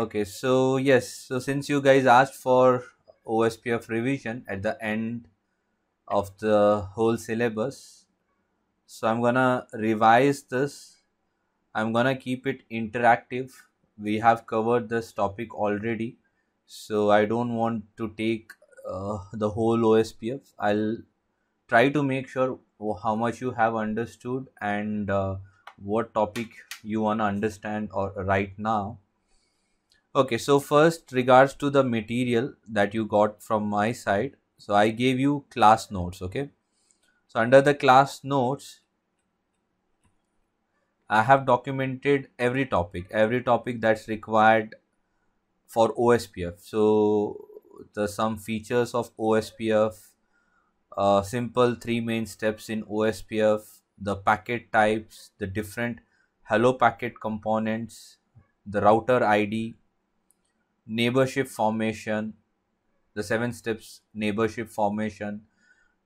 okay so yes so since you guys asked for ospf revision at the end of the whole syllabus so i'm gonna revise this i'm gonna keep it interactive we have covered this topic already so i don't want to take uh, the whole ospf i'll try to make sure how much you have understood and uh, what topic you want to understand or right now okay so first regards to the material that you got from my side so i gave you class notes okay so under the class notes i have documented every topic every topic that's required for ospf so the some features of ospf uh, simple three main steps in ospf the packet types the different hello packet components the router id neighborship formation, the seven steps neighborship formation,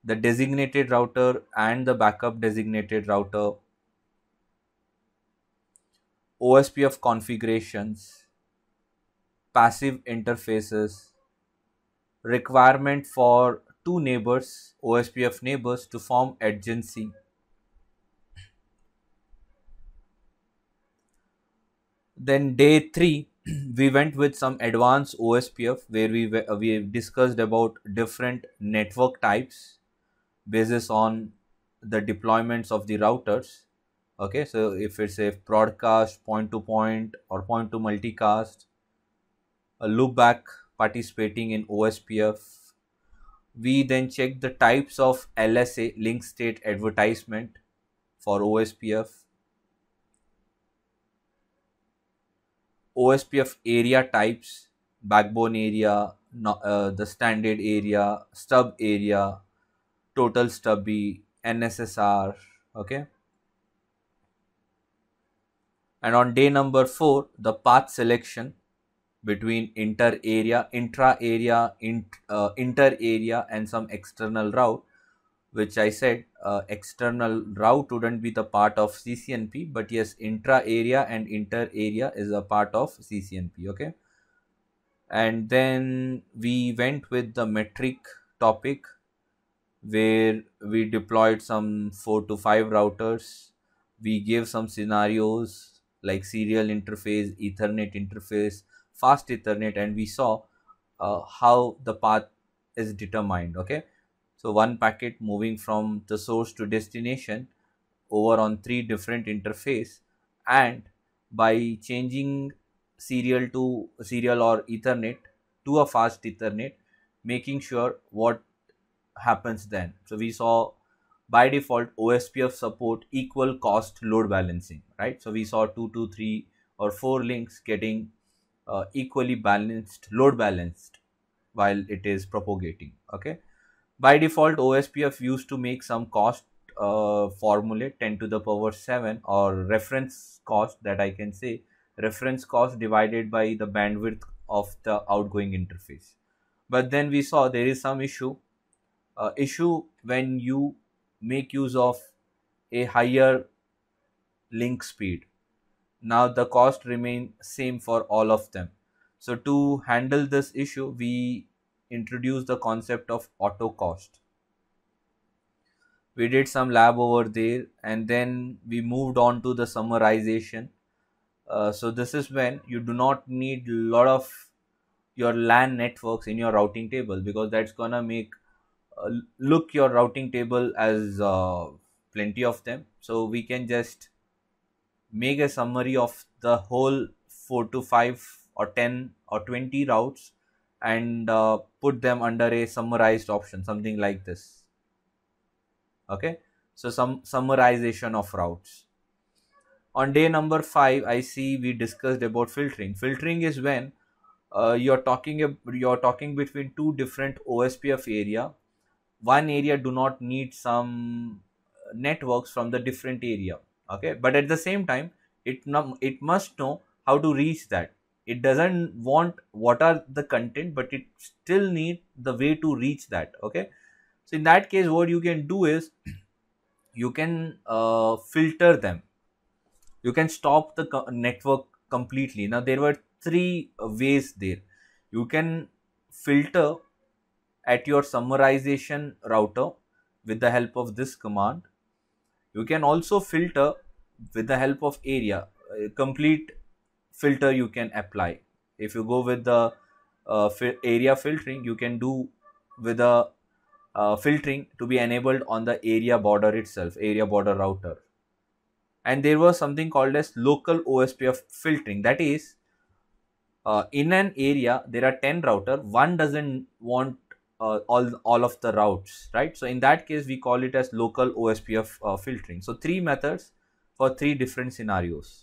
the designated router and the backup designated router, OSPF configurations, passive interfaces, requirement for two neighbors, OSPF neighbors to form adjacency. Then day 3 we went with some advanced OSPF where we we discussed about different network types basis on the deployments of the routers okay so if it's a broadcast point to point or point to multicast a loopback participating in OSPF we then check the types of LSA link state advertisement for OSPF OSPF area types, backbone area, no, uh, the standard area, stub area, total stubby, NSSR, okay. And on day number 4, the path selection between inter area, intra area, int, uh, inter area and some external route which I said uh, external route wouldn't be the part of CCNP, but yes, intra area and inter area is a part of CCNP. Okay. And then we went with the metric topic where we deployed some four to five routers. We gave some scenarios like serial interface, Ethernet interface, fast Ethernet, and we saw uh, how the path is determined. Okay so one packet moving from the source to destination over on three different interface and by changing serial to serial or ethernet to a fast ethernet making sure what happens then. So we saw by default OSPF support equal cost load balancing, right? So we saw two, two, three or four links getting uh, equally balanced, load balanced while it is propagating, okay? By default, OSPF used to make some cost uh, formula 10 to the power 7 or reference cost that I can say reference cost divided by the bandwidth of the outgoing interface. But then we saw there is some issue uh, issue when you make use of a higher link speed. Now the cost remain same for all of them. So to handle this issue, we introduced the concept of auto cost. We did some lab over there and then we moved on to the summarization. Uh, so this is when you do not need a lot of your LAN networks in your routing table because that's gonna make uh, look your routing table as uh, plenty of them. So we can just make a summary of the whole 4 to 5 or 10 or 20 routes and uh, put them under a summarized option something like this okay so some summarization of routes on day number 5 i see we discussed about filtering filtering is when uh, you're talking you're talking between two different ospf area one area do not need some uh, networks from the different area okay but at the same time it it must know how to reach that it doesn't want what are the content but it still need the way to reach that okay so in that case what you can do is you can uh, filter them you can stop the co network completely now there were three uh, ways there you can filter at your summarization router with the help of this command you can also filter with the help of area uh, complete filter you can apply if you go with the uh, area filtering you can do with a uh, filtering to be enabled on the area border itself area border router and there was something called as local ospf filtering that is uh, in an area there are 10 router one doesn't want uh, all all of the routes right so in that case we call it as local ospf uh, filtering so three methods for three different scenarios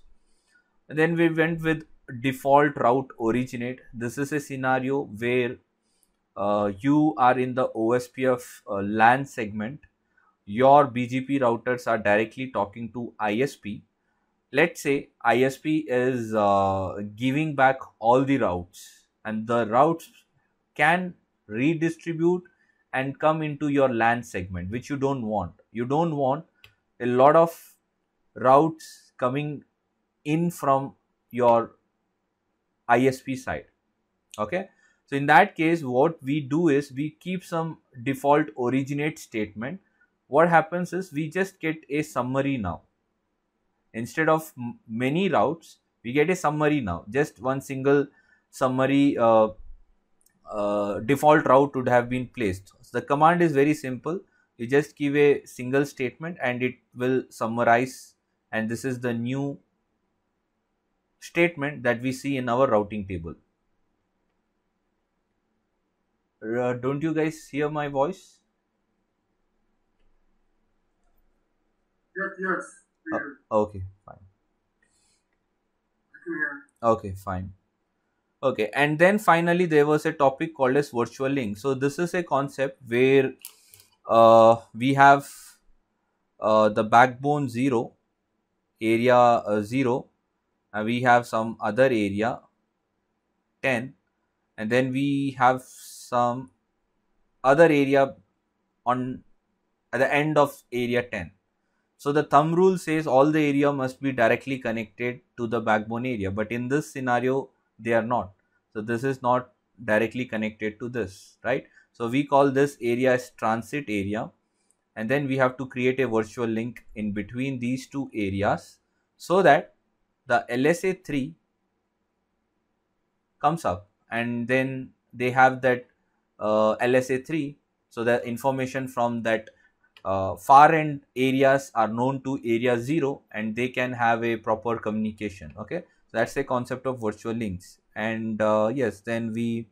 then we went with default route originate. This is a scenario where uh, you are in the OSPF uh, LAN segment. Your BGP routers are directly talking to ISP. Let's say ISP is uh, giving back all the routes and the routes can redistribute and come into your LAN segment, which you don't want. You don't want a lot of routes coming in from your ISP side. Okay. So in that case, what we do is we keep some default originate statement. What happens is we just get a summary now. Instead of many routes, we get a summary now. Just one single summary uh, uh, default route would have been placed. So the command is very simple. You just give a single statement and it will summarize and this is the new statement that we see in our routing table. Uh, don't you guys hear my voice? Yes, yes. Uh, okay, fine. Okay, fine. Okay, and then finally there was a topic called as virtual link. So this is a concept where uh, we have uh, the backbone 0, area uh, 0 and we have some other area 10 and then we have some other area on at the end of area 10 so the thumb rule says all the area must be directly connected to the backbone area but in this scenario they are not so this is not directly connected to this right so we call this area as transit area and then we have to create a virtual link in between these two areas so that the LSA3 comes up and then they have that uh, LSA3. So the information from that uh, far end areas are known to area 0 and they can have a proper communication. Okay. So that's a concept of virtual links. And uh, yes, then we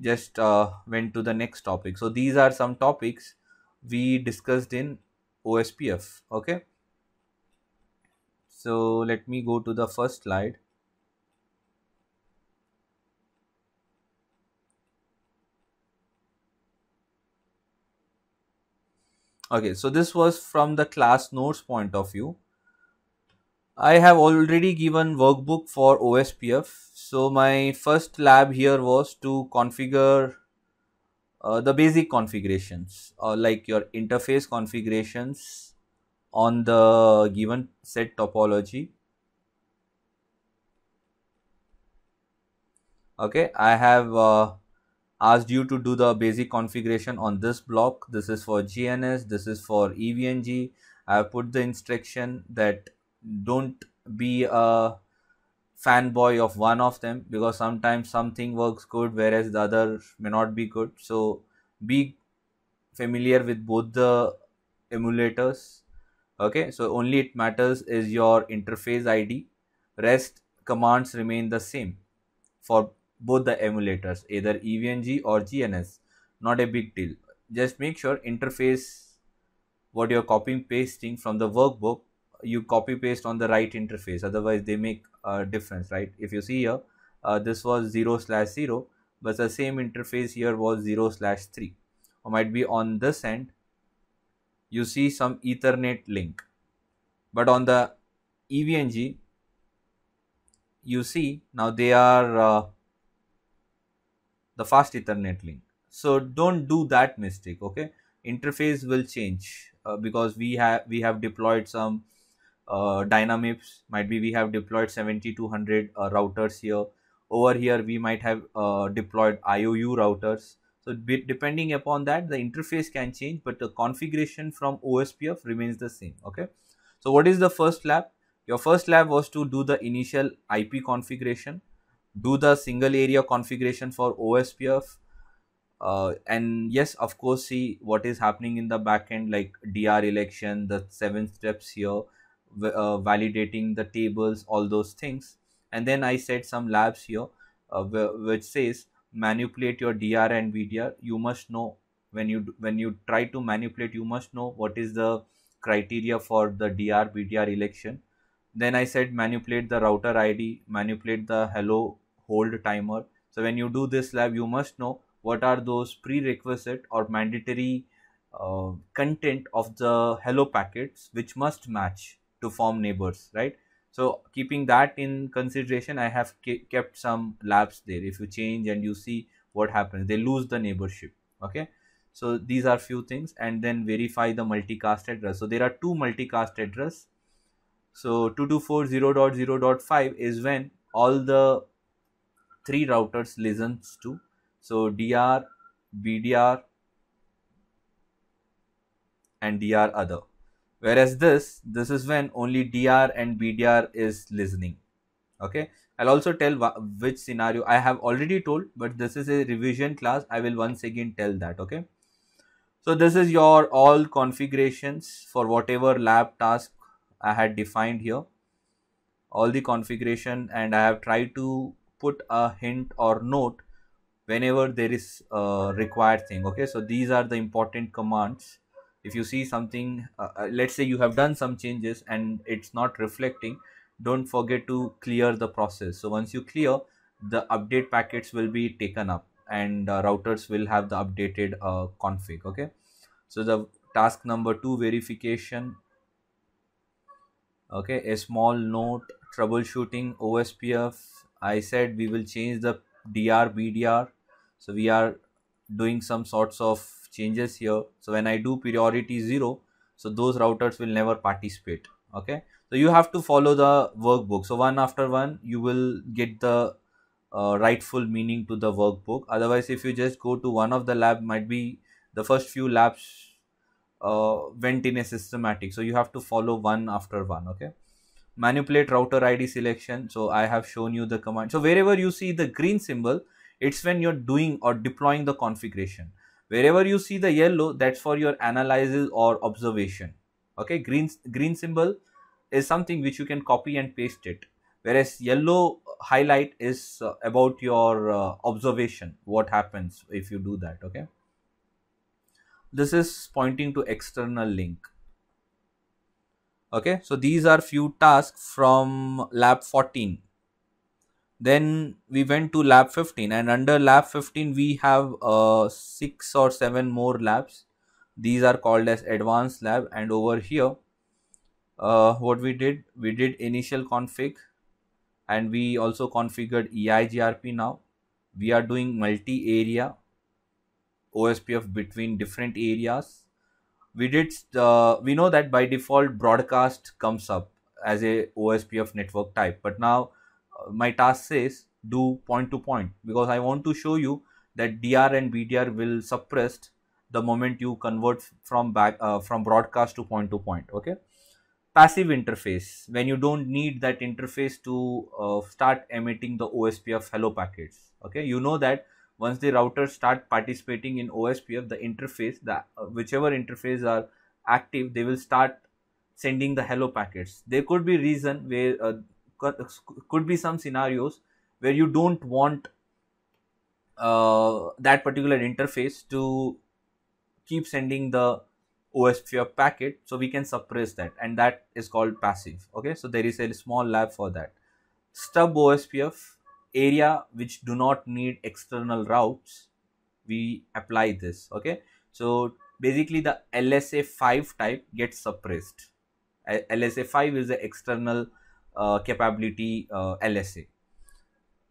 just uh, went to the next topic. So these are some topics we discussed in OSPF. Okay. So let me go to the first slide. Okay, so this was from the class notes point of view. I have already given workbook for OSPF. So my first lab here was to configure uh, the basic configurations uh, like your interface configurations on the given set topology okay i have uh, asked you to do the basic configuration on this block this is for gns this is for evng i have put the instruction that don't be a fanboy of one of them because sometimes something works good whereas the other may not be good so be familiar with both the emulators okay so only it matters is your interface id rest commands remain the same for both the emulators either evng or gns not a big deal just make sure interface what you're copying pasting from the workbook you copy paste on the right interface otherwise they make a difference right if you see here uh, this was 0 slash 0 but the same interface here was 0 slash 3 or might be on this end you see some ethernet link but on the evng you see now they are uh, the fast ethernet link so don't do that mistake okay interface will change uh, because we have we have deployed some uh, dynamics might be we have deployed 7200 uh, routers here over here we might have uh, deployed iou routers so depending upon that, the interface can change, but the configuration from OSPF remains the same. Okay. So what is the first lab? Your first lab was to do the initial IP configuration, do the single area configuration for OSPF, uh, and yes, of course, see what is happening in the backend, like DR election, the seven steps here, uh, validating the tables, all those things. And then I said some labs here, uh, which says manipulate your DR and VDR, you must know when you when you try to manipulate, you must know what is the criteria for the DR VDR election. Then I said manipulate the router ID, manipulate the hello hold timer. So when you do this lab, you must know what are those prerequisite or mandatory uh, content of the hello packets which must match to form neighbors, right? So keeping that in consideration, I have kept some laps there. If you change and you see what happens, they lose the neighborship. Okay. So these are few things and then verify the multicast address. So there are two multicast address. So 2240.0.5 is when all the three routers listens to. So DR, BDR and DR other whereas this this is when only dr and bdr is listening okay i'll also tell which scenario i have already told but this is a revision class i will once again tell that okay so this is your all configurations for whatever lab task i had defined here all the configuration and i have tried to put a hint or note whenever there is a required thing okay so these are the important commands if you see something uh, uh, let's say you have done some changes and it's not reflecting don't forget to clear the process so once you clear the update packets will be taken up and uh, routers will have the updated uh, config okay so the task number two verification okay a small note troubleshooting ospf i said we will change the dr bdr so we are doing some sorts of changes here so when i do priority 0 so those routers will never participate okay so you have to follow the workbook so one after one you will get the uh, rightful meaning to the workbook otherwise if you just go to one of the lab might be the first few labs uh, went in a systematic so you have to follow one after one okay manipulate router id selection so i have shown you the command so wherever you see the green symbol it's when you're doing or deploying the configuration wherever you see the yellow that's for your analysis or observation okay green green symbol is something which you can copy and paste it whereas yellow highlight is uh, about your uh, observation what happens if you do that okay this is pointing to external link okay so these are few tasks from lab 14 then we went to lab 15 and under lab 15 we have uh, six or seven more labs these are called as advanced lab and over here uh, what we did we did initial config and we also configured eigrp now we are doing multi area ospf between different areas we did uh, we know that by default broadcast comes up as a ospf network type but now my task says do point to point because I want to show you that DR and BDR will suppressed the moment you convert from back uh, from broadcast to point to point okay passive interface when you don't need that interface to uh, start emitting the OSPF hello packets okay you know that once the routers start participating in OSPF the interface that uh, whichever interface are active they will start sending the hello packets there could be reason where uh, could be some scenarios where you don't want uh, that particular interface to keep sending the OSPF packet so we can suppress that and that is called passive okay so there is a small lab for that stub OSPF area which do not need external routes we apply this okay so basically the LSA5 type gets suppressed LSA5 is the external uh, capability uh, LSA.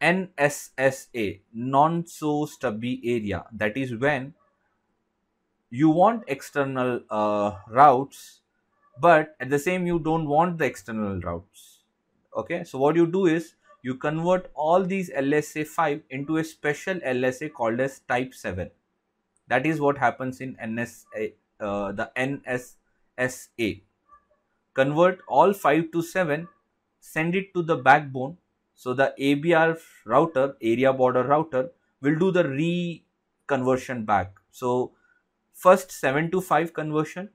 NSSA, non so stubby area, that is when you want external uh, routes, but at the same you don't want the external routes. Okay, so what you do is you convert all these LSA 5 into a special LSA called as type 7. That is what happens in NSA, uh, the NSSA. Convert all 5 to 7 send it to the backbone. So the ABR router, area border router will do the re-conversion back. So first 7 to 5 conversion,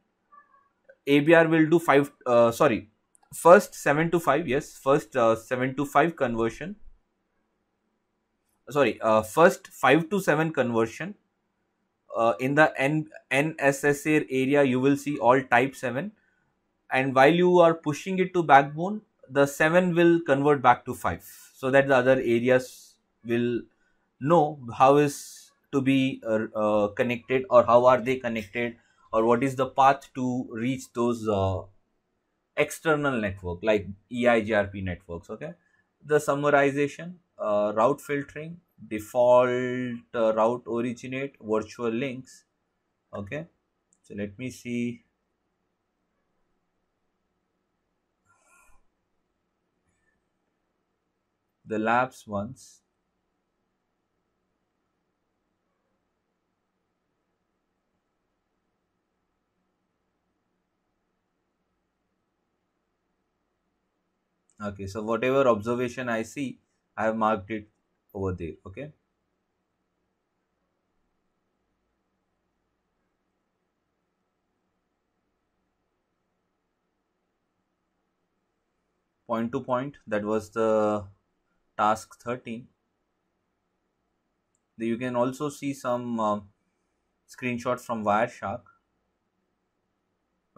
ABR will do 5, uh, sorry, first 7 to 5, yes, first uh, 7 to 5 conversion, sorry, uh, first 5 to 7 conversion. Uh, in the N NSSA area, you will see all type 7 and while you are pushing it to backbone the 7 will convert back to 5 so that the other areas will know how is to be uh, uh, connected or how are they connected or what is the path to reach those uh, external network like EIGRP networks okay the summarization uh, route filtering default uh, route originate virtual links okay so let me see the labs ones okay so whatever observation i see i have marked it over there okay point to point that was the task 13 you can also see some uh, screenshots from wireshark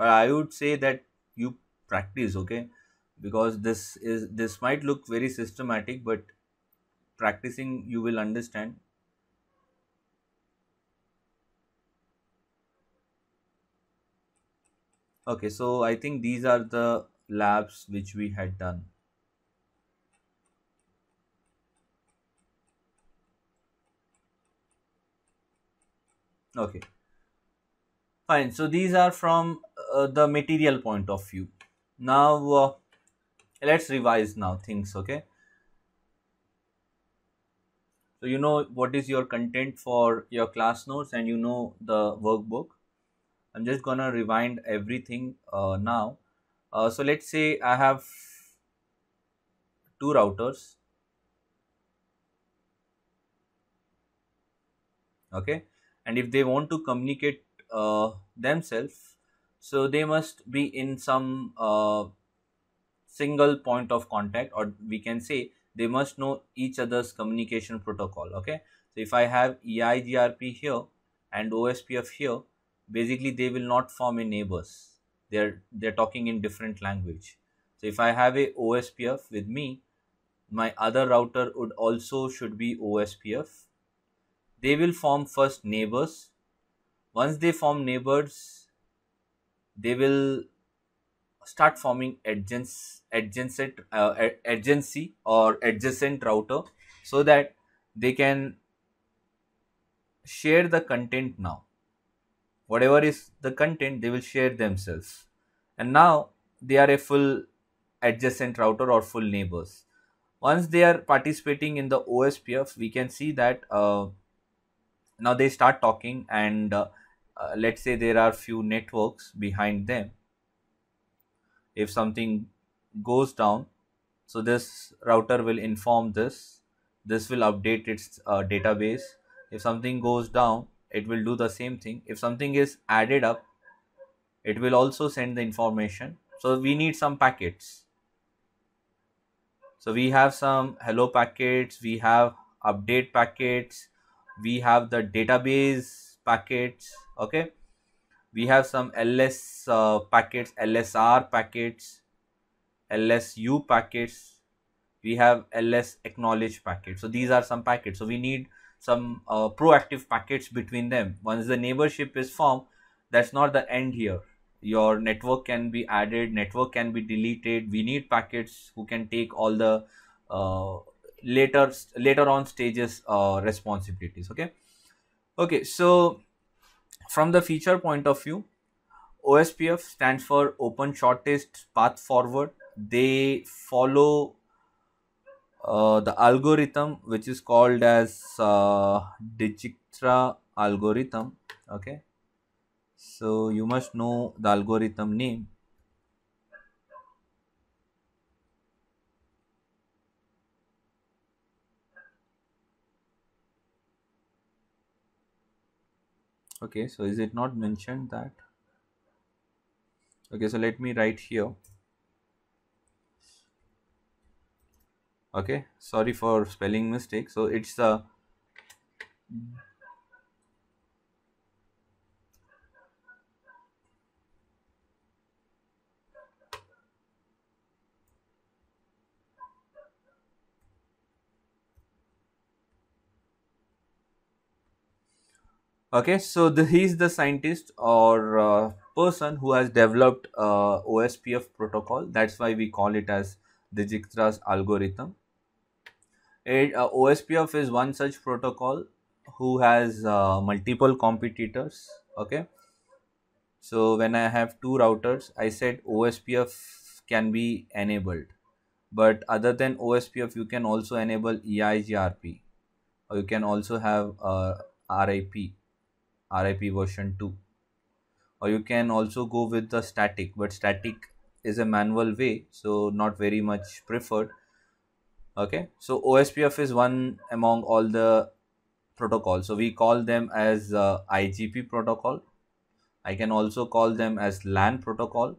but i would say that you practice okay because this is this might look very systematic but practicing you will understand okay so i think these are the labs which we had done okay fine so these are from uh, the material point of view now uh, let's revise now things okay so you know what is your content for your class notes and you know the workbook i'm just gonna rewind everything uh, now uh, so let's say i have two routers okay and if they want to communicate uh, themselves so they must be in some uh, single point of contact or we can say they must know each other's communication protocol okay so if i have eigrp here and ospf here basically they will not form a neighbors they're they're talking in different language so if i have a ospf with me my other router would also should be ospf they will form first neighbors. Once they form neighbors, they will start forming adjacent, adjacent, uh, adjacency or adjacent router so that they can share the content now. Whatever is the content, they will share themselves. And now they are a full adjacent router or full neighbors. Once they are participating in the OSPF, we can see that uh, now they start talking and uh, uh, let's say there are few networks behind them if something goes down so this router will inform this this will update its uh, database if something goes down it will do the same thing if something is added up it will also send the information so we need some packets so we have some hello packets we have update packets we have the database packets okay we have some ls uh, packets lsr packets lsu packets we have ls acknowledge packets so these are some packets so we need some uh, proactive packets between them once the neighborship is formed that's not the end here your network can be added network can be deleted we need packets who can take all the uh, later later on stages uh, responsibilities okay okay so from the feature point of view ospf stands for open shortest path forward they follow uh, the algorithm which is called as uh, Dijkstra algorithm okay so you must know the algorithm name okay so is it not mentioned that okay so let me write here okay sorry for spelling mistake so it's a okay so the, he's the scientist or uh, person who has developed uh, ospf protocol that's why we call it as dijkstra's algorithm it, uh, ospf is one such protocol who has uh, multiple competitors okay so when i have two routers i said ospf can be enabled but other than ospf you can also enable eigrp or you can also have uh, rip RIP version 2 or you can also go with the static but static is a manual way so not very much preferred okay so ospf is one among all the protocols so we call them as uh, igp protocol i can also call them as lan protocol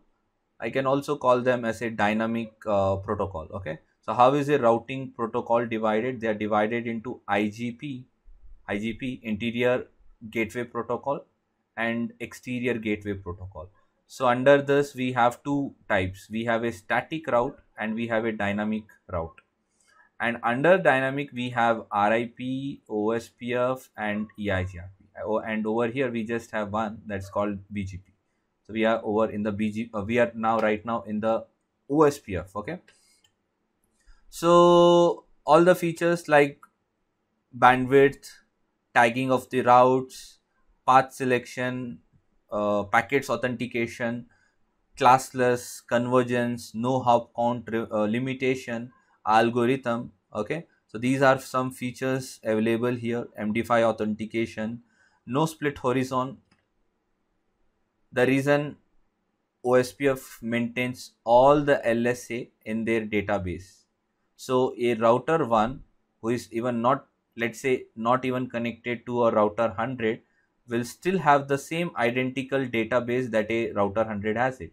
i can also call them as a dynamic uh, protocol okay so how is a routing protocol divided they are divided into igp igp interior gateway protocol and exterior gateway protocol. So under this we have two types. We have a static route and we have a dynamic route. And under dynamic we have RIP, OSPF and EIGRP. Oh, and over here we just have one that's called BGP. So we are over in the BG. Uh, we are now right now in the OSPF. Okay. So all the features like bandwidth, tagging of the routes, path selection, uh, packets authentication, classless, convergence, no hop count uh, limitation, algorithm. Okay, so these are some features available here. MD5 authentication, no split horizon. The reason OSPF maintains all the LSA in their database. So a router one who is even not let's say not even connected to a router 100 will still have the same identical database that a router 100 has it.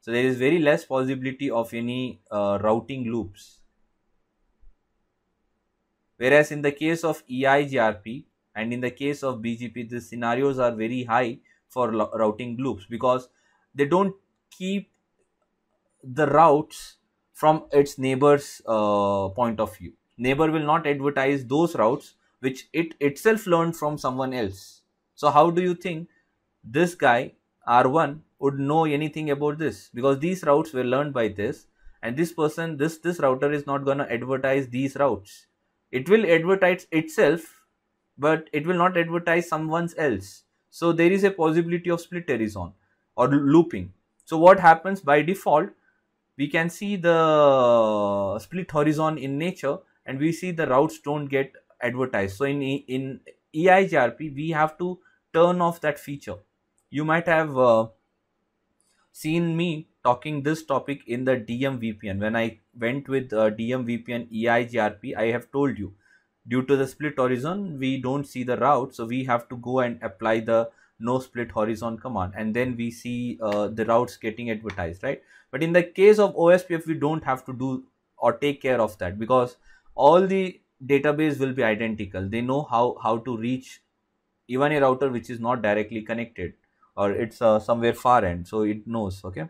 So there is very less possibility of any uh, routing loops. Whereas in the case of EIGRP and in the case of BGP, the scenarios are very high for routing loops because they don't keep the routes from its neighbor's uh, point of view neighbor will not advertise those routes which it itself learned from someone else. So how do you think this guy R1 would know anything about this? Because these routes were learned by this and this person, this, this router is not going to advertise these routes. It will advertise itself, but it will not advertise someone else. So there is a possibility of split horizon or looping. So what happens by default, we can see the split horizon in nature and we see the routes don't get advertised. So in in EIGRP, we have to turn off that feature. You might have uh, seen me talking this topic in the DM VPN. When I went with uh, DM VPN EIGRP, I have told you due to the split horizon, we don't see the route. So we have to go and apply the no split horizon command and then we see uh, the routes getting advertised, right? But in the case of OSPF, we don't have to do or take care of that because all the database will be identical they know how how to reach even a router which is not directly connected or it's uh, somewhere far end so it knows okay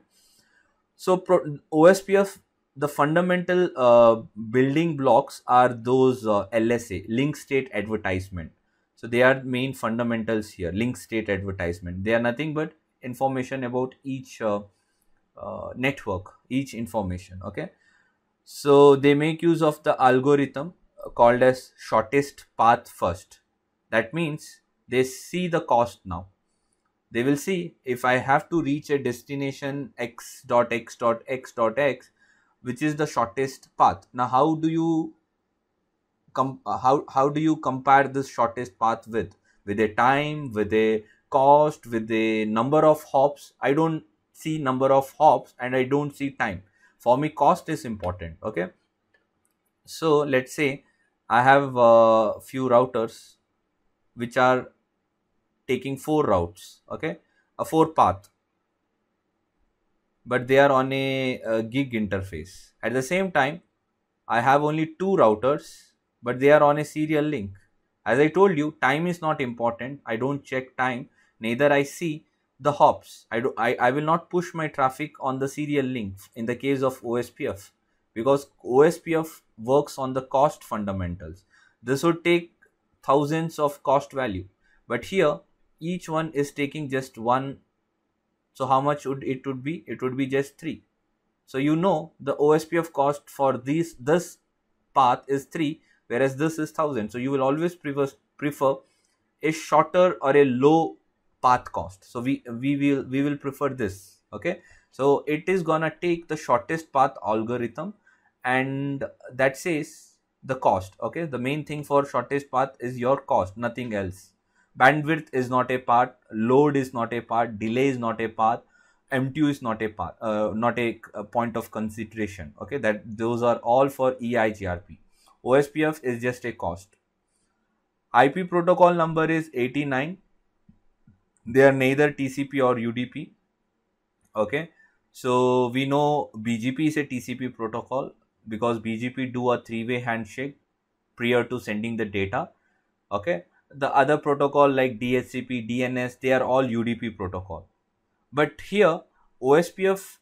so pro- ospf the fundamental uh, building blocks are those uh, lsa link state advertisement so they are main fundamentals here link state advertisement they are nothing but information about each uh, uh, network each information okay so they make use of the algorithm uh, called as shortest path first. That means they see the cost now. They will see if I have to reach a destination x dot x dot x dot x, which is the shortest path. Now, how do you com uh, how how do you compare this shortest path with with a time, with a cost, with a number of hops? I don't see number of hops and I don't see time for me cost is important okay so let's say i have a uh, few routers which are taking four routes okay a four path but they are on a, a gig interface at the same time i have only two routers but they are on a serial link as i told you time is not important i don't check time neither i see the hops. I, do, I, I will not push my traffic on the serial link in the case of OSPF because OSPF works on the cost fundamentals. This would take thousands of cost value. But here, each one is taking just one. So how much would it would be? It would be just three. So you know the OSPF cost for these this path is three, whereas this is thousand. So you will always prefer prefer a shorter or a low path cost so we we will we will prefer this okay so it is gonna take the shortest path algorithm and that says the cost okay the main thing for shortest path is your cost nothing else bandwidth is not a part load is not a part delay is not a path MTU is not a part, uh, not a, a, point of consideration. Okay, that those are all for EIGRP. OSPF is just a cost. IP protocol number is 89 they are neither tcp or udp okay so we know bgp is a tcp protocol because bgp do a three way handshake prior to sending the data okay the other protocol like dhcp dns they are all udp protocol but here ospf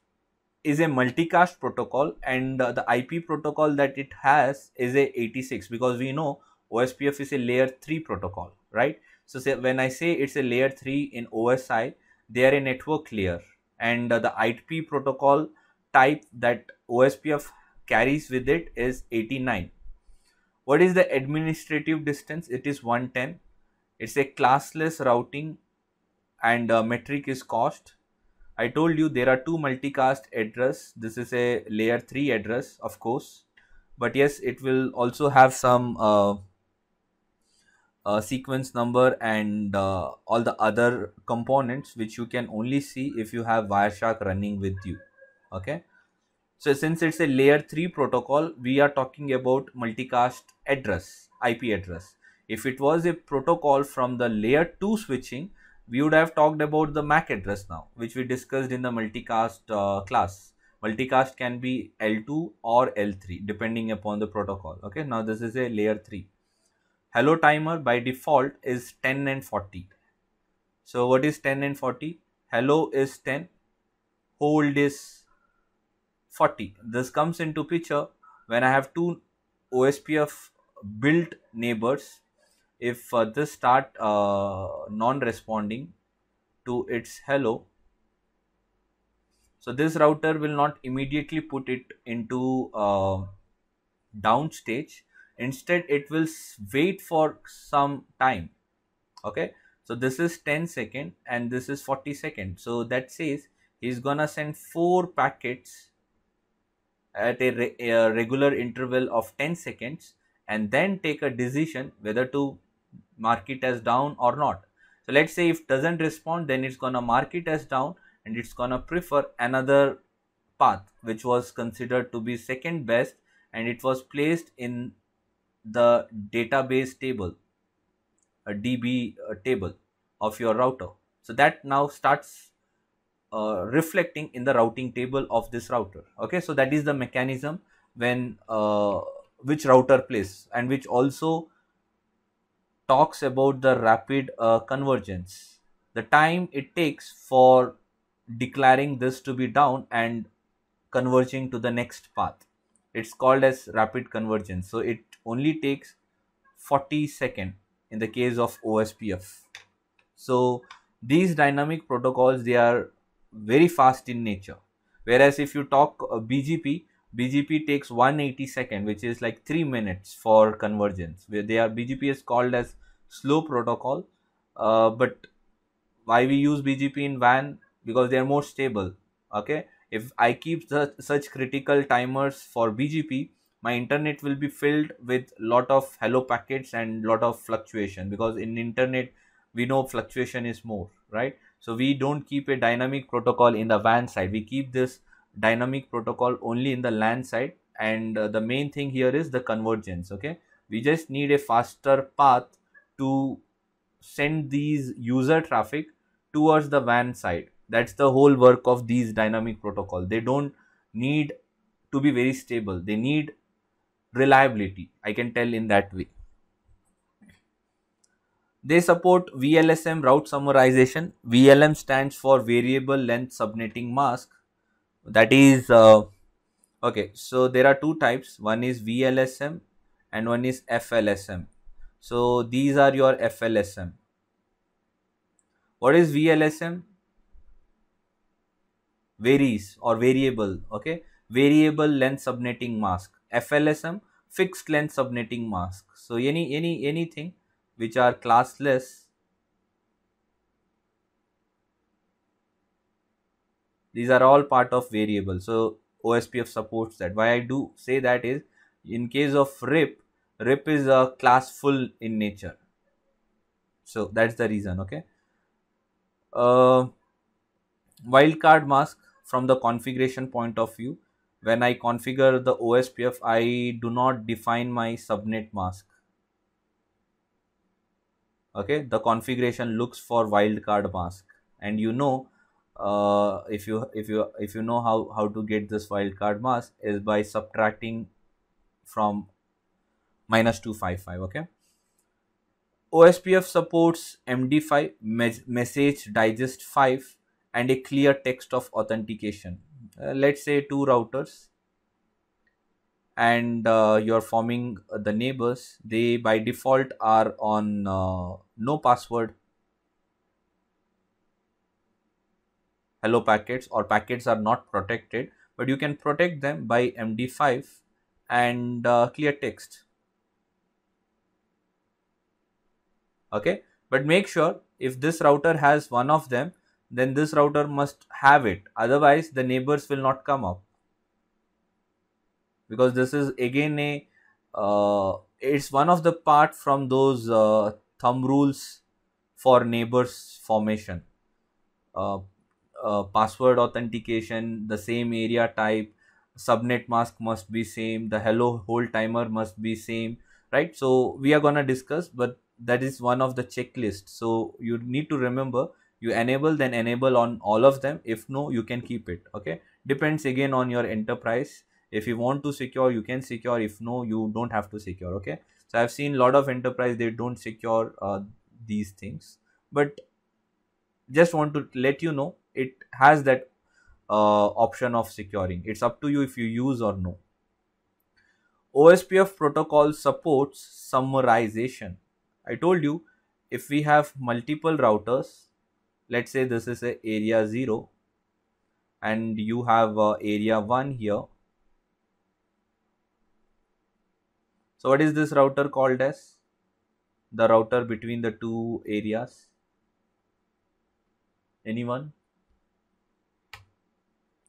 is a multicast protocol and uh, the ip protocol that it has is a 86 because we know ospf is a layer 3 protocol right so say, when I say it's a layer 3 in OSI, they are a network layer and uh, the IP protocol type that OSPF carries with it is 89. What is the administrative distance? It is 110. It's a classless routing and uh, metric is cost. I told you there are two multicast address. This is a layer 3 address, of course. But yes, it will also have some uh, uh, sequence number and uh, all the other components which you can only see if you have Wireshark running with you okay so since it's a layer 3 protocol we are talking about multicast address IP address if it was a protocol from the layer 2 switching we would have talked about the MAC address now which we discussed in the multicast uh, class multicast can be L2 or L3 depending upon the protocol okay now this is a layer 3 hello timer by default is 10 and 40 so what is 10 and 40 hello is 10 hold is 40 this comes into picture when i have two ospf built neighbors if uh, this start uh, non responding to its hello so this router will not immediately put it into uh, down stage instead it will wait for some time okay so this is 10 second and this is 40 second so that says he's gonna send four packets at a, re a regular interval of 10 seconds and then take a decision whether to mark it as down or not so let's say if doesn't respond then it's gonna mark it as down and it's gonna prefer another path which was considered to be second best and it was placed in the database table, a DB uh, table of your router. So that now starts uh, reflecting in the routing table of this router. Okay, so that is the mechanism when uh, which router plays and which also talks about the rapid uh, convergence, the time it takes for declaring this to be down and converging to the next path. It's called as rapid convergence. So it only takes 40 second in the case of OSPF. So these dynamic protocols they are very fast in nature. Whereas if you talk uh, BGP, BGP takes 180 second which is like 3 minutes for convergence where they are BGP is called as slow protocol uh, but why we use BGP in WAN because they are more stable okay if I keep such, such critical timers for BGP my internet will be filled with lot of hello packets and lot of fluctuation because in internet we know fluctuation is more right so we don't keep a dynamic protocol in the van side we keep this dynamic protocol only in the LAN side and uh, the main thing here is the convergence okay we just need a faster path to send these user traffic towards the van side that's the whole work of these dynamic protocol they don't need to be very stable they need reliability i can tell in that way they support VLSM route summarization. VLM stands for variable length subnetting mask. That is, uh, okay, so there are two types. One is VLSM and one is FLSM. So these are your FLSM. What is VLSM? Varies or variable, okay? Variable length subnetting mask. FLSM fixed length subnetting mask. So any any anything which are classless these are all part of variable. So OSPF supports that. Why I do say that is in case of RIP, RIP is a class full in nature. So that's the reason. Okay. Uh, wildcard mask from the configuration point of view when I configure the OSPF, I do not define my subnet mask. Okay, the configuration looks for wildcard mask, and you know, uh, if you if you if you know how how to get this wildcard mask is by subtracting from minus two five five. Okay. OSPF supports MD5, message digest 5 and a clear text of authentication uh, let's say two routers and uh, you're forming the neighbors they by default are on uh, no password hello packets or packets are not protected but you can protect them by md5 and uh, clear text okay but make sure if this router has one of them then this router must have it otherwise the neighbors will not come up because this is again a uh, it's one of the part from those uh, thumb rules for neighbors formation uh, uh password authentication the same area type subnet mask must be same the hello hold timer must be same right so we are gonna discuss but that is one of the checklist so you need to remember you enable then enable on all of them if no you can keep it okay depends again on your enterprise if you want to secure you can secure if no you don't have to secure okay so i've seen a lot of enterprise they don't secure uh, these things but just want to let you know it has that uh, option of securing it's up to you if you use or no ospf protocol supports summarization i told you if we have multiple routers let's say this is a area 0 and you have uh, area 1 here so what is this router called as the router between the two areas anyone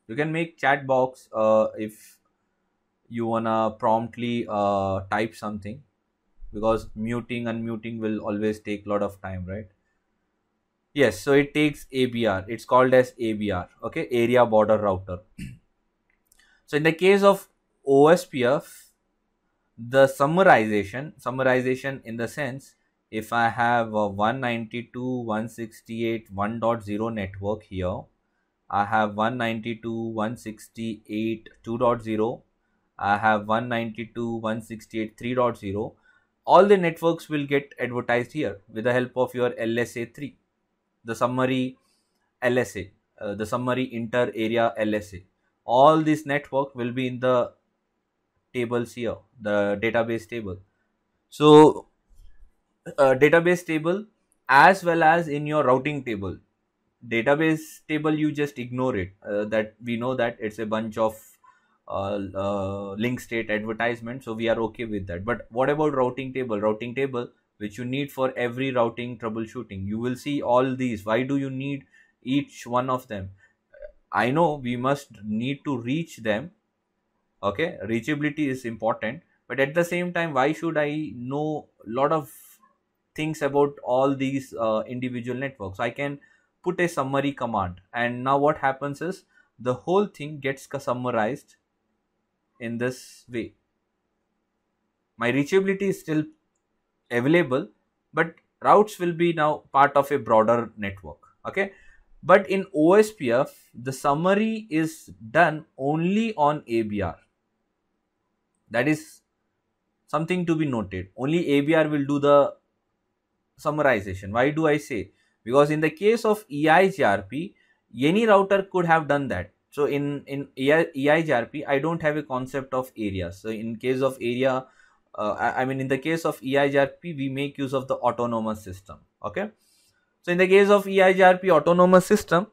you can make chat box uh, if you wanna promptly uh, type something because muting and muting will always take lot of time right yes so it takes abr it's called as abr okay area border router so in the case of ospf the summarization summarization in the sense if i have a 192.168.1.0 network here i have 192.168.2.0 i have 192.168.3.0 all the networks will get advertised here with the help of your lsa3 the summary LSA, uh, the summary inter area LSA. All this network will be in the tables here, the database table. So, uh, database table as well as in your routing table. Database table, you just ignore it. Uh, that we know that it's a bunch of uh, uh, link state advertisement, so we are okay with that. But what about routing table? Routing table which you need for every routing troubleshooting you will see all these why do you need each one of them i know we must need to reach them okay reachability is important but at the same time why should i know a lot of things about all these uh, individual networks i can put a summary command and now what happens is the whole thing gets summarized in this way my reachability is still available but routes will be now part of a broader network okay but in ospf the summary is done only on abr that is something to be noted only abr will do the summarization why do i say because in the case of eigrp any router could have done that so in in EIGRP, I don't have a concept of area. So in case of area, uh, I, I mean in the case of EIGRP we make use of the autonomous system okay so in the case of EIGRP autonomous system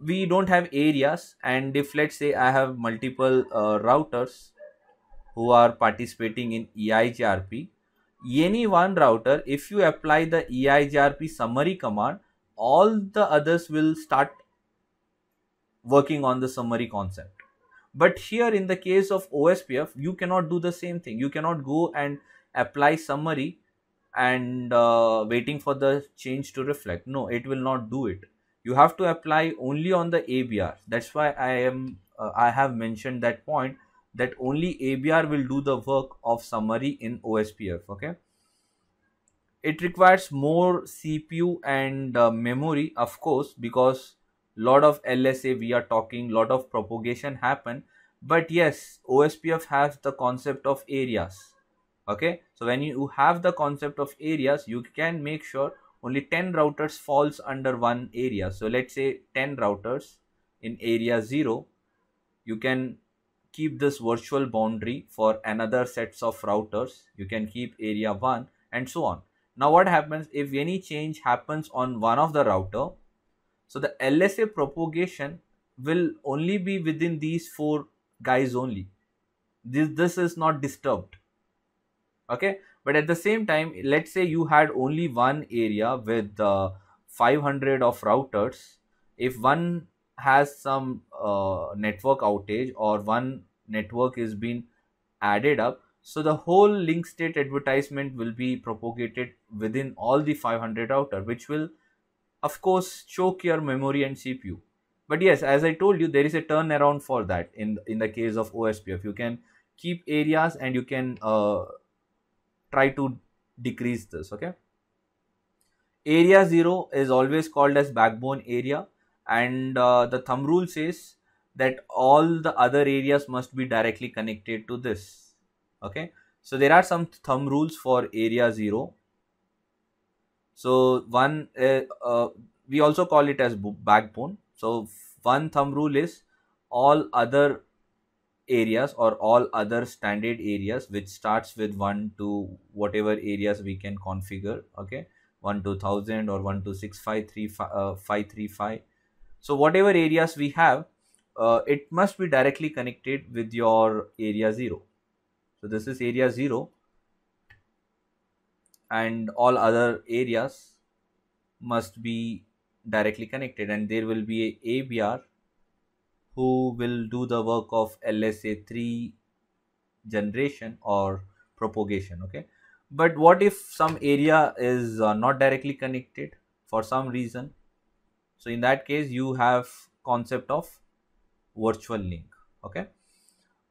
we don't have areas and if let's say I have multiple uh, routers who are participating in EIGRP any one router if you apply the EIGRP summary command all the others will start working on the summary concept but here in the case of OSPF, you cannot do the same thing. You cannot go and apply summary and uh, waiting for the change to reflect. No, it will not do it. You have to apply only on the ABR. That's why I am uh, I have mentioned that point that only ABR will do the work of summary in OSPF. Okay. It requires more CPU and uh, memory, of course, because lot of lsa we are talking lot of propagation happen but yes ospf has the concept of areas okay so when you have the concept of areas you can make sure only 10 routers falls under one area so let's say 10 routers in area 0 you can keep this virtual boundary for another sets of routers you can keep area 1 and so on now what happens if any change happens on one of the router so the LSA propagation will only be within these four guys only. This, this is not disturbed. Okay. But at the same time, let's say you had only one area with uh, 500 of routers. If one has some uh, network outage or one network is being added up, so the whole link state advertisement will be propagated within all the 500 router, which will of course choke your memory and CPU. But yes, as I told you, there is a turnaround for that in, in the case of OSPF. You can keep areas and you can uh, try to decrease this, okay? Area 0 is always called as backbone area and uh, the thumb rule says that all the other areas must be directly connected to this, okay? So there are some thumb rules for area 0 so one, eh, uh, we also call it as backbone. So one thumb rule is all other areas or all other standard areas which starts with 1 to whatever areas we can configure okay 1 to 1000 or 1 to 6535 uh, 535 so whatever areas we have uh, it must be directly connected with your area 0 so this is area 0 and all other areas must be directly connected and there will be a ABR who will do the work of LSA3 generation or propagation okay but what if some area is uh, not directly connected for some reason so in that case you have concept of virtual link okay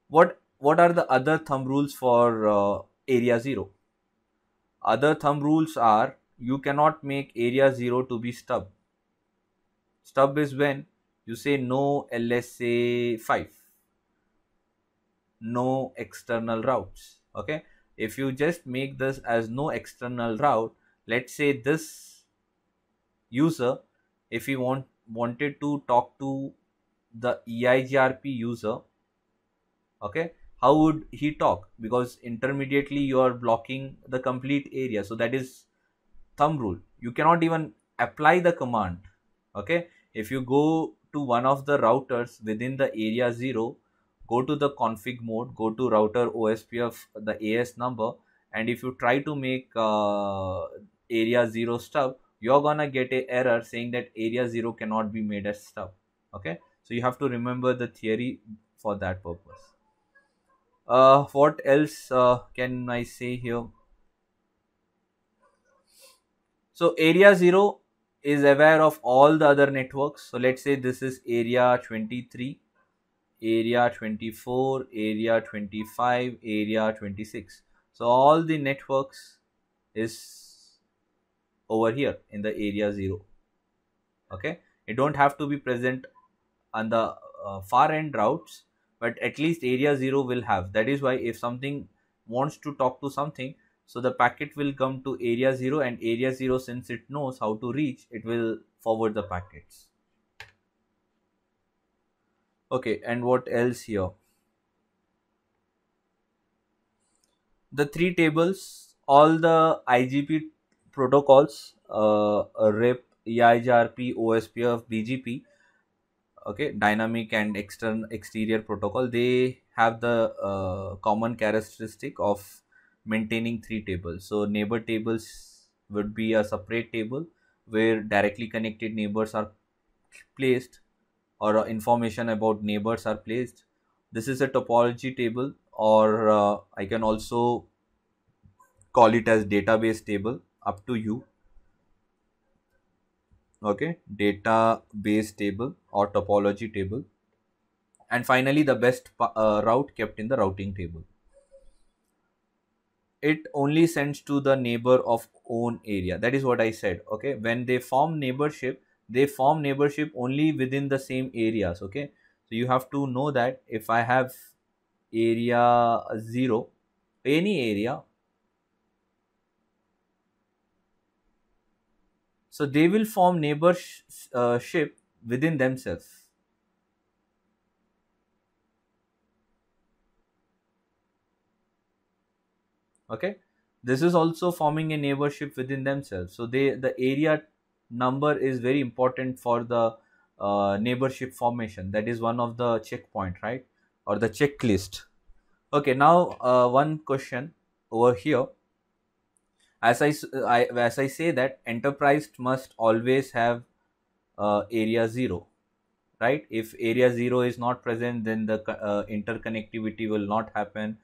what what are the other thumb rules for uh, area 0 other thumb rules are you cannot make area 0 to be stub. Stub is when you say no LSA 5, no external routes. Okay, if you just make this as no external route, let's say this user, if he want, wanted to talk to the EIGRP user, okay, how would he talk because intermediately you are blocking the complete area so that is thumb rule you cannot even apply the command okay if you go to one of the routers within the area 0 go to the config mode go to router ospf the as number and if you try to make uh, area 0 stub you're gonna get a error saying that area 0 cannot be made as stub okay so you have to remember the theory for that purpose uh, what else uh, can I say here? So area 0 is aware of all the other networks. So let's say this is area 23, area 24, area 25, area 26. So all the networks is over here in the area 0. Okay. It don't have to be present on the uh, far end routes but at least area 0 will have that is why if something wants to talk to something so the packet will come to area 0 and area 0 since it knows how to reach it will forward the packets okay and what else here the three tables all the igp protocols uh, RIP, EIGRP, OSPF, BGP okay dynamic and external exterior protocol they have the uh, common characteristic of maintaining three tables so neighbor tables would be a separate table where directly connected neighbors are placed or uh, information about neighbors are placed this is a topology table or uh, i can also call it as database table up to you okay database table or topology table and finally the best uh, route kept in the routing table it only sends to the neighbor of own area that is what i said okay when they form neighborship they form neighborship only within the same areas okay so you have to know that if i have area 0 any area So they will form neighborship uh, within themselves. Okay, this is also forming a neighborship within themselves. So they the area number is very important for the uh, neighborship formation. That is one of the checkpoint, right, or the checklist. Okay, now uh, one question over here as I, I as I say that enterprise must always have uh, area zero, right? If area zero is not present, then the uh, interconnectivity will not happen.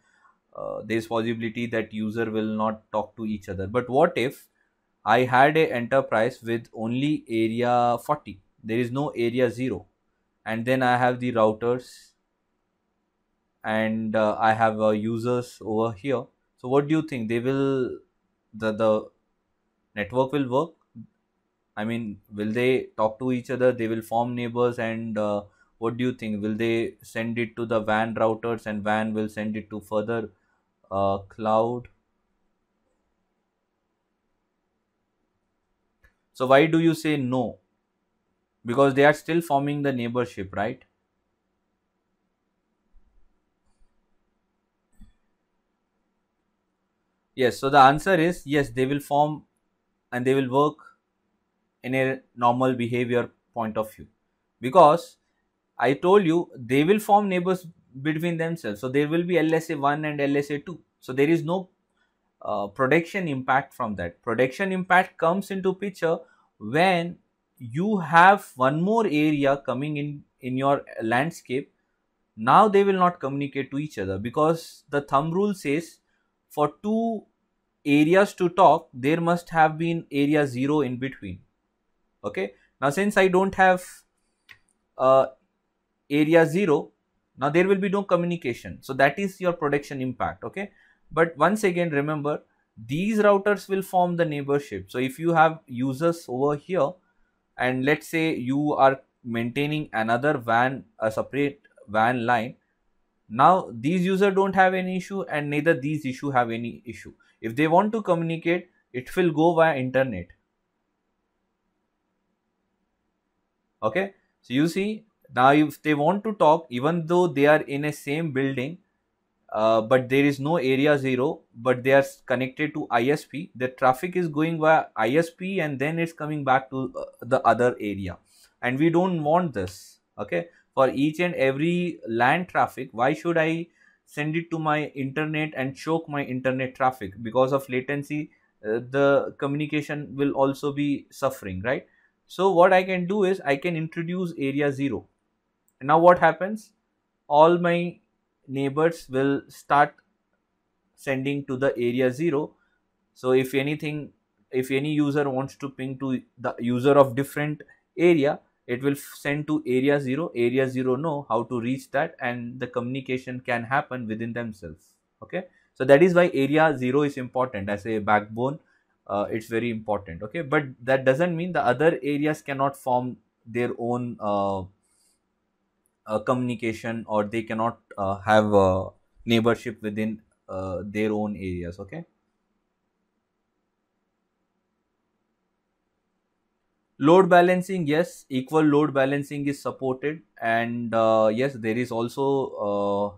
Uh, there's possibility that user will not talk to each other. But what if I had a enterprise with only area 40? There is no area zero, and then I have the routers and uh, I have uh, users over here. So what do you think? They will the the network will work i mean will they talk to each other they will form neighbors and uh, what do you think will they send it to the van routers and van will send it to further uh, cloud so why do you say no because they are still forming the neighborship right Yes, so the answer is yes, they will form and they will work in a normal behavior point of view because I told you they will form neighbors between themselves. So there will be LSA 1 and LSA 2. So there is no uh, impact from that. Production impact comes into picture when you have one more area coming in in your landscape. Now they will not communicate to each other because the thumb rule says for two areas to talk there must have been area 0 in between okay now since i don't have uh, area 0 now there will be no communication so that is your production impact okay but once again remember these routers will form the neighborship so if you have users over here and let's say you are maintaining another van a separate van line now these user don't have any issue and neither these issue have any issue if they want to communicate it will go via internet okay so you see now if they want to talk even though they are in a same building uh, but there is no area zero but they are connected to isp the traffic is going via isp and then it's coming back to uh, the other area and we don't want this okay for each and every land traffic why should i send it to my internet and choke my internet traffic because of latency uh, the communication will also be suffering right so what i can do is i can introduce area 0 now what happens all my neighbors will start sending to the area 0 so if anything if any user wants to ping to the user of different area it will send to area 0 area 0 know how to reach that and the communication can happen within themselves okay so that is why area 0 is important as a backbone uh, it's very important okay but that doesn't mean the other areas cannot form their own uh, uh, communication or they cannot uh, have uh, neighborship within uh, their own areas okay load balancing yes equal load balancing is supported and uh, yes there is also uh,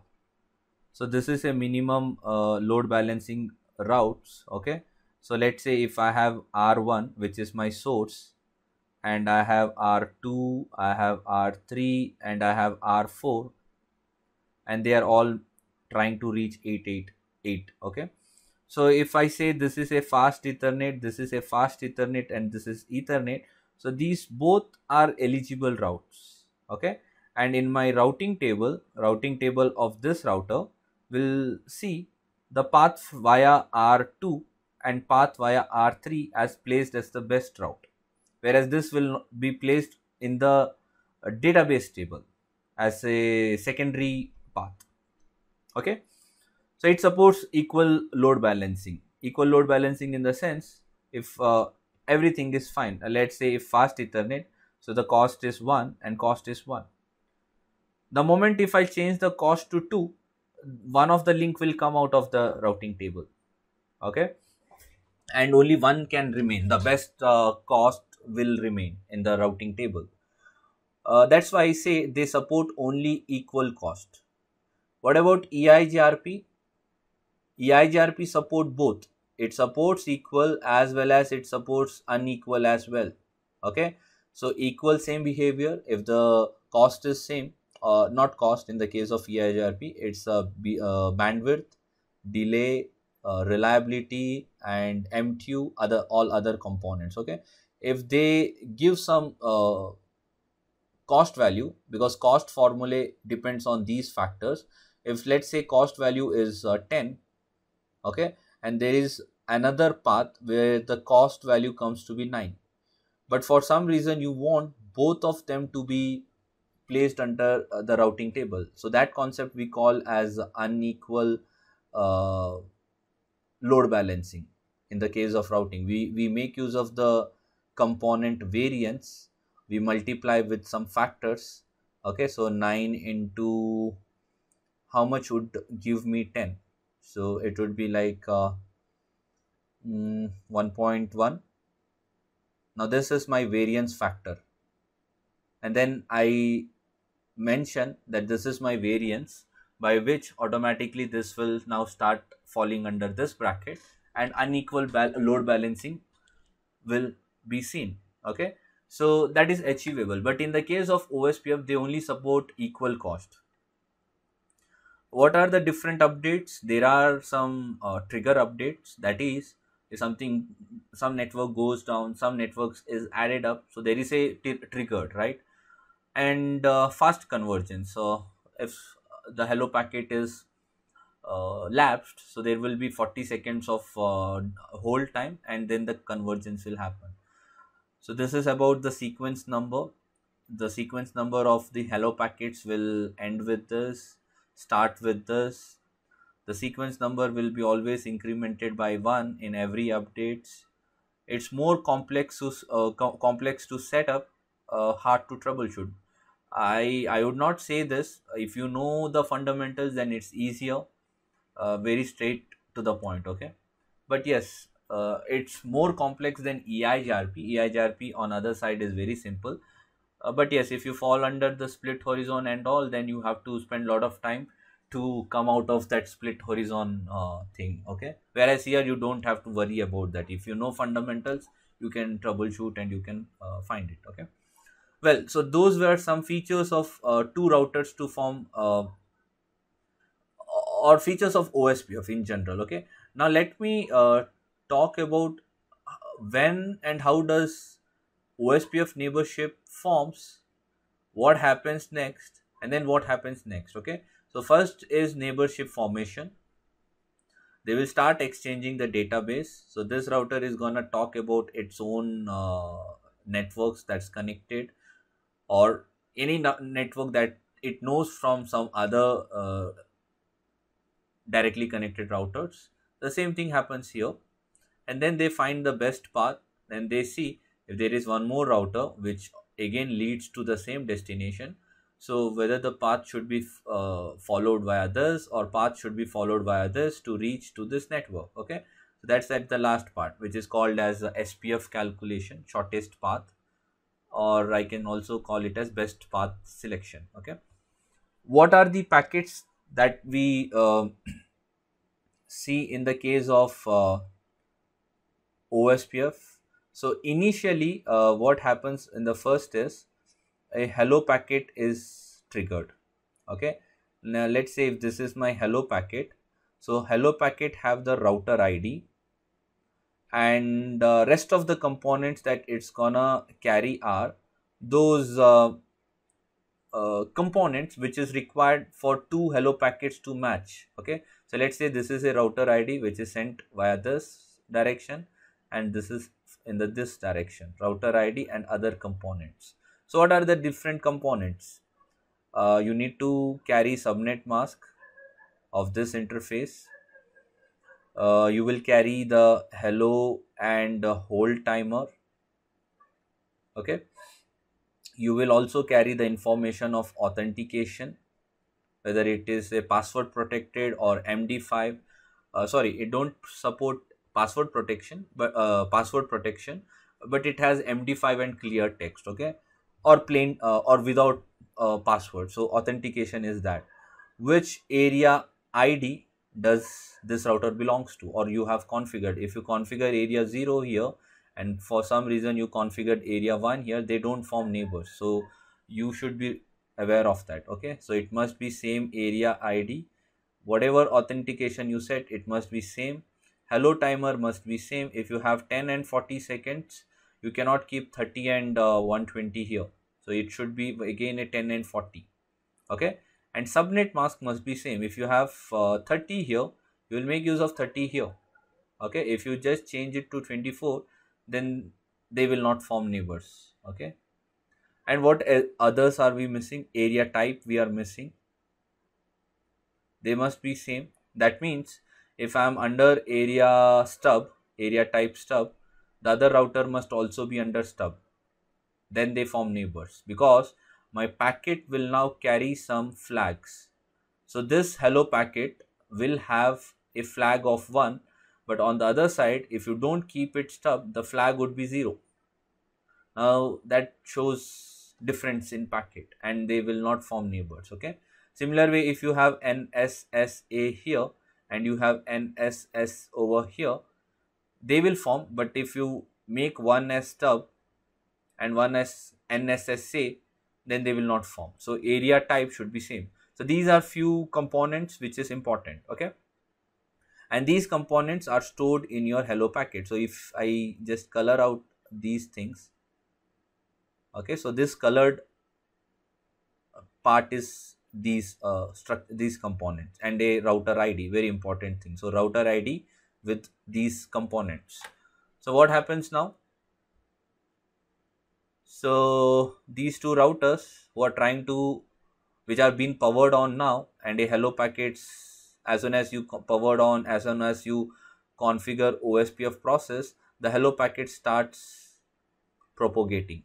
so this is a minimum uh, load balancing routes okay so let's say if i have r1 which is my source and i have r2 i have r3 and i have r4 and they are all trying to reach 888 okay so if i say this is a fast ethernet this is a fast ethernet and this is ethernet so these both are eligible routes. Okay. And in my routing table, routing table of this router will see the path via R2 and path via R3 as placed as the best route. Whereas this will be placed in the uh, database table as a secondary path. Okay. So it supports equal load balancing. Equal load balancing in the sense if uh, everything is fine. Uh, let's say if fast Ethernet, so the cost is 1 and cost is 1. The moment if I change the cost to 2, one of the link will come out of the routing table. Okay. And only one can remain. The best uh, cost will remain in the routing table. Uh, that's why I say they support only equal cost. What about EIGRP? EIGRP support both it supports equal as well as it supports unequal as well okay so equal same behavior if the cost is same uh, not cost in the case of EIGRP it's a uh, bandwidth delay uh, reliability and MTU other all other components okay if they give some uh, cost value because cost formulae depends on these factors if let's say cost value is uh, 10 okay and there is another path where the cost value comes to be 9 but for some reason you want both of them to be placed under uh, the routing table so that concept we call as unequal uh, load balancing in the case of routing we we make use of the component variance we multiply with some factors okay so 9 into how much would give me 10 so it would be like uh, mm, 1.1 now this is my variance factor and then i mention that this is my variance by which automatically this will now start falling under this bracket and unequal ba load balancing will be seen okay so that is achievable but in the case of ospf they only support equal cost what are the different updates there are some uh, trigger updates that is if something some network goes down some networks is added up so there is a triggered right and uh, fast convergence so if the hello packet is uh, lapsed so there will be 40 seconds of uh, hold time and then the convergence will happen so this is about the sequence number the sequence number of the hello packets will end with this start with this. The sequence number will be always incremented by 1 in every updates. It's more complex to, uh, co complex to set up, uh, hard to troubleshoot. I, I would not say this. If you know the fundamentals, then it's easier, uh, very straight to the point, okay? But yes, uh, it's more complex than EIGRP. EIGRP on other side is very simple uh, but yes if you fall under the split horizon and all then you have to spend a lot of time to come out of that split horizon uh, thing okay whereas here you don't have to worry about that if you know fundamentals you can troubleshoot and you can uh, find it okay well so those were some features of uh, two routers to form uh, or features of ospf in general okay now let me uh, talk about when and how does OSPF neighborship forms, what happens next, and then what happens next. Okay. So, first is neighborship formation. They will start exchanging the database. So, this router is going to talk about its own uh, networks that's connected or any network that it knows from some other uh, directly connected routers. The same thing happens here. And then they find the best path and they see if there is one more router which again leads to the same destination so whether the path should be uh, followed by others or path should be followed by others to reach to this network okay so that's at the last part which is called as spf calculation shortest path or i can also call it as best path selection okay what are the packets that we uh, see in the case of uh, ospf so initially uh, what happens in the first is a hello packet is triggered. Okay. Now let's say if this is my hello packet. So hello packet have the router ID and uh, rest of the components that it's gonna carry are those uh, uh, components which is required for two hello packets to match okay so let's say this is a router id which is sent via this direction and this is in the this direction router id and other components so what are the different components uh, you need to carry subnet mask of this interface uh, you will carry the hello and the hold timer okay you will also carry the information of authentication whether it is a password protected or md5 uh, sorry it don't support password protection but uh, password protection but it has md5 and clear text okay or plain uh, or without uh, password so authentication is that which area id does this router belongs to or you have configured if you configure area 0 here and for some reason you configured area 1 here they don't form neighbors so you should be aware of that okay so it must be same area id whatever authentication you set it must be same hello timer must be same if you have 10 and 40 seconds you cannot keep 30 and uh, 120 here so it should be again a 10 and 40 okay and subnet mask must be same if you have uh, 30 here you will make use of 30 here okay if you just change it to 24 then they will not form neighbors okay and what others are we missing area type we are missing they must be same that means if i am under area stub area type stub the other router must also be under stub then they form neighbors because my packet will now carry some flags so this hello packet will have a flag of 1 but on the other side if you don't keep it stub the flag would be 0 now that shows difference in packet and they will not form neighbors okay similar way if you have NSSA here and you have NSS over here, they will form. But if you make one S stub and one as NSSA, then they will not form. So area type should be same. So these are few components which is important. Okay. And these components are stored in your hello packet. So if I just color out these things, okay, so this colored part is these uh, these components and a router id very important thing so router id with these components so what happens now so these two routers who are trying to which are being powered on now and a hello packets as soon as you powered on as soon as you configure ospf process the hello packet starts propagating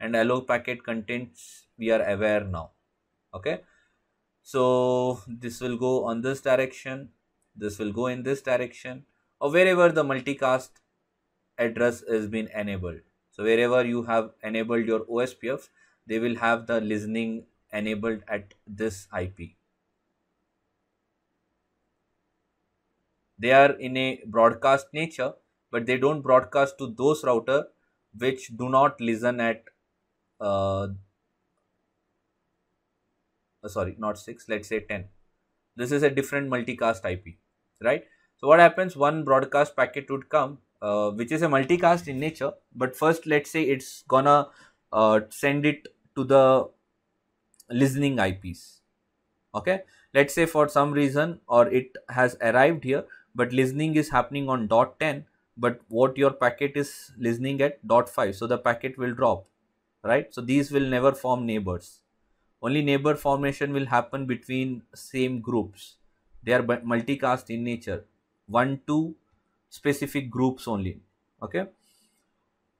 and hello packet contents we are aware now okay so this will go on this direction this will go in this direction or wherever the multicast address has been enabled so wherever you have enabled your ospf they will have the listening enabled at this ip they are in a broadcast nature but they don't broadcast to those router which do not listen at uh, uh, sorry not 6 let's say 10 this is a different multicast ip right so what happens one broadcast packet would come uh, which is a multicast in nature but first let's say it's gonna uh, send it to the listening ips okay let's say for some reason or it has arrived here but listening is happening on dot 10 but what your packet is listening at dot 5 so the packet will drop right so these will never form neighbors only neighbor formation will happen between same groups they are multicast in nature one two specific groups only okay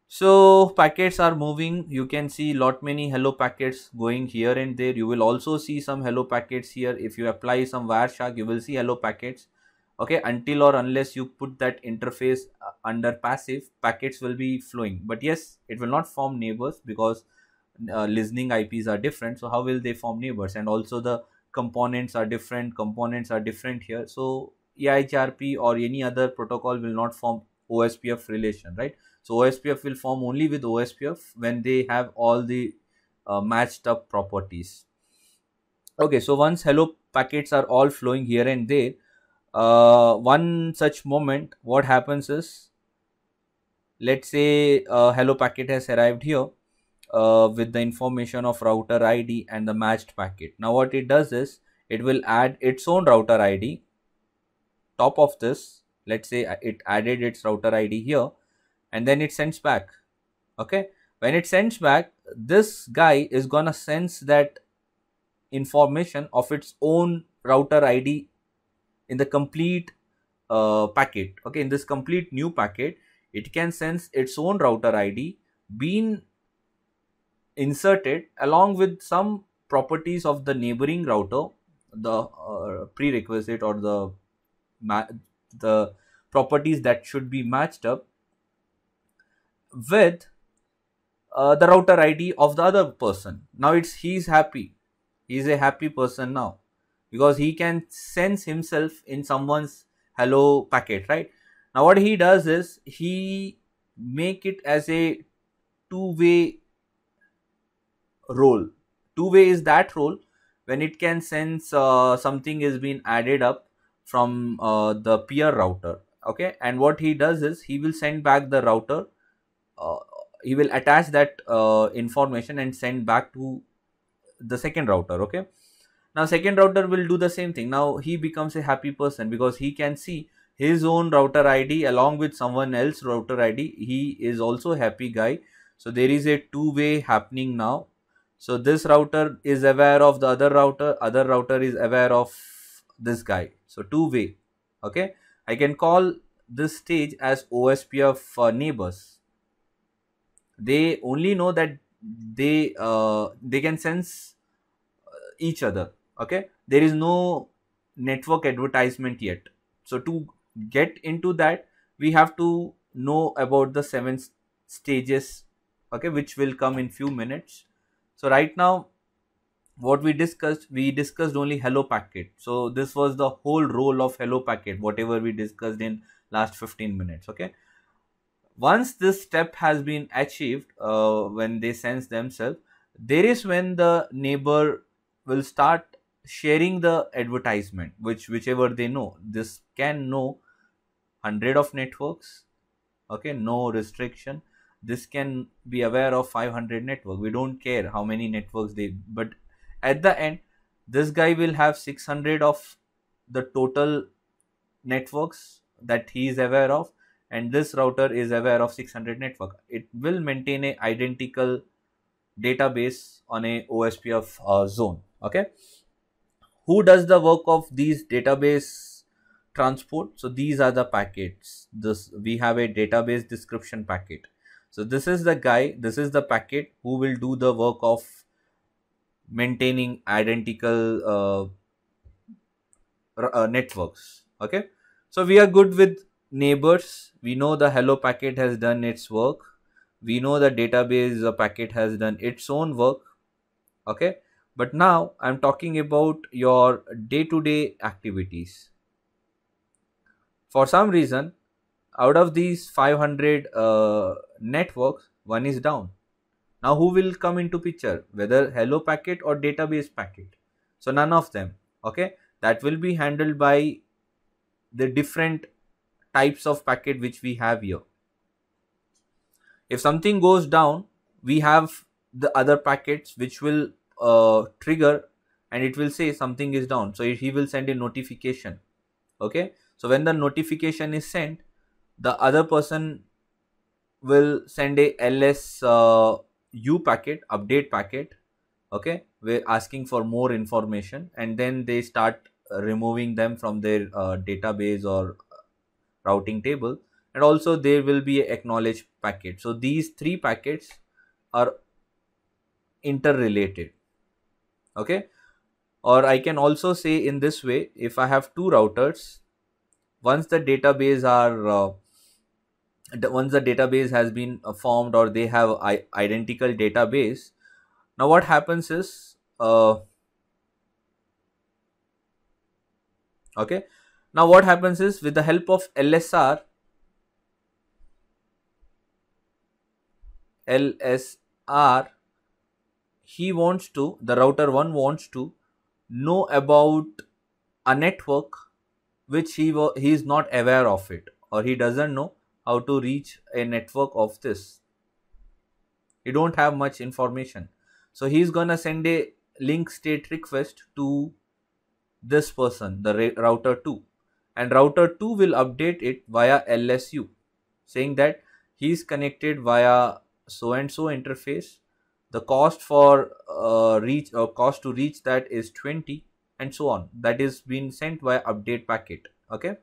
so packets are moving you can see lot many hello packets going here and there you will also see some hello packets here if you apply some wireshark you will see hello packets okay until or unless you put that interface uh, under passive packets will be flowing but yes it will not form neighbors because uh, listening ips are different so how will they form neighbors and also the components are different components are different here so eihrp or any other protocol will not form ospf relation right so ospf will form only with ospf when they have all the uh, matched up properties okay so once hello packets are all flowing here and there uh, one such moment what happens is let's say a uh, hello packet has arrived here uh, with the information of router ID and the matched packet. Now what it does is it will add its own router ID. Top of this, let's say uh, it added its router ID here and then it sends back. Okay. When it sends back, this guy is gonna sense that information of its own router ID in the complete uh, packet. Okay. In this complete new packet, it can sense its own router ID been inserted along with some properties of the neighboring router the uh, prerequisite or the the properties that should be matched up with uh, the router id of the other person now it's he's happy he's a happy person now because he can sense himself in someone's hello packet right now what he does is he make it as a two way role two way is that role when it can sense uh, something is being added up from uh, the peer router okay and what he does is he will send back the router uh, he will attach that uh, information and send back to the second router okay now second router will do the same thing now he becomes a happy person because he can see his own router id along with someone else router id he is also happy guy so there is a two way happening now so this router is aware of the other router other router is aware of this guy so two way okay i can call this stage as OSPF uh, neighbors they only know that they uh, they can sense uh, each other okay there is no network advertisement yet so to get into that we have to know about the seven stages okay which will come in few minutes so right now, what we discussed, we discussed only hello packet. So this was the whole role of hello packet, whatever we discussed in last 15 minutes. Okay. Once this step has been achieved, uh, when they sense themselves, there is when the neighbor will start sharing the advertisement, which whichever they know. This can know hundred of networks. Okay, no restriction this can be aware of 500 network we don't care how many networks they but at the end this guy will have 600 of the total networks that he is aware of and this router is aware of 600 network it will maintain a identical database on a osp of uh, zone okay who does the work of these database transport so these are the packets this we have a database description packet so this is the guy, this is the packet who will do the work of maintaining identical uh, uh, networks. Okay. So we are good with neighbors. We know the hello packet has done its work. We know the database uh, packet has done its own work. Okay. But now I'm talking about your day to day activities. For some reason, out of these 500 uh, networks, one is down. Now who will come into picture, whether hello packet or database packet? So none of them, okay? That will be handled by the different types of packet which we have here. If something goes down, we have the other packets which will uh, trigger and it will say something is down. So he will send a notification, okay? So when the notification is sent, the other person will send a ls uh, u packet update packet okay we're asking for more information and then they start uh, removing them from their uh, database or uh, routing table and also there will be acknowledge packet so these three packets are interrelated okay or i can also say in this way if i have two routers once the database are uh, once the database has been uh, formed or they have identical database now what happens is uh, okay now what happens is with the help of lsr lsr he wants to the router one wants to know about a network which he he is not aware of it or he doesn't know how to reach a network of this you don't have much information so he's gonna send a link state request to this person the router 2 and router 2 will update it via lsu saying that he's connected via so and so interface the cost for uh, reach or uh, cost to reach that is 20 and so on that is being sent by update packet okay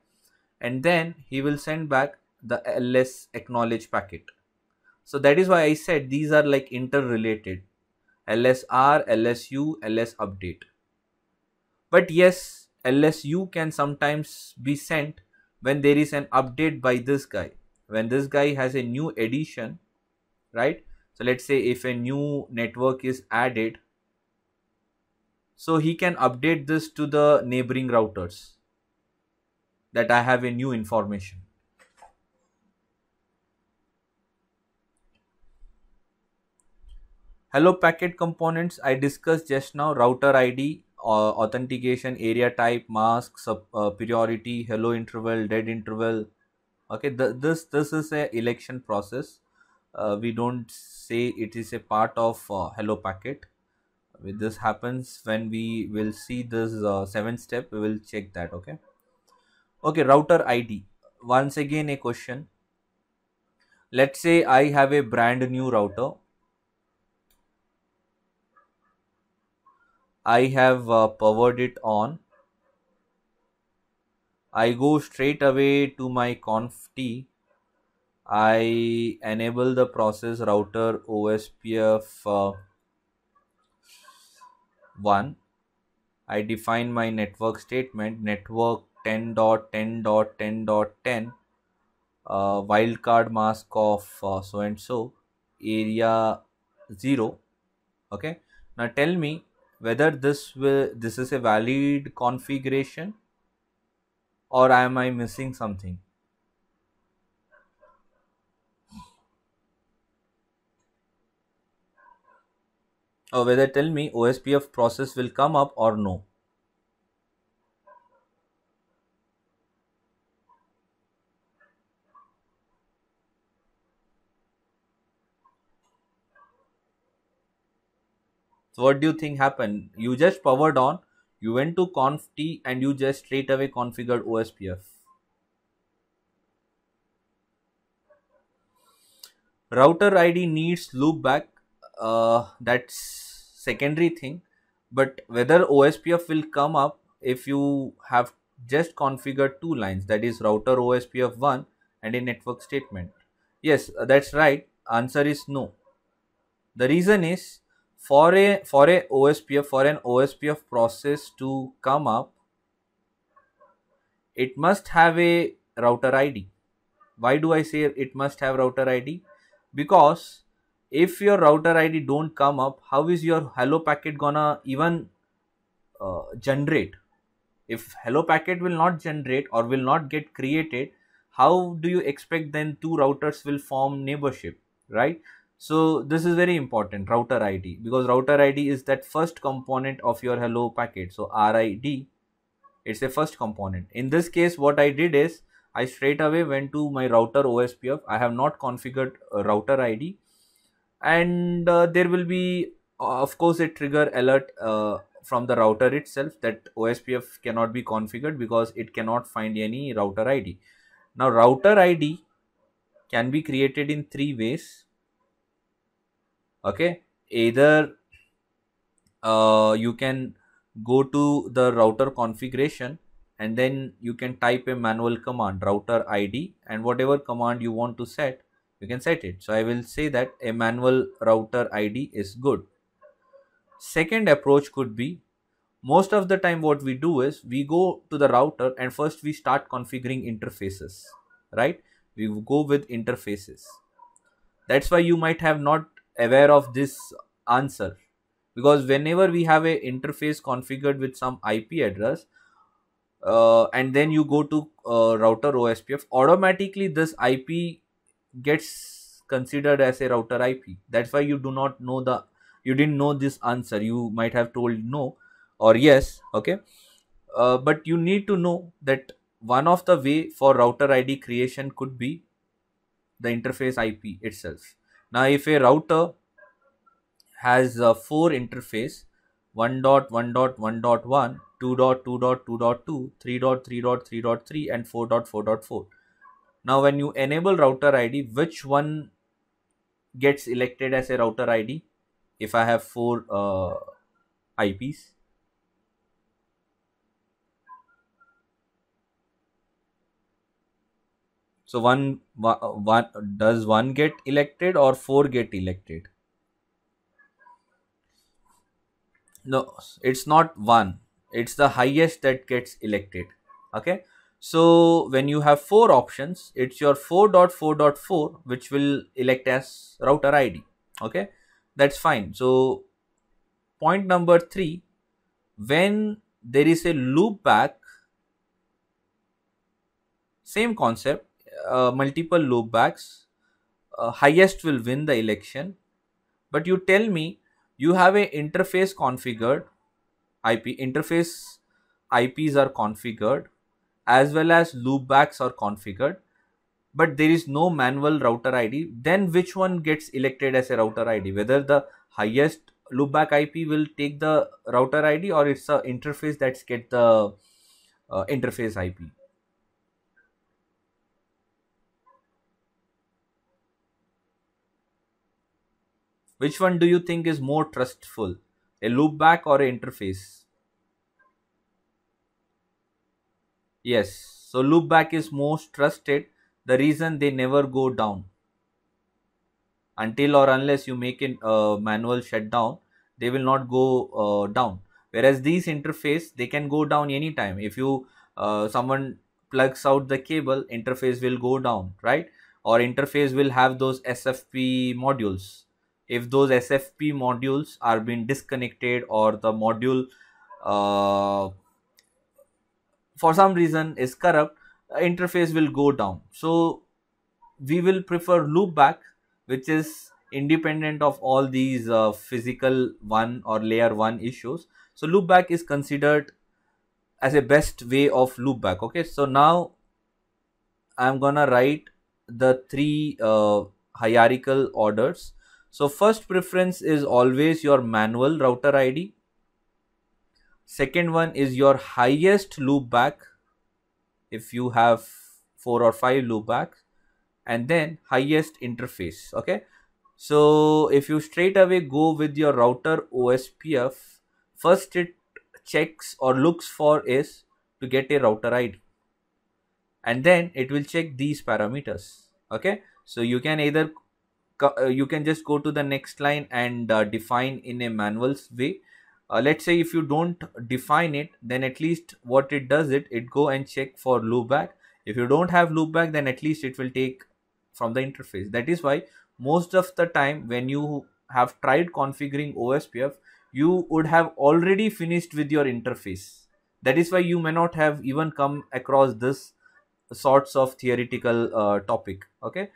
and then he will send back the ls acknowledge packet. So that is why I said these are like interrelated lsr, lsu, ls update. But yes, lsu can sometimes be sent when there is an update by this guy. When this guy has a new addition, right? So let's say if a new network is added, so he can update this to the neighboring routers that I have a new information. hello packet components I discussed just now router ID uh, authentication area type mask sub uh, priority hello interval dead interval okay the, this this is a election process uh, we don't say it is a part of uh, hello packet this happens when we will see this uh, seven step we will check that okay okay router id once again a question let's say i have a brand new router I have uh, powered it on. I go straight away to my conft. I enable the process router OSPF uh, 1. I define my network statement network 10.10.10.10 uh, wildcard mask of uh, so and so area 0 okay now tell me whether this will this is a valid configuration or am I missing something or whether tell me OSPF process will come up or no So what do you think happened? You just powered on, you went to conf t and you just straight away configured OSPF. Router ID needs loopback. Uh, that's secondary thing. But whether OSPF will come up if you have just configured two lines that is router OSPF 1 and a network statement. Yes, that's right. Answer is no. The reason is for a for a OSPF for an OSPF process to come up it must have a router ID why do I say it must have router ID because if your router ID don't come up how is your hello packet gonna even uh, generate if hello packet will not generate or will not get created how do you expect then two routers will form neighborship right so this is very important router ID because router ID is that first component of your hello packet. So RID, it's the first component. In this case, what I did is I straight away went to my router OSPF. I have not configured router ID and uh, there will be uh, of course a trigger alert uh, from the router itself that OSPF cannot be configured because it cannot find any router ID. Now router ID can be created in three ways okay either uh, you can go to the router configuration and then you can type a manual command router id and whatever command you want to set you can set it so i will say that a manual router id is good second approach could be most of the time what we do is we go to the router and first we start configuring interfaces right we go with interfaces that's why you might have not aware of this answer because whenever we have a interface configured with some IP address uh, and then you go to uh, router OSPF automatically this IP gets considered as a router IP that's why you do not know the you didn't know this answer you might have told no or yes okay uh, but you need to know that one of the way for router ID creation could be the interface IP itself now, if a router has uh, four interface 1.1.1.1, 2.2.2.2, and 4.4.4. Now, when you enable router ID, which one gets elected as a router ID? If I have four uh, IPs, So one uh, one does one get elected or four get elected? No, it's not one. It's the highest that gets elected. Okay. So when you have four options, it's your 4.4.4 which will elect as router ID. Okay, that's fine. So point number three, when there is a loopback, same concept, uh, multiple loopbacks, uh, highest will win the election. But you tell me you have a interface configured, IP interface IPs are configured as well as loopbacks are configured, but there is no manual router ID. Then which one gets elected as a router ID? Whether the highest loopback IP will take the router ID or it's a interface that's get the uh, interface IP Which one do you think is more trustful, a loopback or an interface? Yes, so loopback is most trusted. The reason they never go down until or unless you make a uh, manual shutdown, they will not go uh, down. Whereas these interface, they can go down anytime. If you uh, someone plugs out the cable, interface will go down, right? Or interface will have those SFP modules if those SFP modules are being disconnected or the module uh, for some reason is corrupt, interface will go down. So we will prefer loopback which is independent of all these uh, physical one or layer one issues. So loopback is considered as a best way of loopback. Okay, so now I'm gonna write the three uh, hierarchical orders so first preference is always your manual router ID. Second one is your highest loopback if you have four or five loopbacks and then highest interface. Okay. So if you straight away go with your router OSPF, first it checks or looks for is to get a router ID and then it will check these parameters. Okay. So you can either uh, you can just go to the next line and uh, define in a manuals way uh, let's say if you don't define it then at least what it does it it go and check for loopback if you don't have loopback then at least it will take from the interface that is why most of the time when you have tried configuring ospf you would have already finished with your interface that is why you may not have even come across this sorts of theoretical uh, topic okay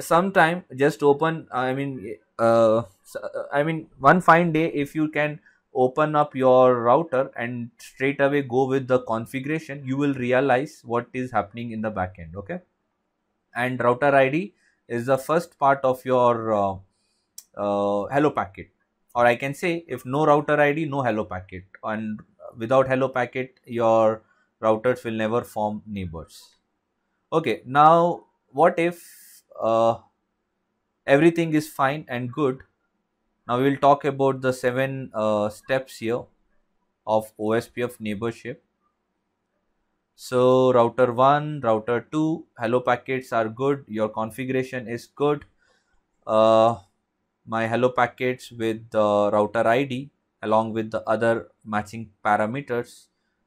sometime just open i mean uh, uh, i mean one fine day if you can open up your router and straight away go with the configuration you will realize what is happening in the backend okay and router id is the first part of your uh, uh, hello packet or i can say if no router id no hello packet and without hello packet your routers will never form neighbors okay now what if uh, everything is fine and good now we will talk about the seven uh, steps here of ospf neighborship so router 1 router 2 hello packets are good your configuration is good uh, my hello packets with the router id along with the other matching parameters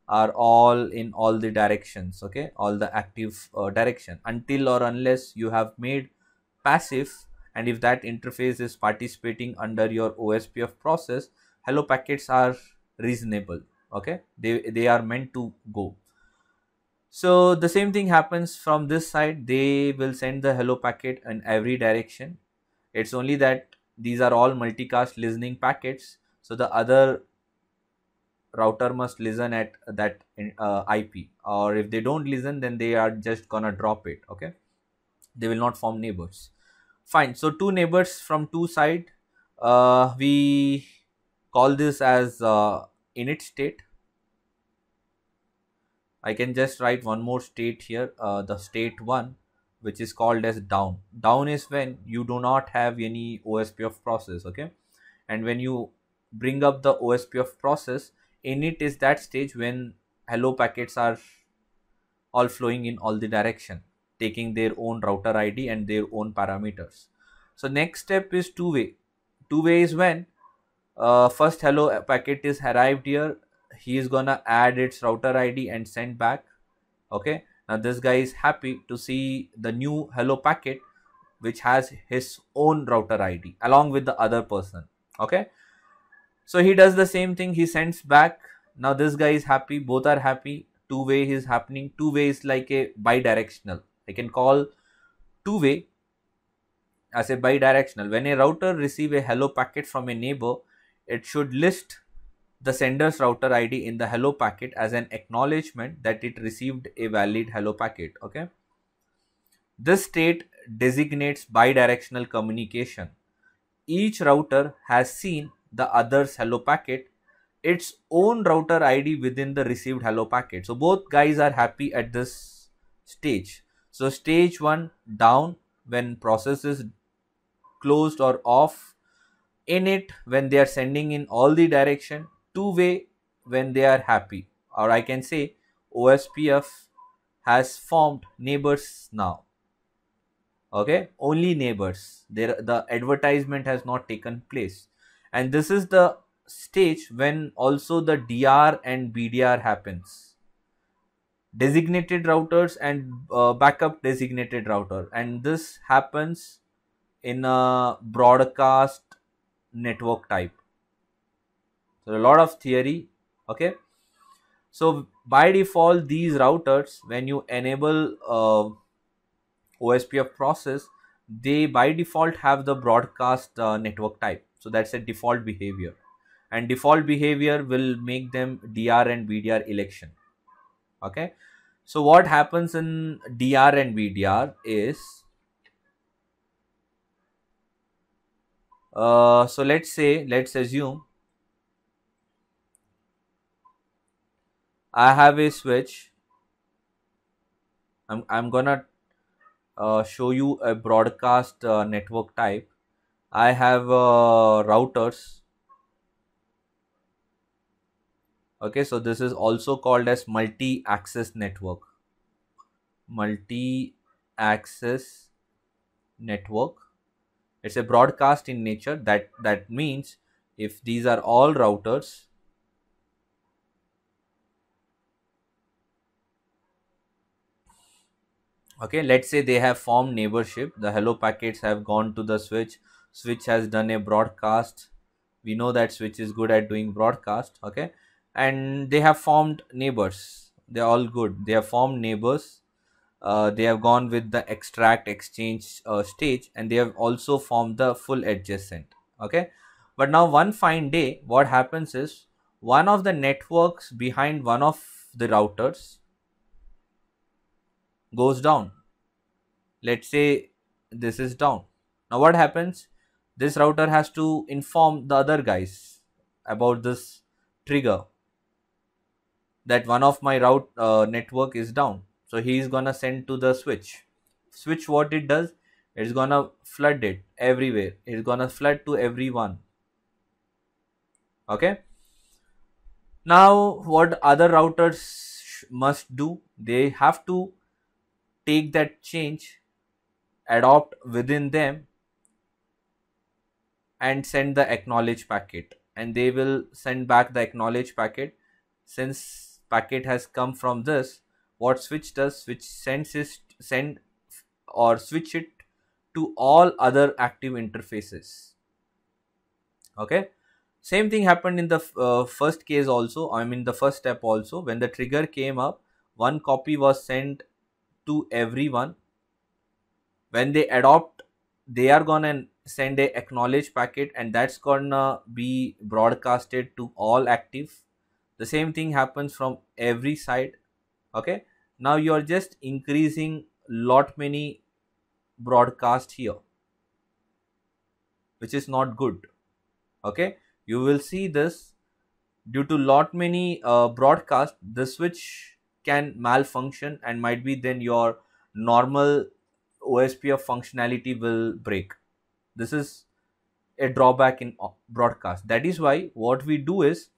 are all in all the directions okay all the active uh, direction until or unless you have made passive and if that interface is participating under your ospf process hello packets are reasonable okay they they are meant to go so the same thing happens from this side they will send the hello packet in every direction it's only that these are all multicast listening packets so the other router must listen at that uh, IP or if they don't listen then they are just gonna drop it okay they will not form neighbors fine so two neighbors from two side uh, we call this as uh, init state I can just write one more state here uh, the state one which is called as down down is when you do not have any OSPF process okay and when you bring up the OSPF process, init is that stage when hello packets are all flowing in all the direction taking their own router id and their own parameters so next step is two way two way is when uh, first hello packet is arrived here he is gonna add its router id and send back okay now this guy is happy to see the new hello packet which has his own router id along with the other person okay so he does the same thing, he sends back. Now this guy is happy, both are happy. Two way is happening. Two way is like a bidirectional. I can call two way as a bidirectional. When a router receive a hello packet from a neighbor, it should list the sender's router ID in the hello packet as an acknowledgement that it received a valid hello packet. Okay. This state designates bidirectional communication. Each router has seen the other's hello packet its own router ID within the received hello packet. So both guys are happy at this stage. So stage one down when process is closed or off in it when they are sending in all the direction two way when they are happy or I can say OSPF has formed neighbors now okay only neighbors there the advertisement has not taken place and this is the stage when also the DR and BDR happens designated routers and uh, backup designated router and this happens in a broadcast network type so a lot of theory okay so by default these routers when you enable uh, ospf process they by default have the broadcast uh, network type so that's a default behavior and default behavior will make them DR and BDR election. Okay. So what happens in DR and BDR is, uh, so let's say, let's assume I have a switch. I'm, I'm gonna uh, show you a broadcast uh, network type. I have uh, routers. Okay, so this is also called as multi-access network. Multi-access network. It's a broadcast in nature. That that means if these are all routers, okay let's say they have formed neighborship the hello packets have gone to the switch switch has done a broadcast we know that switch is good at doing broadcast okay and they have formed neighbors they're all good they have formed neighbors uh, they have gone with the extract exchange uh, stage and they have also formed the full adjacent okay but now one fine day what happens is one of the networks behind one of the routers goes down let's say this is down now what happens this router has to inform the other guys about this trigger that one of my route uh, network is down so he is gonna send to the switch switch what it does it's gonna flood it everywhere it's gonna flood to everyone okay now what other routers must do they have to take that change adopt within them and send the acknowledge packet and they will send back the acknowledge packet since packet has come from this what switch does switch sends is send or switch it to all other active interfaces okay same thing happened in the uh, first case also i mean the first step also when the trigger came up one copy was sent to everyone when they adopt they are gonna send a acknowledge packet and that's gonna be broadcasted to all active the same thing happens from every side okay now you are just increasing lot many broadcast here which is not good okay you will see this due to lot many uh, broadcast the switch can malfunction and might be then your normal OSPF functionality will break. This is a drawback in broadcast. That is why what we do is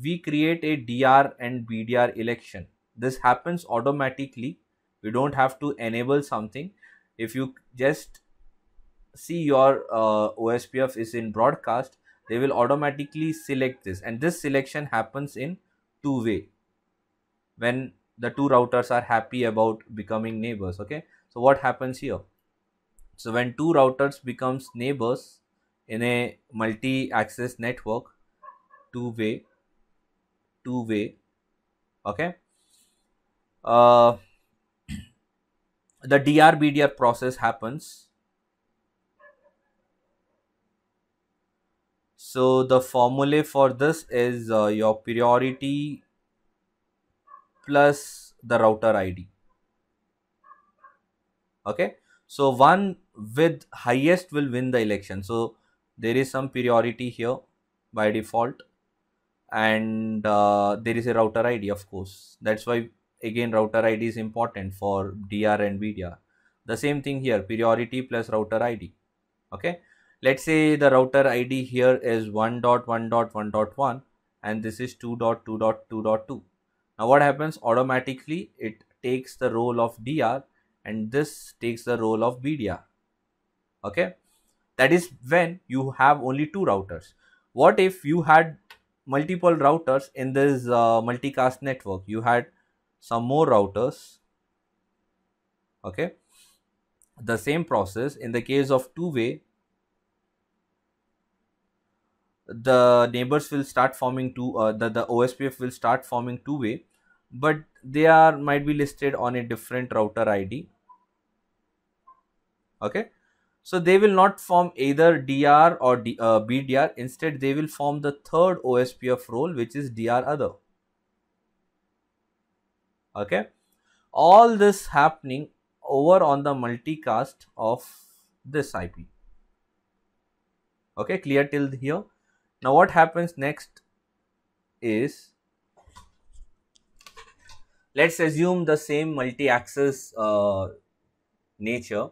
we create a DR and BDR election. This happens automatically. We don't have to enable something. If you just see your uh, OSPF is in broadcast, they will automatically select this. And this selection happens in two way when the two routers are happy about becoming neighbors. Okay. So what happens here? So when two routers becomes neighbors in a multi-access network, two-way, two-way, okay. Uh, the DR-BDR process happens. So the formula for this is uh, your priority plus the router ID okay so one with highest will win the election so there is some priority here by default and uh, there is a router id of course that's why again router id is important for dr and vdr the same thing here priority plus router id okay let's say the router id here is 1.1.1.1 and this is 2.2.2.2 now what happens automatically it takes the role of dr and this takes the role of BDR. Okay, that is when you have only two routers. What if you had multiple routers in this uh, multicast network? You had some more routers. Okay, the same process in the case of two way the neighbors will start forming two uh, the, the ospf will start forming two way but they are might be listed on a different router id okay so they will not form either dr or D, uh, bdr instead they will form the third ospf role which is dr other okay all this happening over on the multicast of this ip okay clear till here now what happens next is let's assume the same multi-axis uh, nature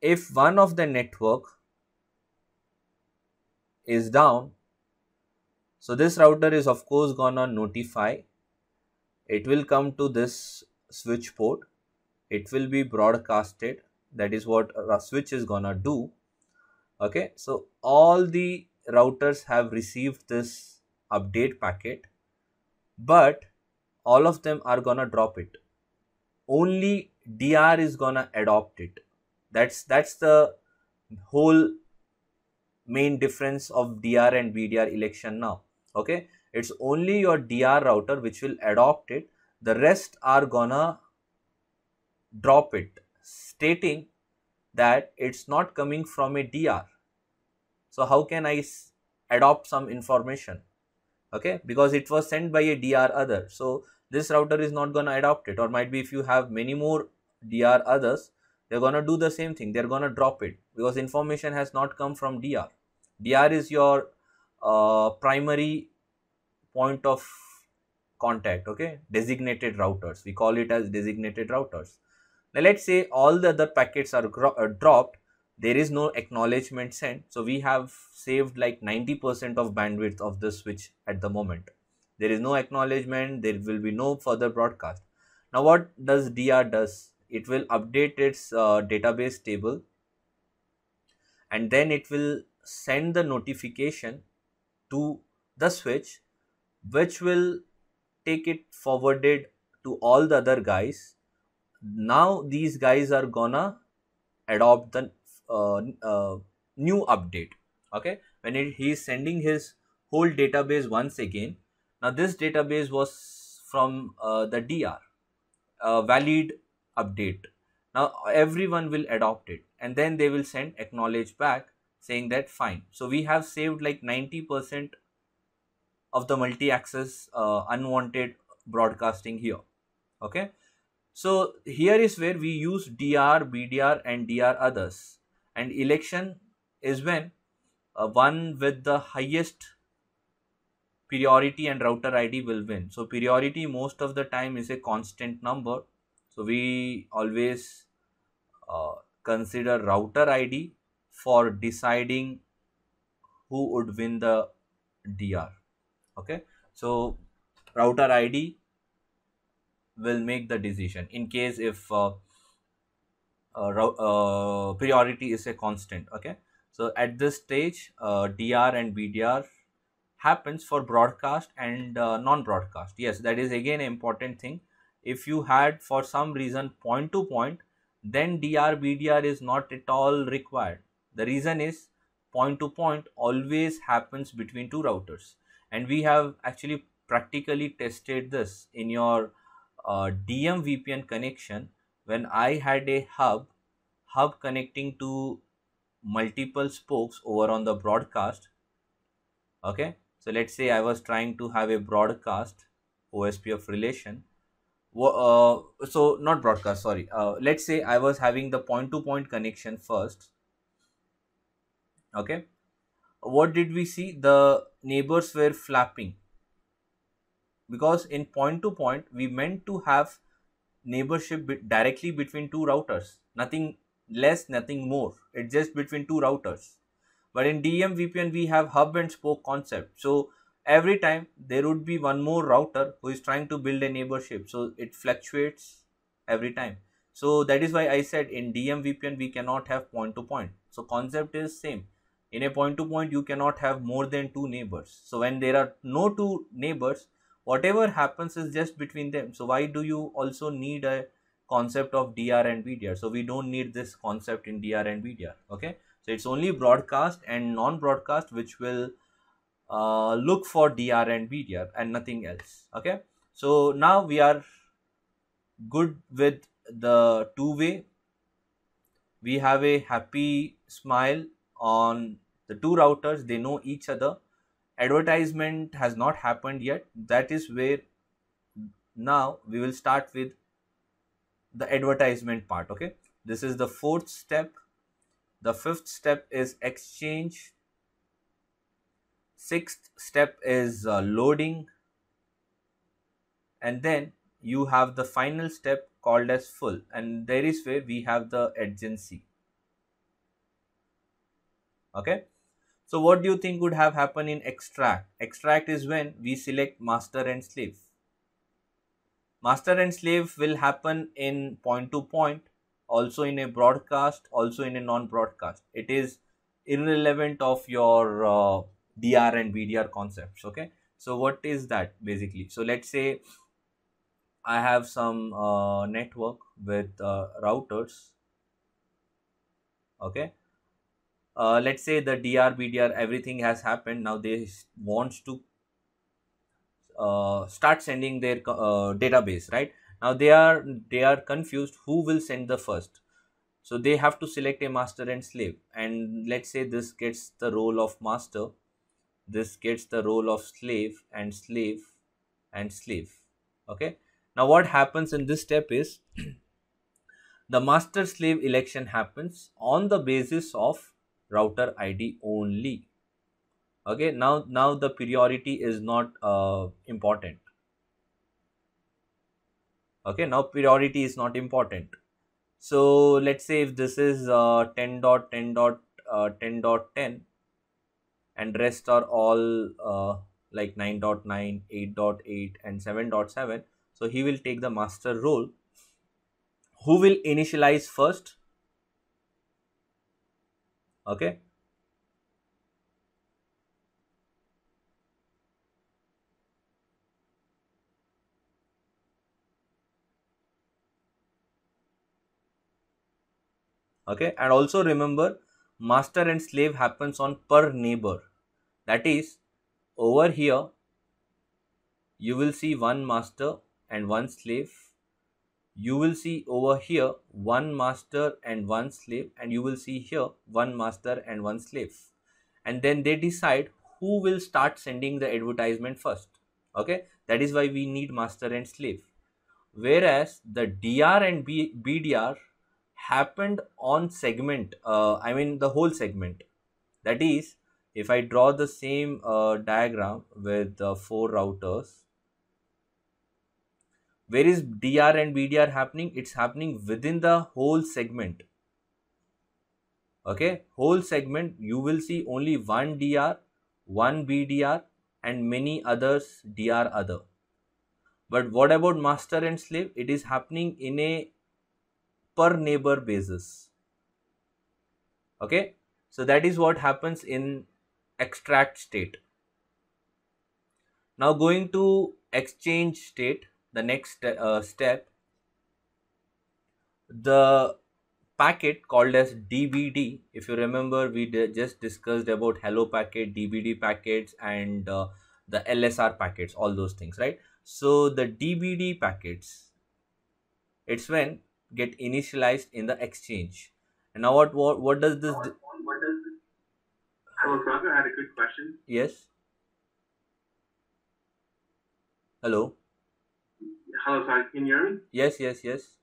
if one of the network is down so this router is of course gonna notify it will come to this switch port it will be broadcasted that is what a switch is gonna do okay so all the routers have received this update packet but all of them are gonna drop it only dr is gonna adopt it that's that's the whole main difference of dr and vdr election now okay it's only your dr router which will adopt it the rest are gonna drop it stating that it's not coming from a dr so how can i adopt some information okay because it was sent by a dr other so this router is not going to adopt it or might be if you have many more dr others they're going to do the same thing they're going to drop it because information has not come from dr dr is your uh, primary point of contact okay designated routers we call it as designated routers now let's say all the other packets are uh, dropped there is no acknowledgement sent so we have saved like 90% of bandwidth of the switch at the moment there is no acknowledgement there will be no further broadcast now what does dr does it will update its uh, database table and then it will send the notification to the switch which will take it forwarded to all the other guys now these guys are gonna adopt the uh, uh, new update okay when it, he is sending his whole database once again now this database was from uh, the dr uh, valid update. Now everyone will adopt it and then they will send acknowledge back saying that fine. So we have saved like 90% of the multi access uh, unwanted broadcasting here. Okay. So here is where we use DR, BDR and DR others and election is when uh, one with the highest priority and router ID will win. So priority most of the time is a constant number so we always uh, consider router ID for deciding who would win the DR. Okay, so router ID will make the decision in case if uh, uh, priority is a constant. Okay, so at this stage, uh, DR and BDR happens for broadcast and uh, non-broadcast. Yes, that is again an important thing if you had for some reason point to point then dr bdr is not at all required the reason is point to point always happens between two routers and we have actually practically tested this in your uh, dm vpn connection when i had a hub hub connecting to multiple spokes over on the broadcast okay so let's say i was trying to have a broadcast ospf relation uh, so not broadcast sorry uh, let's say i was having the point to point connection first okay what did we see the neighbors were flapping because in point to point we meant to have neighborship be directly between two routers nothing less nothing more it's just between two routers but in dm vpn we have hub and spoke concept so every time there would be one more router who is trying to build a neighborship so it fluctuates every time so that is why i said in dm vpn we cannot have point to point so concept is same in a point to point you cannot have more than two neighbors so when there are no two neighbors whatever happens is just between them so why do you also need a concept of dr and vdr so we don't need this concept in dr and vdr okay so it's only broadcast and non broadcast which will uh, look for dr and BDR and nothing else okay so now we are good with the two way we have a happy smile on the two routers they know each other advertisement has not happened yet that is where now we will start with the advertisement part okay this is the fourth step the fifth step is exchange sixth step is uh, loading and then you have the final step called as full and there is where we have the agency okay so what do you think would have happened in extract extract is when we select master and slave master and slave will happen in point to point also in a broadcast also in a non broadcast it is irrelevant of your uh, DR and VDR concepts. Okay. So what is that basically? So let's say I have some uh, network with uh, routers. Okay. Uh, let's say the DR, BDR, everything has happened. Now they want to uh, start sending their uh, database, right? Now they are they are confused who will send the first. So they have to select a master and slave. And let's say this gets the role of master this gets the role of slave and slave and slave okay now what happens in this step is the master slave election happens on the basis of router id only okay now now the priority is not uh, important okay now priority is not important so let's say if this is uh, dot uh, 10 dot ten and rest are all uh, like 9.9 8.8 and 7.7 so he will take the master role who will initialize first okay okay and also remember master and slave happens on per neighbor that is over here you will see one master and one slave you will see over here one master and one slave and you will see here one master and one slave and then they decide who will start sending the advertisement first okay that is why we need master and slave whereas the dr and B bdr happened on segment uh, i mean the whole segment that is if I draw the same uh, diagram with uh, four routers, where is DR and BDR happening? It's happening within the whole segment. Okay, whole segment, you will see only one DR, one BDR and many others DR other. But what about master and slave? It is happening in a per neighbor basis. Okay, so that is what happens in extract state. Now going to exchange state, the next uh, step, the packet called as DBD, if you remember we just discussed about hello packet, DBD packets and uh, the LSR packets, all those things, right? So the DBD packets, it's when get initialized in the exchange. And now what, what, what does this Hello, Sagar. I had a good question. Yes. Hello. Hello, sorry. Can you hear me? Yes, yes, yes.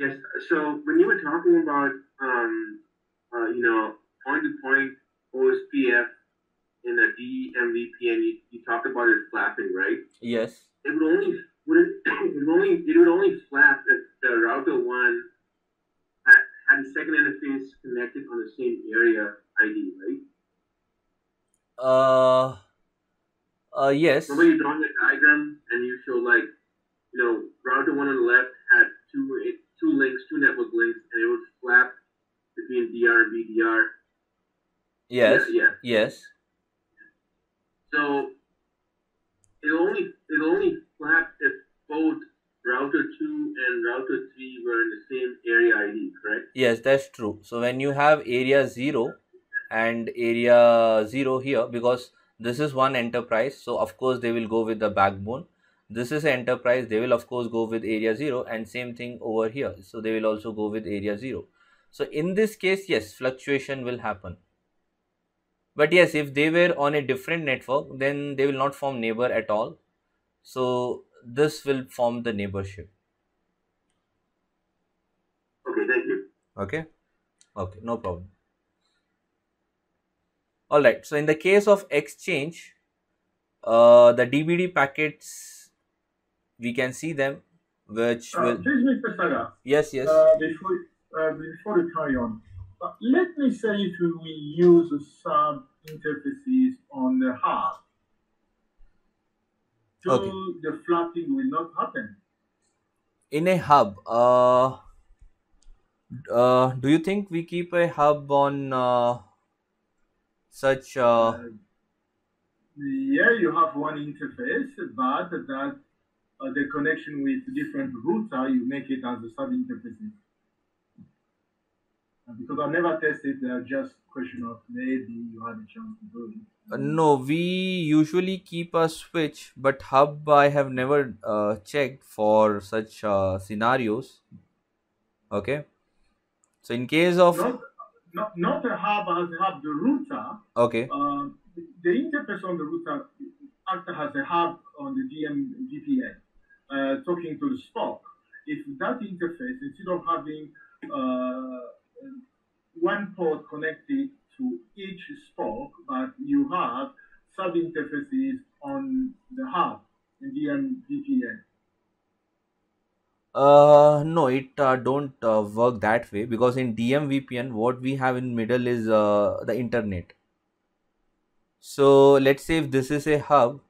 Yes. So when you were talking about, um, uh, you know, point-to-point OSPF in a DMVP, and you, you talked about it flapping, right? Yes. It would only would it, it would only it would only flap if the router one had, had a second interface connected on the same area ID, right? Uh, uh, yes. Remember you drawing a diagram and you show like, you know, router one on the left had two two links, two network links, and it would flap between DR and VDR. Yes. Yeah, Yes. So it'll only it'll only flap if both router two and router three were in the same area ID, correct? Yes, that's true. So when you have area zero and area 0 here because this is one enterprise so of course they will go with the backbone this is enterprise they will of course go with area 0 and same thing over here so they will also go with area 0 so in this case yes fluctuation will happen but yes if they were on a different network then they will not form neighbor at all so this will form the neighborship okay thank you okay okay no problem all right so in the case of exchange uh, the dvd packets we can see them which uh, will Mr. yes yes uh, before, uh, before we carry on uh, let me say if we use sub interfaces on the hard so okay. the flapping will not happen in a hub uh, uh, do you think we keep a hub on uh, such uh, yeah you have one interface but that uh, the connection with different router you make it as a sub interface uh, because i never tested uh, just question of maybe you had a chance to do it uh, no we usually keep a switch but hub i have never uh, checked for such uh, scenarios okay so in case of Not not, a hub as a hub, the router. Okay. Uh, the interface on the router acts as a hub on the DM VPN, uh, talking to the stock. If that interface, instead of having uh, one port connected to each spoke, but you have sub interfaces on the hub in DM VPN uh no it uh, don't uh, work that way because in dm vpn what we have in middle is uh, the internet so let's say if this is a hub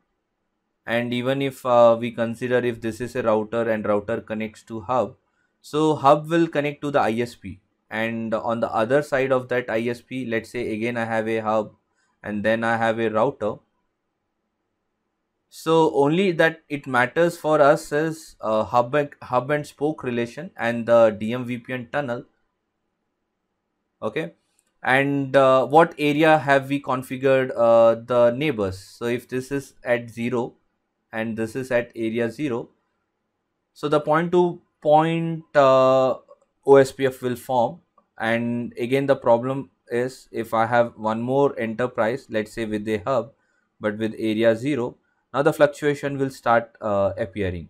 and even if uh, we consider if this is a router and router connects to hub so hub will connect to the isp and on the other side of that isp let's say again i have a hub and then i have a router so only that it matters for us is uh, hub, and, hub and spoke relation and the DMVPN tunnel. Okay. And uh, what area have we configured uh, the neighbors? So if this is at 0 and this is at area 0. So the point to point uh, OSPF will form. And again, the problem is if I have one more enterprise, let's say with a hub, but with area 0 now the fluctuation will start uh, appearing.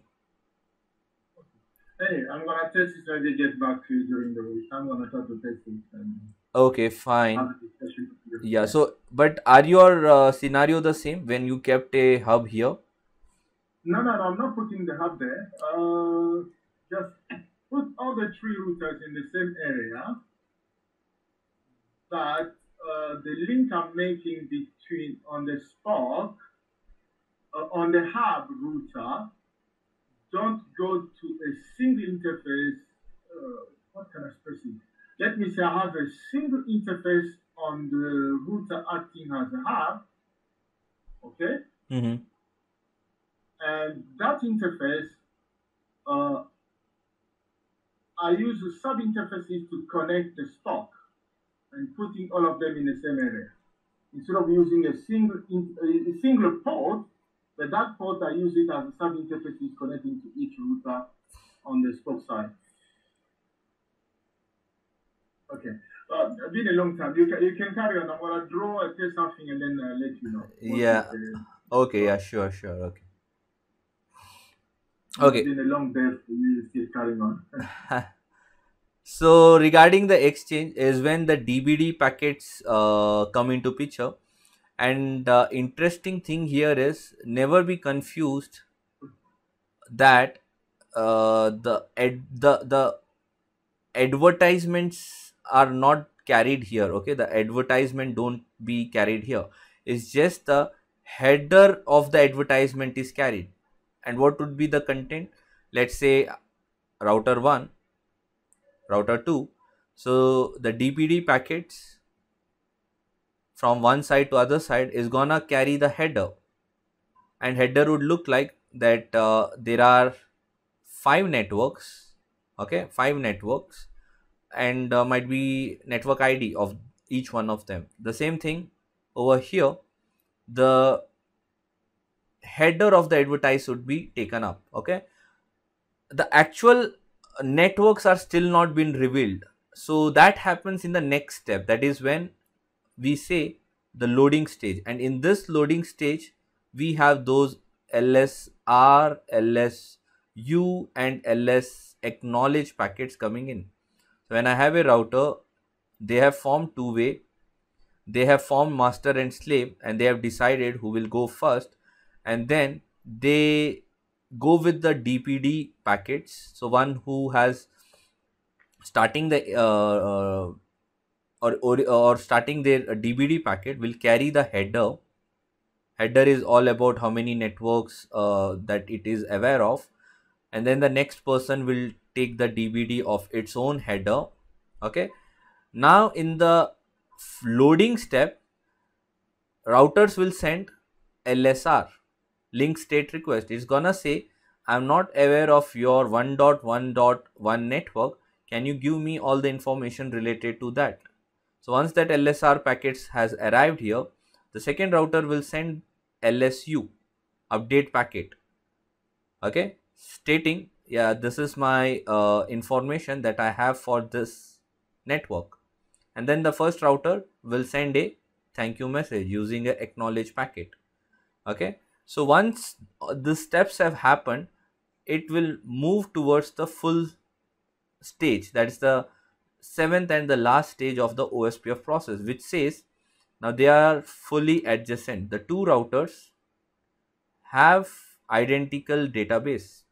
I'm gonna test get back to you during the week. I'm gonna okay, fine. Yeah. So, but are your uh, scenario the same when you kept a hub here? No, no, no. I'm not putting the hub there. Uh, just put all the three routers in the same area. But uh, the link I'm making between on the Spark uh, on the hub router, don't go to a single interface. Uh, what kind of person? Let me say I have a single interface on the router acting as a hub. Okay? Mm-hmm. And that interface, uh, I use sub interfaces to connect the stock and putting all of them in the same area. Instead of using a single, in, a single port, the dark port I use it as a sub interface is connecting to each router on the spoke side. Okay. Uh, it's been a long time. You can, you can carry on. I'm going to draw and say something and then uh, let you know. Yeah. Okay. Yeah, sure, sure. Okay. Okay. It's been a long day for you still carrying on. so regarding the exchange is when the dbd packets uh, come into picture and the interesting thing here is never be confused that uh, the ad, the the advertisements are not carried here okay the advertisement don't be carried here it's just the header of the advertisement is carried and what would be the content let's say router 1 router 2 so the dpd packets from one side to other side is gonna carry the header and header would look like that uh, there are five networks okay five networks and uh, might be network id of each one of them the same thing over here the header of the advertise would be taken up okay the actual networks are still not been revealed so that happens in the next step that is when we say the loading stage and in this loading stage we have those lsr lsu and ls acknowledge packets coming in so when i have a router they have formed two way they have formed master and slave and they have decided who will go first and then they go with the dpd packets so one who has starting the uh, uh, or, or, or starting their DVD packet will carry the header. Header is all about how many networks uh, that it is aware of. And then the next person will take the DVD of its own header. Okay. Now in the loading step, routers will send LSR, link state request. It's gonna say, I'm not aware of your 1.1.1 network. Can you give me all the information related to that? So once that LSR packets has arrived here, the second router will send LSU update packet. Okay, stating yeah this is my uh, information that I have for this network and then the first router will send a thank you message using a acknowledge packet okay so once uh, the steps have happened it will move towards the full stage that is the seventh and the last stage of the OSPF process which says now they are fully adjacent. The two routers have identical database.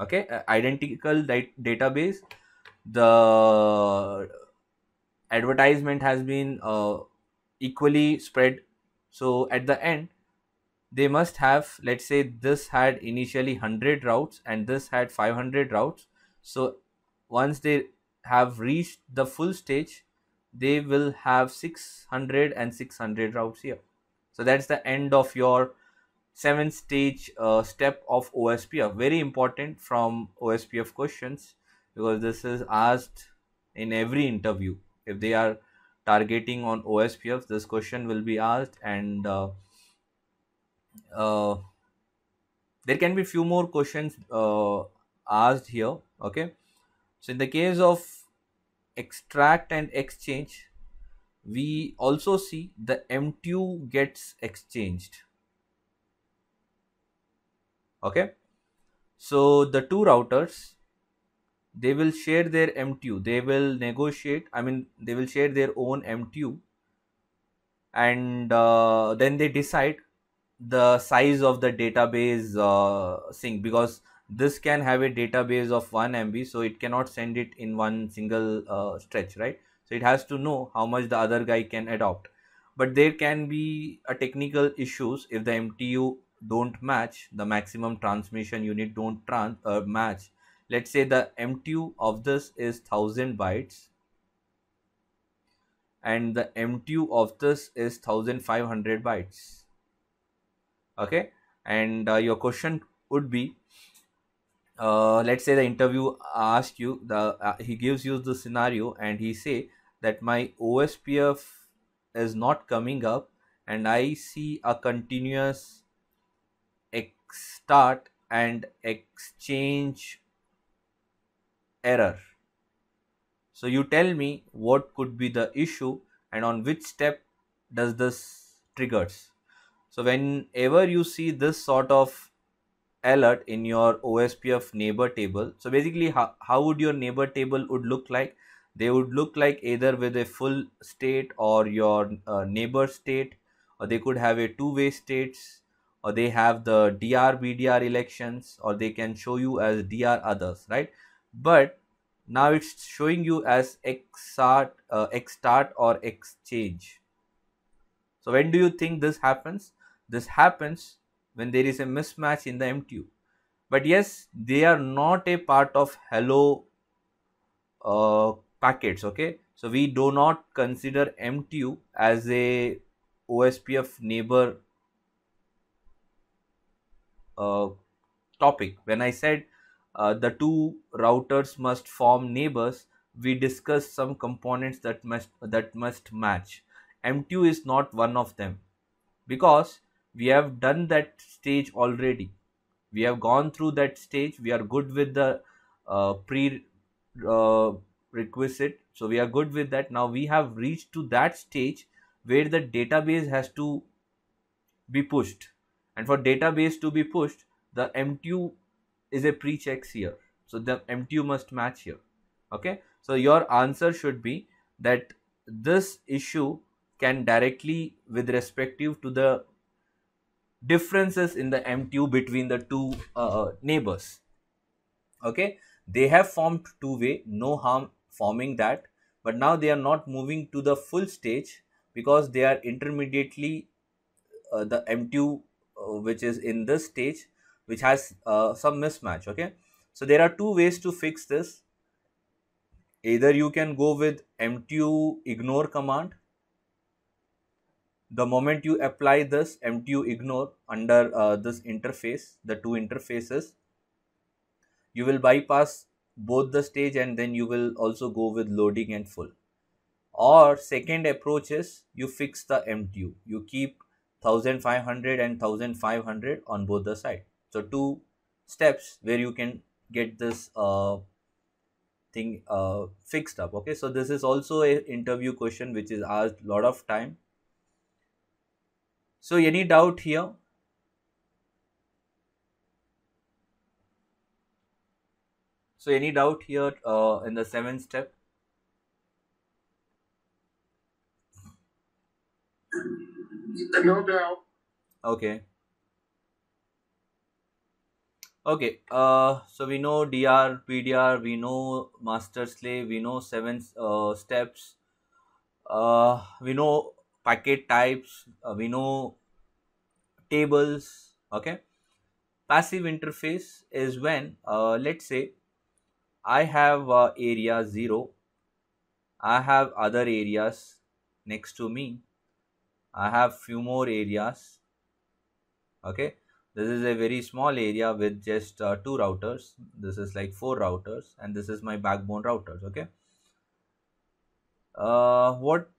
Okay, uh, identical database. The advertisement has been uh, equally spread. So at the end, they must have, let's say this had initially 100 routes and this had 500 routes. So once they have reached the full stage they will have 600 and 600 routes here so that's the end of your seven stage uh, step of ospf very important from ospf questions because this is asked in every interview if they are targeting on ospf this question will be asked and uh, uh, there can be few more questions uh, asked here okay so in the case of extract and exchange, we also see the M2 gets exchanged. Okay. So the two routers, they will share their M2. They will negotiate, I mean, they will share their own M2 and uh, then they decide the size of the database uh, sync because this can have a database of 1 MB so it cannot send it in one single uh, stretch right so it has to know how much the other guy can adopt but there can be a technical issues if the MTU don't match the maximum transmission unit don't trans uh, match let's say the MTU of this is 1000 bytes and the MTU of this is 1500 bytes okay and uh, your question would be uh, let's say the interview asks you the uh, he gives you the scenario and he say that my ospf is not coming up and i see a continuous ex start and exchange error so you tell me what could be the issue and on which step does this triggers so whenever you see this sort of alert in your OSPF neighbor table. So basically how, how would your neighbor table would look like? They would look like either with a full state or your uh, neighbor state or they could have a two-way states or they have the DR BDR elections or they can show you as DR others, right? But now it's showing you as X start uh, start or exchange. So when do you think this happens? This happens when there is a mismatch in the MTU. But yes, they are not a part of hello uh, packets, okay? So we do not consider MTU as a OSPF neighbor uh, topic. When I said uh, the two routers must form neighbors, we discussed some components that must that must match. MTU is not one of them because we have done that stage already we have gone through that stage we are good with the uh, pre uh, requisite so we are good with that now we have reached to that stage where the database has to be pushed and for database to be pushed the mtu is a pre-checks here so the mtu must match here okay so your answer should be that this issue can directly with respective to the differences in the MTU between the two uh, uh, neighbors. Okay, they have formed two-way, no harm forming that, but now they are not moving to the full stage because they are intermediately uh, the MTU uh, which is in this stage which has uh, some mismatch. Okay, so there are two ways to fix this. Either you can go with MTU ignore command the moment you apply this MTU ignore under uh, this interface, the two interfaces, you will bypass both the stage and then you will also go with loading and full. Or second approach is you fix the MTU. You keep 1500 and 1500 on both the side. So two steps where you can get this uh, thing uh, fixed up. Okay, so this is also a interview question which is asked lot of time so any doubt here? So any doubt here uh, in the seventh step? No doubt. Okay. Okay. Uh, so we know DR, PDR, we know master slave, we know seven uh, steps. Uh, we know packet types uh, we know tables okay passive interface is when uh, let's say i have uh, area 0 i have other areas next to me i have few more areas okay this is a very small area with just uh, two routers this is like four routers and this is my backbone routers okay uh, what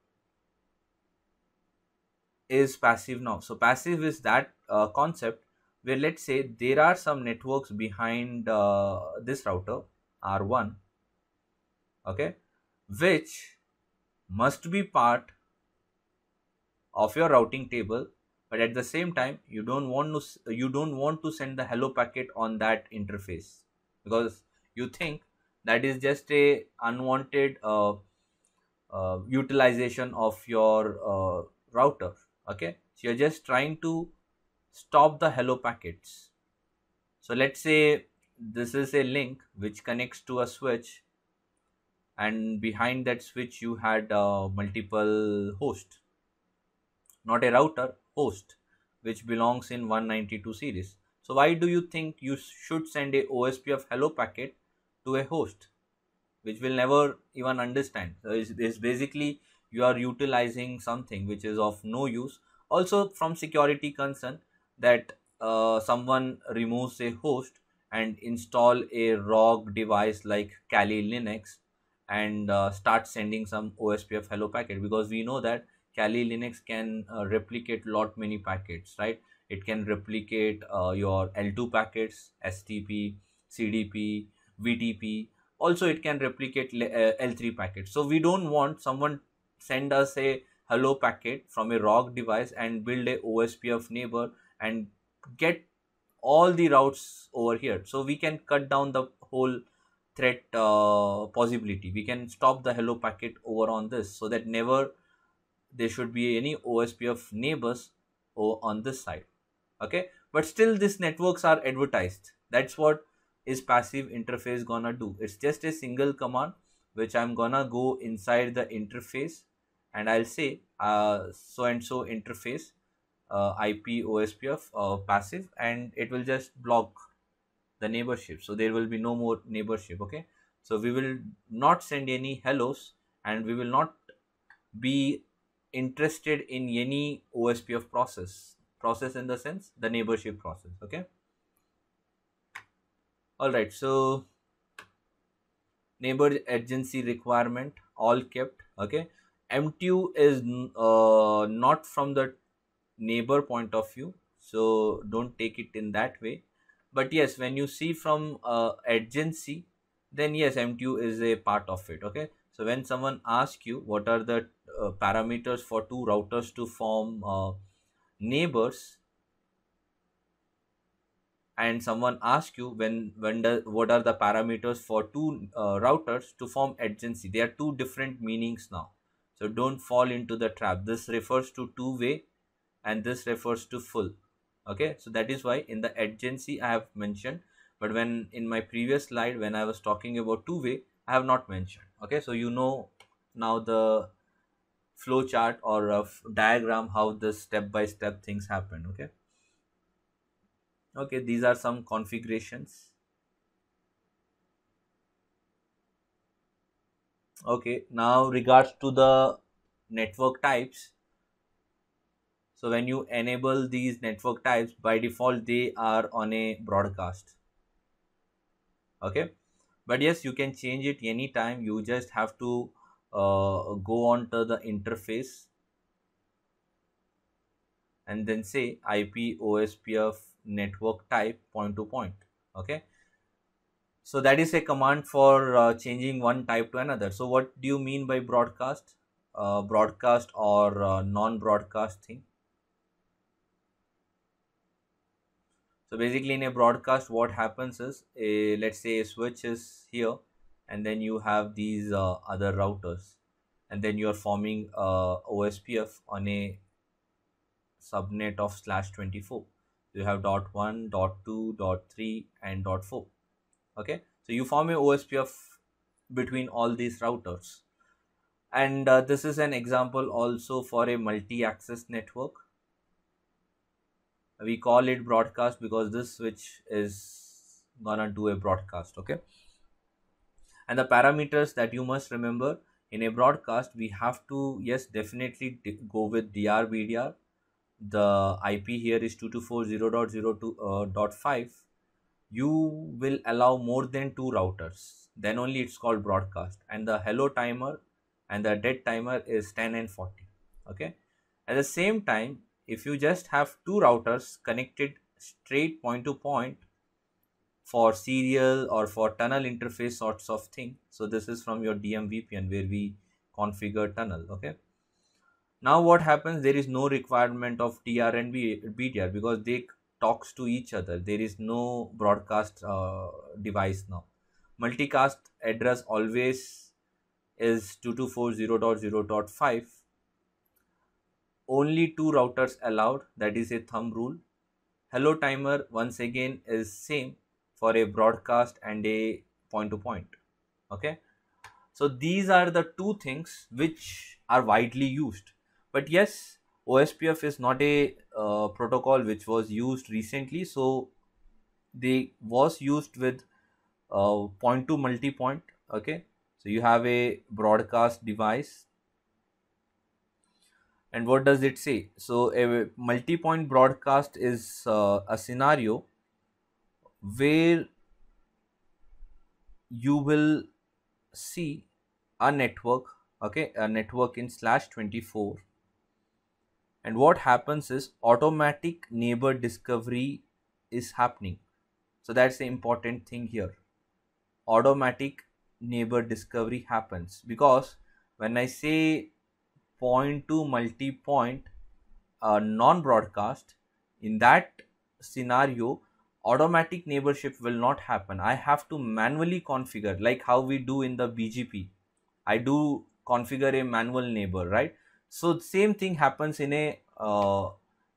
is passive now. So passive is that uh, concept where let's say there are some networks behind uh, this router R1 okay which must be part of your routing table but at the same time you don't want to you don't want to send the hello packet on that interface because you think that is just a unwanted uh, uh, utilization of your uh, router okay so you're just trying to stop the hello packets so let's say this is a link which connects to a switch and behind that switch you had a multiple host not a router host which belongs in 192 series so why do you think you should send a osp of hello packet to a host which will never even understand so it's, it's basically you are utilizing something which is of no use also from security concern that uh, someone removes a host and install a rogue device like kali linux and uh, start sending some ospf hello packet because we know that kali linux can uh, replicate lot many packets right it can replicate uh, your l2 packets stp cdp vtp also it can replicate uh, l3 packets so we don't want someone send us a hello packet from a rock device and build a OSPF neighbor and get all the routes over here. So we can cut down the whole threat uh, possibility. We can stop the hello packet over on this so that never there should be any OSPF neighbors on this side. Okay, but still these networks are advertised. That's what is passive interface gonna do. It's just a single command which I'm gonna go inside the interface and I'll say uh, so and so interface uh, IP OSPF uh, passive and it will just block the neighborship. So there will be no more neighborship. Okay. So we will not send any hellos and we will not be interested in any OSPF process process in the sense the neighborship process. Okay. All right. So neighbor agency requirement all kept. Okay MTU is uh, not from the neighbor point of view, so don't take it in that way. But yes, when you see from uh, adjacency, then yes, MTU is a part of it. Okay, so when someone asks you what are the uh, parameters for two routers to form uh, neighbors, and someone asks you when when the, what are the parameters for two uh, routers to form adjacency, there are two different meanings now. So don't fall into the trap. This refers to two-way and this refers to full. Okay, so that is why in the agency I have mentioned, but when in my previous slide when I was talking about two-way, I have not mentioned. Okay, so you know now the flow chart or a diagram how the step by -step things happen. Okay, okay, these are some configurations okay now regards to the network types so when you enable these network types by default they are on a broadcast okay but yes you can change it anytime you just have to uh, go on to the interface and then say IP OSPF network type point to point okay so that is a command for uh, changing one type to another. So what do you mean by broadcast? Uh, broadcast or uh, non-broadcast thing? So basically in a broadcast what happens is, a, let's say a switch is here and then you have these uh, other routers and then you are forming uh, OSPF on a subnet of slash 24. You have dot 1, dot 2, dot 3 and dot 4 okay so you form a OSPF between all these routers and uh, this is an example also for a multi-access network we call it broadcast because this switch is gonna do a broadcast okay and the parameters that you must remember in a broadcast we have to yes definitely go with dr bdr the ip here is 2240.02.5 uh, you will allow more than two routers then only it's called broadcast and the hello timer and the dead timer is 10 and 40 okay at the same time if you just have two routers connected straight point to point for serial or for tunnel interface sorts of thing so this is from your dm vpn where we configure tunnel okay now what happens there is no requirement of TR and BTR because they talks to each other there is no broadcast uh, device now multicast address always is 2240.0.5 only two routers allowed that is a thumb rule hello timer once again is same for a broadcast and a point to point okay so these are the two things which are widely used but yes OSPF is not a uh, protocol which was used recently, so they was used with uh, point to multi point. Okay, so you have a broadcast device, and what does it say? So a multi point broadcast is uh, a scenario where you will see a network okay a network in slash 24 and what happens is automatic neighbor discovery is happening so that's the important thing here automatic neighbor discovery happens because when i say point to multi point uh, non broadcast in that scenario automatic neighborship will not happen i have to manually configure like how we do in the bgp i do configure a manual neighbor right so same thing happens in a uh,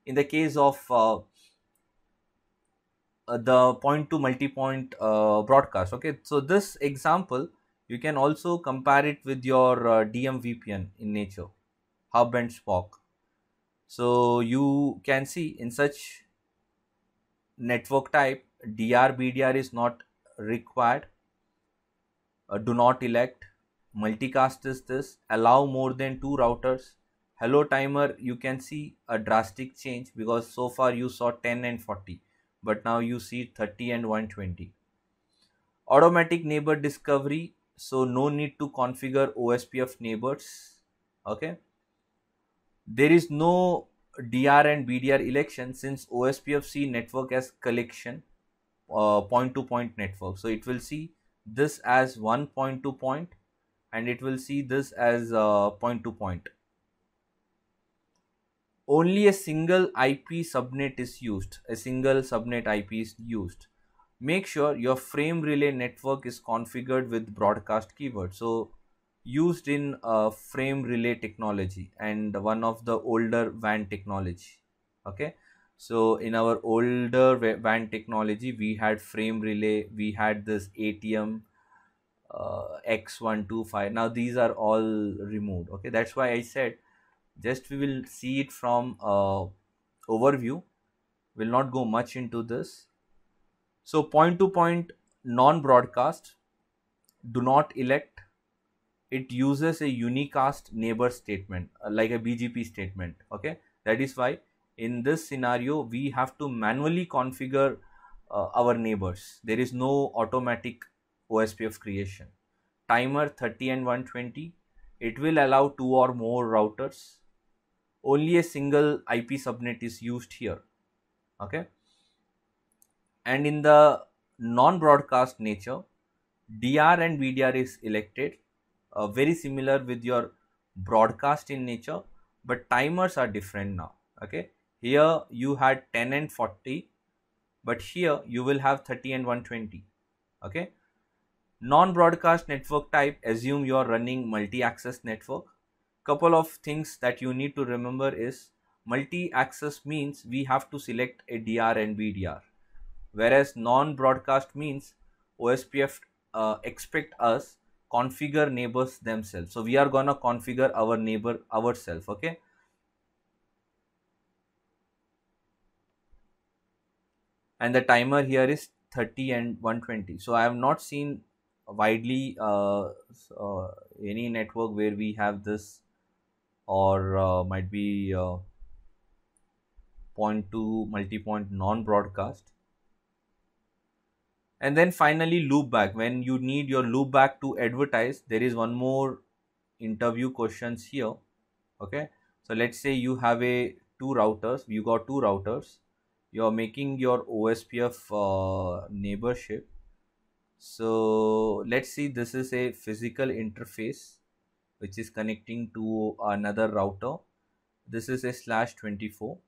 in the case of uh, uh, the point to multipoint uh, broadcast. Okay, so this example you can also compare it with your uh, DM VPN in nature, hub and spoke. So you can see in such network type DR BDR is not required. Uh, do not elect multicast is this allow more than two routers hello timer you can see a drastic change because so far you saw 10 and 40 but now you see 30 and 120 automatic neighbor discovery so no need to configure ospf neighbors okay there is no dr and bdr election since ospfc network as collection uh, point to point network so it will see this as one point to point and it will see this as uh, point to point only a single IP subnet is used, a single subnet IP is used. Make sure your frame relay network is configured with broadcast keyword. So used in uh, frame relay technology and one of the older WAN technology. Okay. So in our older WAN technology, we had frame relay, we had this ATM, uh, X125. Now these are all removed. Okay. That's why I said just we will see it from uh, overview will not go much into this so point to point non-broadcast do not elect it uses a unicast neighbor statement uh, like a bgp statement okay that is why in this scenario we have to manually configure uh, our neighbors there is no automatic ospf creation timer 30 and 120 it will allow two or more routers only a single IP subnet is used here. Okay. And in the non-broadcast nature, DR and VDR is elected, uh, very similar with your broadcast in nature, but timers are different now. Okay. Here you had 10 and 40, but here you will have 30 and 120. Okay. Non-broadcast network type, assume you are running multi-access network couple of things that you need to remember is multi-access means we have to select a DR and VDR whereas non-broadcast means OSPF uh, expect us configure neighbors themselves so we are gonna configure our neighbor ourselves okay and the timer here is 30 and 120 so i have not seen widely uh, uh, any network where we have this or uh, might be uh, point to multi-point non-broadcast and then finally loop back when you need your loop back to advertise there is one more interview questions here okay so let's say you have a two routers you got two routers you are making your ospf uh, neighborship so let's see this is a physical interface which is connecting to another router this is a slash 24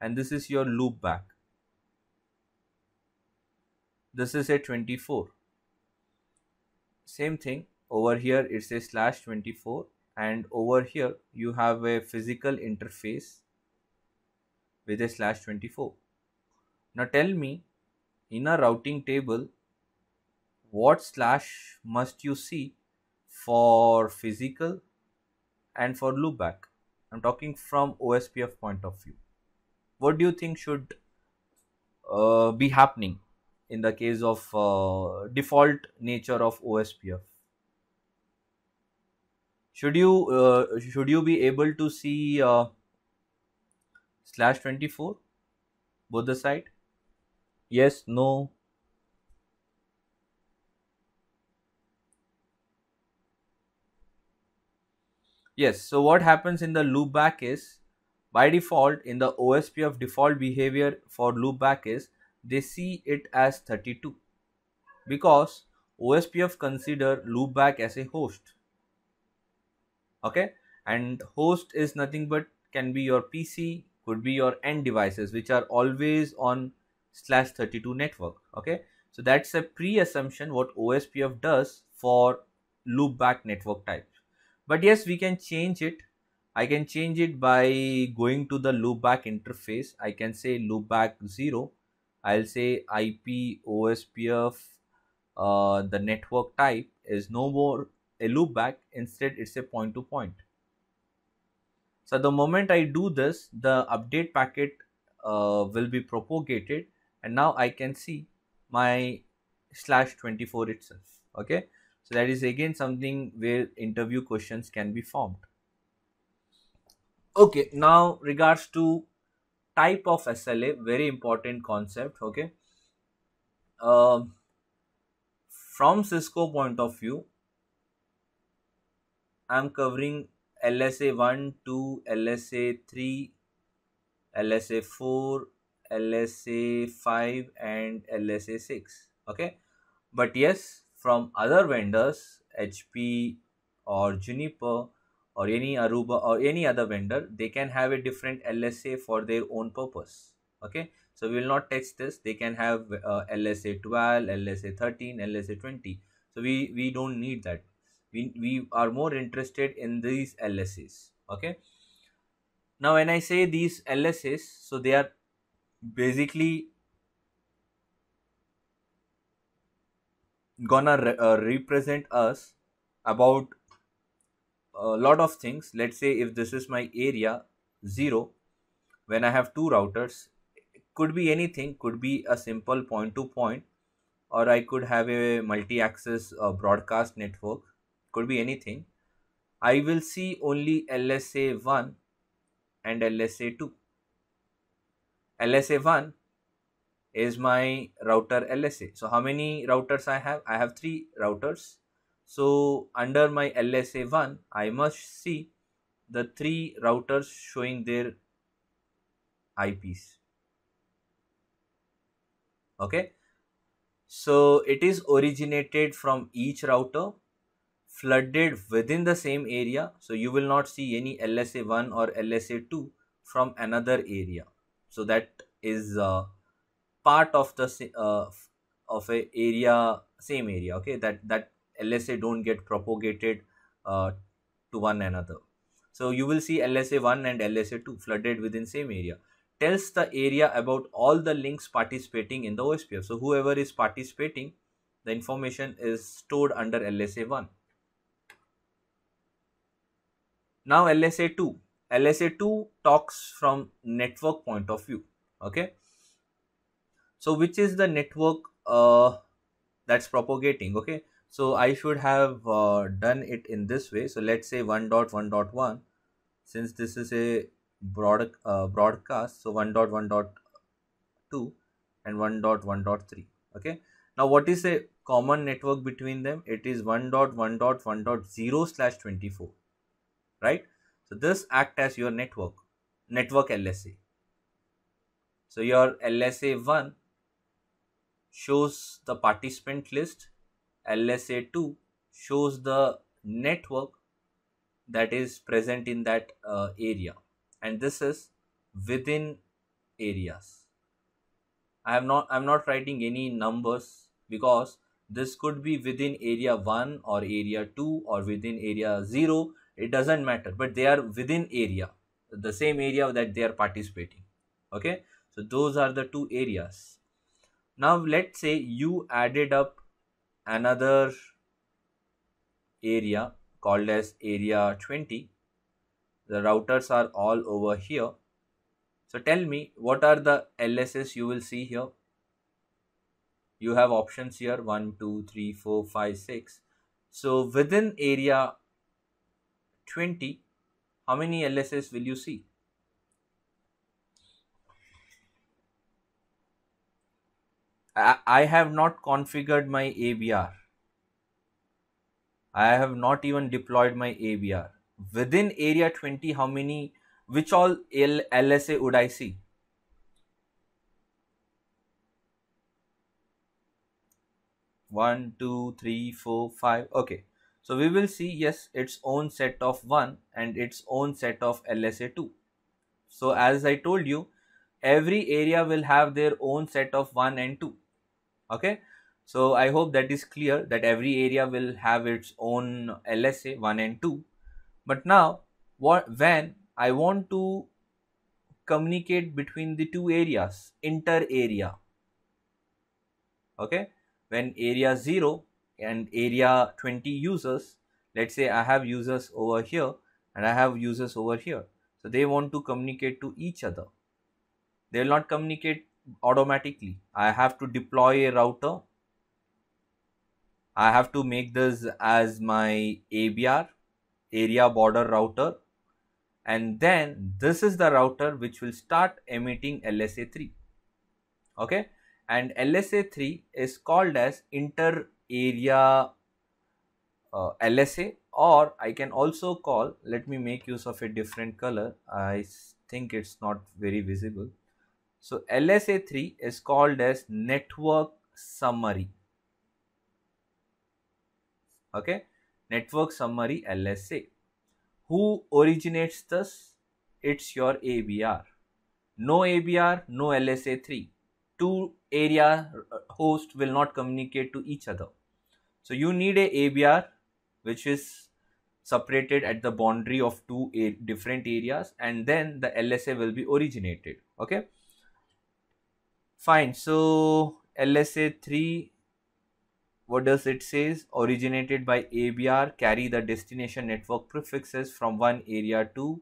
and this is your loop back this is a 24 same thing over here it's a slash 24 and over here you have a physical interface with a slash 24 now tell me in a routing table what slash must you see for physical and for loopback. I'm talking from OSPF point of view. What do you think should uh, be happening in the case of uh, default nature of OSPF? Should you uh, should you be able to see uh, slash 24 both the side? Yes, no, Yes, so what happens in the loopback is by default in the OSP of default behavior for loopback is they see it as 32 because OSPF consider loopback as a host. Okay, and host is nothing but can be your PC, could be your end devices which are always on slash 32 network. Okay, so that's a pre-assumption what OSPF does for loopback network type but yes we can change it I can change it by going to the loopback interface I can say loopback 0 I'll say IP OSPF uh, the network type is no more a loopback instead it's a point to point so the moment I do this the update packet uh, will be propagated and now I can see my slash 24 itself okay so that is again something where interview questions can be formed. Okay, now regards to type of SLA, very important concept. Okay, uh, from Cisco point of view, I'm covering LSA 1, 2, LSA 3, LSA 4, LSA 5 and LSA 6 okay but yes from other vendors, HP or Juniper or any Aruba or any other vendor, they can have a different LSA for their own purpose. Okay, so we will not touch this. They can have uh, LSA 12, LSA 13, LSA 20. So we, we don't need that. We, we are more interested in these LSAs. Okay. Now when I say these LSAs, so they are basically gonna re- uh, represent us about a lot of things let's say if this is my area 0 when i have two routers could be anything could be a simple point to point or i could have a multi access uh, broadcast network could be anything i will see only lsa1 and lsa2 lsa1 is my router LSA. So how many routers I have? I have three routers. So under my LSA 1, I must see the three routers showing their IPs. Okay. So it is originated from each router flooded within the same area. So you will not see any LSA 1 or LSA 2 from another area. So that is uh, part of the uh, of a area same area okay that that lsa don't get propagated uh, to one another so you will see lsa1 and lsa2 flooded within same area tells the area about all the links participating in the ospf so whoever is participating the information is stored under lsa1 now lsa2 lsa2 talks from network point of view okay so which is the network uh, that's propagating okay so i should have uh, done it in this way so let's say 1.1.1 since this is a broad uh, broadcast so 1.1.2 and 1.1.3 okay now what is a common network between them it is 1.1.1.0 slash 24 right so this act as your network network lsa so your lsa 1 shows the participant list, LSA2 shows the network that is present in that uh, area and this is within areas. I am not I'm not writing any numbers because this could be within area 1 or area 2 or within area 0 it doesn't matter but they are within area the same area that they are participating okay so those are the two areas now let's say you added up another area called as area 20. The routers are all over here. So tell me what are the LSS you will see here. You have options here 1, 2, 3, 4, 5, 6. So within area 20, how many LSS will you see? I, have not configured my ABR. I have not even deployed my ABR. Within area 20, how many, which all L, LSA would I see? One, two, three, four, five. Okay. So we will see, yes, its own set of 1 and its own set of LSA 2. So as I told you, every area will have their own set of 1 and 2 okay so i hope that is clear that every area will have its own lsa 1 and 2 but now what when i want to communicate between the two areas inter area okay when area 0 and area 20 users let's say i have users over here and i have users over here so they want to communicate to each other they will not communicate automatically. I have to deploy a router. I have to make this as my ABR, area border router. And then this is the router which will start emitting LSA3. Okay. And LSA3 is called as inter area uh, LSA or I can also call, let me make use of a different color. I think it's not very visible. So LSA3 is called as network summary. Okay, network summary LSA. Who originates this? It's your ABR. No ABR, no LSA3. Two area uh, host will not communicate to each other. So you need a ABR which is separated at the boundary of two different areas and then the LSA will be originated. Okay fine so lsa3 what does it says originated by abr carry the destination network prefixes from one area to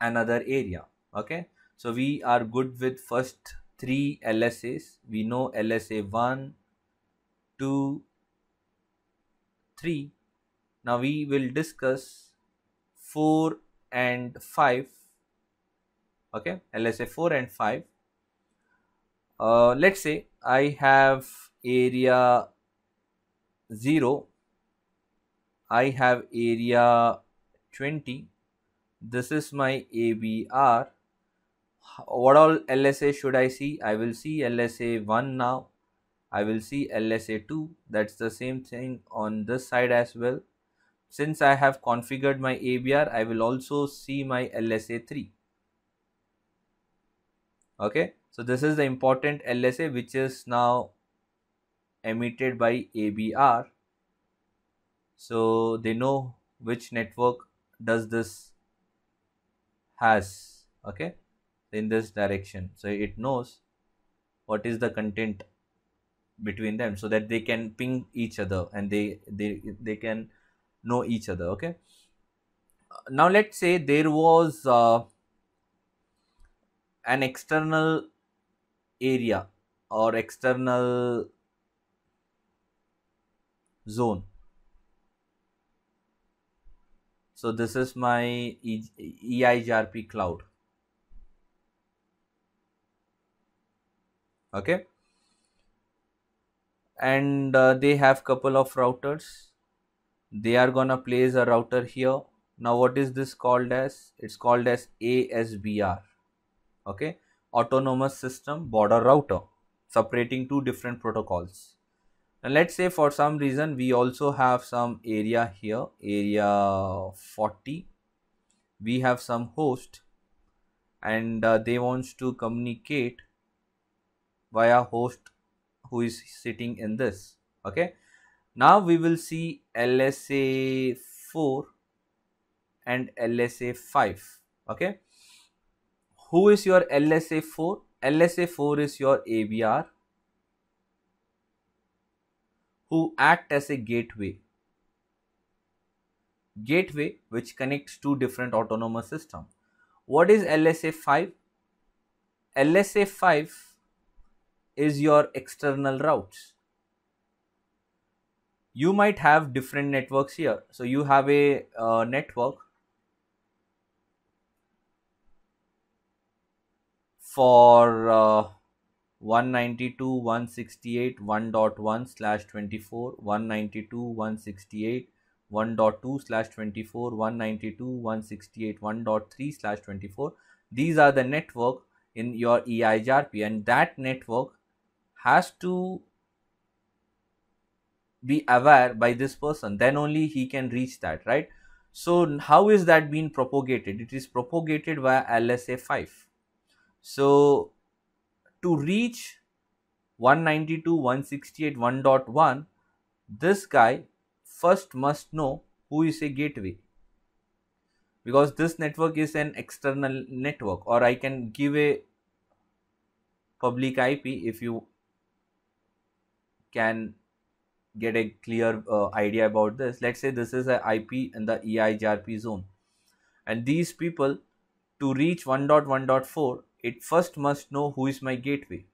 another area okay so we are good with first three lsas we know lsa 1 2 3 now we will discuss 4 and 5 okay lsa 4 and 5 uh, let's say I have area 0 I have area 20 this is my ABR what all LSA should I see I will see LSA 1 now I will see LSA 2 that's the same thing on this side as well since I have configured my ABR I will also see my LSA 3 okay so this is the important LSA which is now emitted by ABR. So they know which network does this has okay in this direction. So it knows what is the content between them so that they can ping each other and they they they can know each other okay now let's say there was uh, an external area or external zone so this is my EIGRP cloud okay and uh, they have couple of routers they are gonna place a router here now what is this called as it's called as ASBR okay autonomous system border router separating two different protocols. Now let's say for some reason we also have some area here, area 40. We have some host and uh, they wants to communicate via host who is sitting in this. Okay. Now we will see LSA 4 and LSA 5. Okay. Who is your LSA4? LSA4 is your ABR who act as a gateway. Gateway which connects two different autonomous systems. What is LSA5? LSA5 is your external routes. You might have different networks here. So you have a uh, network for uh, 192 168 1.1 slash 24 192 168 1.2 slash 24 192 168 1.3 slash 24 these are the network in your EIGRP and that network has to be aware by this person then only he can reach that right so how is that being propagated it is propagated via LSA 5 so to reach 192.168.1.1, this guy first must know who is a gateway because this network is an external network or I can give a public IP if you can get a clear uh, idea about this. Let's say this is an IP in the EIGRP zone and these people to reach 1.1.4 it first must know who is my gateway.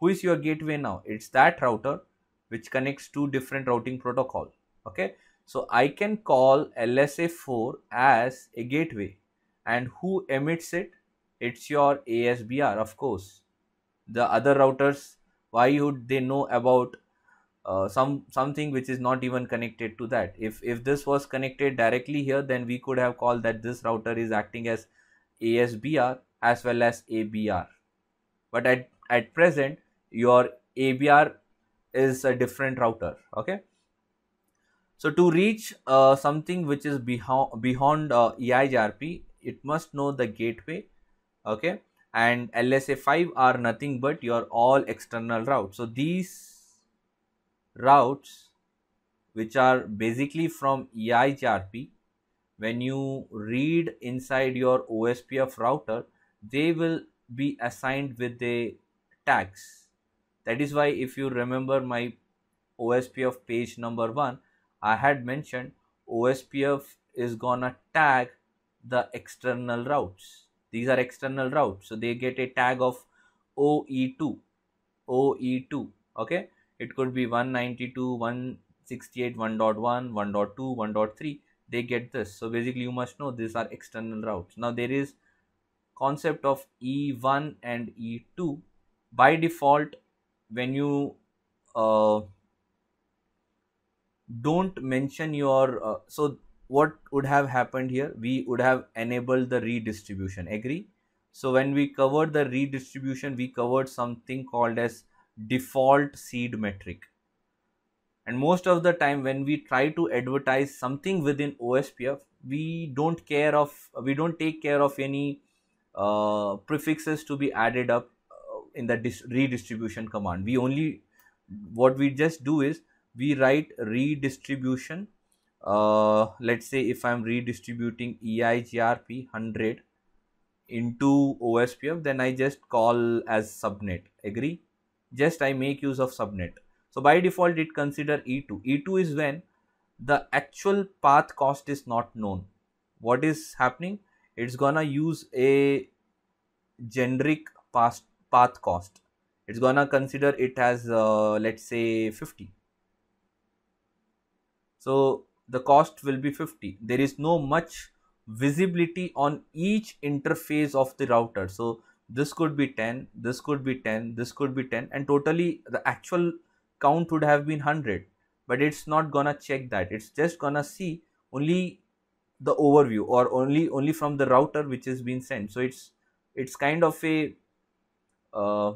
Who is your gateway now? It's that router which connects two different routing protocol. Okay. So I can call LSA4 as a gateway and who emits it? It's your ASBR, of course. The other routers, why would they know about uh, some something which is not even connected to that if if this was connected directly here then we could have called that this router is acting as asbr as well as ABR. But at, at present, your ABR is a different router. Okay. So to reach uh, something which is beyond, uh, EIGRP, it must know the gateway. Okay. And LSA 5 are nothing but your all external routes. So these routes which are basically from EIGRP, when you read inside your OSPF router, they will be assigned with the tags that is why if you remember my OSPF page number 1 I had mentioned OSPF is gonna tag the external routes these are external routes so they get a tag of OE2 OE2 okay it could be 192 168 1.1 1.2 1.3 they get this so basically you must know these are external routes now there is concept of E1 and E2 by default when you uh, don't mention your uh, so what would have happened here we would have enabled the redistribution agree so when we covered the redistribution we covered something called as default seed metric and most of the time when we try to advertise something within ospf we don't care of we don't take care of any uh, prefixes to be added up uh, in the redistribution command. We only what we just do is we write redistribution. Uh, let's say if I'm redistributing EIGRP 100 into OSPF, then I just call as subnet. Agree? Just I make use of subnet. So by default, it consider E2. E2 is when the actual path cost is not known. What is happening? it's gonna use a generic path path cost it's gonna consider it as uh, let's say 50 so the cost will be 50 there is no much visibility on each interface of the router so this could be 10 this could be 10 this could be 10 and totally the actual count would have been 100 but it's not gonna check that it's just gonna see only the overview or only only from the router which is being sent so it's it's kind of a uh,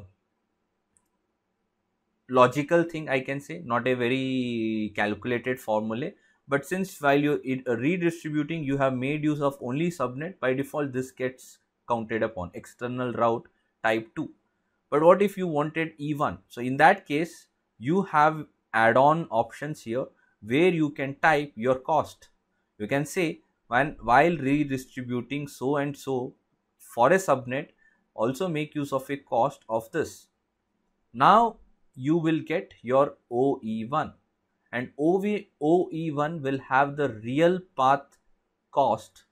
logical thing i can say not a very calculated formula but since while you uh, redistributing you have made use of only subnet by default this gets counted upon external route type 2 but what if you wanted e1 so in that case you have add-on options here where you can type your cost you can say when while redistributing so and so for a subnet also make use of a cost of this. Now you will get your OE1 and OV, OE1 will have the real path cost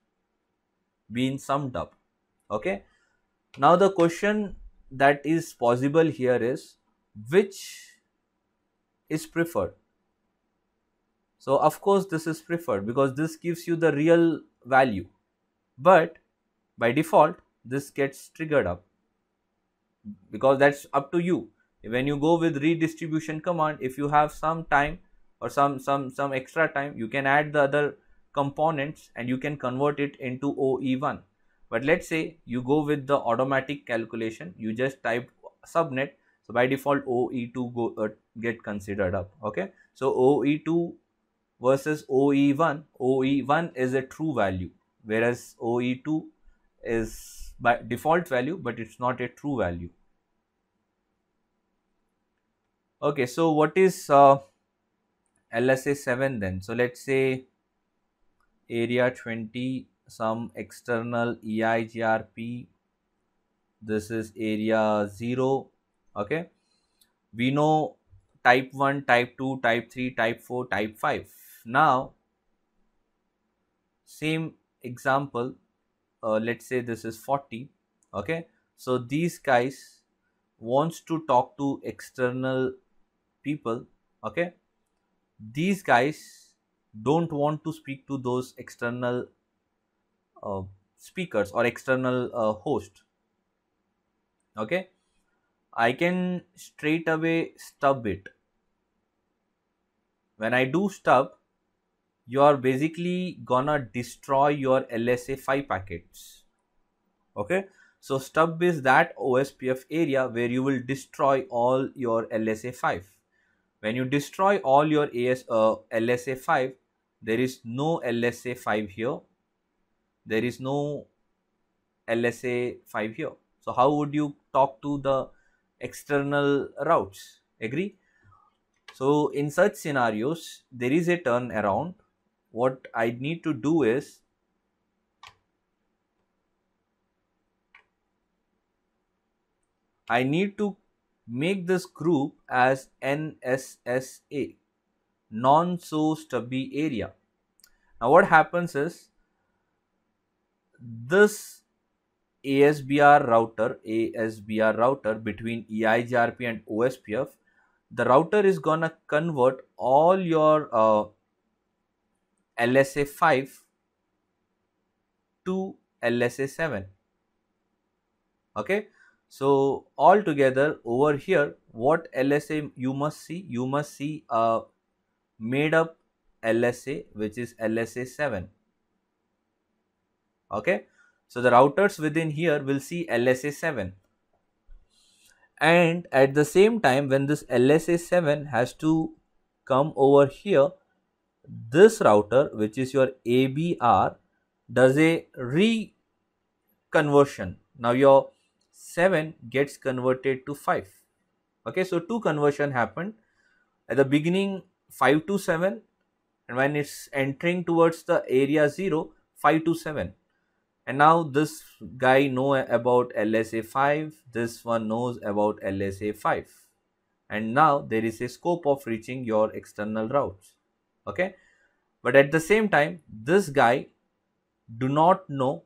being summed up. Okay. Now the question that is possible here is which is preferred so of course this is preferred because this gives you the real value but by default this gets triggered up because that's up to you when you go with redistribution command if you have some time or some some some extra time you can add the other components and you can convert it into oe1 but let's say you go with the automatic calculation you just type subnet so by default oe2 go uh, get considered up okay so oe2 versus OE1. OE1 is a true value, whereas OE2 is by default value, but it's not a true value. Okay, so what is uh, LSA 7 then? So let's say area 20, some external EIGRP, this is area 0, okay. We know type 1, type 2, type 3, type 4, type 5 now same example uh, let's say this is 40 okay so these guys wants to talk to external people okay these guys don't want to speak to those external uh, speakers or external uh, host okay i can straight away stub it when i do stub you are basically gonna destroy your LSA5 packets. Okay, so stub is that OSPF area where you will destroy all your LSA5. When you destroy all your AS, uh, LSA5, there is no LSA5 here. There is no LSA5 here. So how would you talk to the external routes? Agree? So in such scenarios, there is a turnaround what I need to do is I need to make this group as NSSA non-source stubby area. Now what happens is this ASBR router, ASBR router between EIGRP and OSPF, the router is gonna convert all your uh, LSA 5 to LSA 7 okay so all together over here what LSA you must see you must see a made up LSA which is LSA 7 okay so the routers within here will see LSA 7 and at the same time when this LSA 7 has to come over here this router which is your ABR does a re-conversion. Now your 7 gets converted to 5. Okay, so two conversion happened. At the beginning 5 to 7 and when it's entering towards the area 0, 5 to 7. And now this guy know about LSA 5, this one knows about LSA 5. And now there is a scope of reaching your external routes okay but at the same time this guy do not know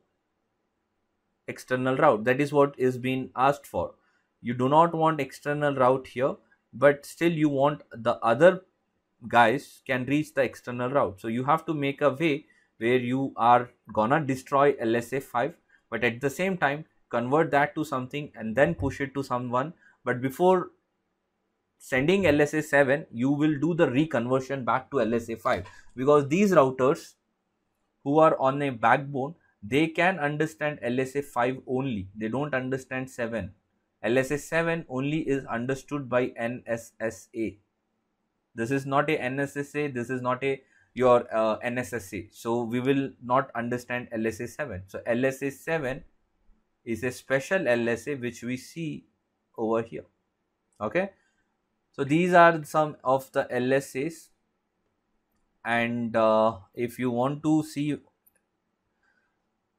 external route that is what is being asked for you do not want external route here but still you want the other guys can reach the external route so you have to make a way where you are gonna destroy lsa 5 but at the same time convert that to something and then push it to someone but before sending LSA 7, you will do the reconversion back to LSA 5 because these routers who are on a backbone, they can understand LSA 5 only. They don't understand 7. LSA 7 only is understood by NSSA. This is not a NSSA. This is not a your uh, NSSA. So we will not understand LSA 7. So LSA 7 is a special LSA which we see over here. Okay so these are some of the lsas and uh, if you want to see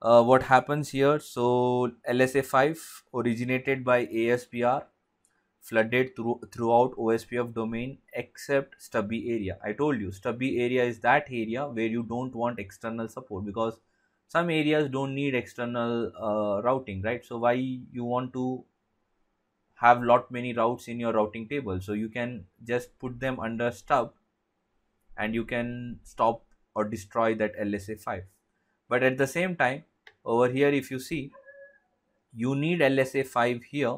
uh, what happens here so lsa5 originated by aspr flooded through, throughout ospf domain except stubby area i told you stubby area is that area where you don't want external support because some areas don't need external uh, routing right so why you want to have lot many routes in your routing table so you can just put them under stub and you can stop or destroy that LSA 5 but at the same time over here if you see you need LSA 5 here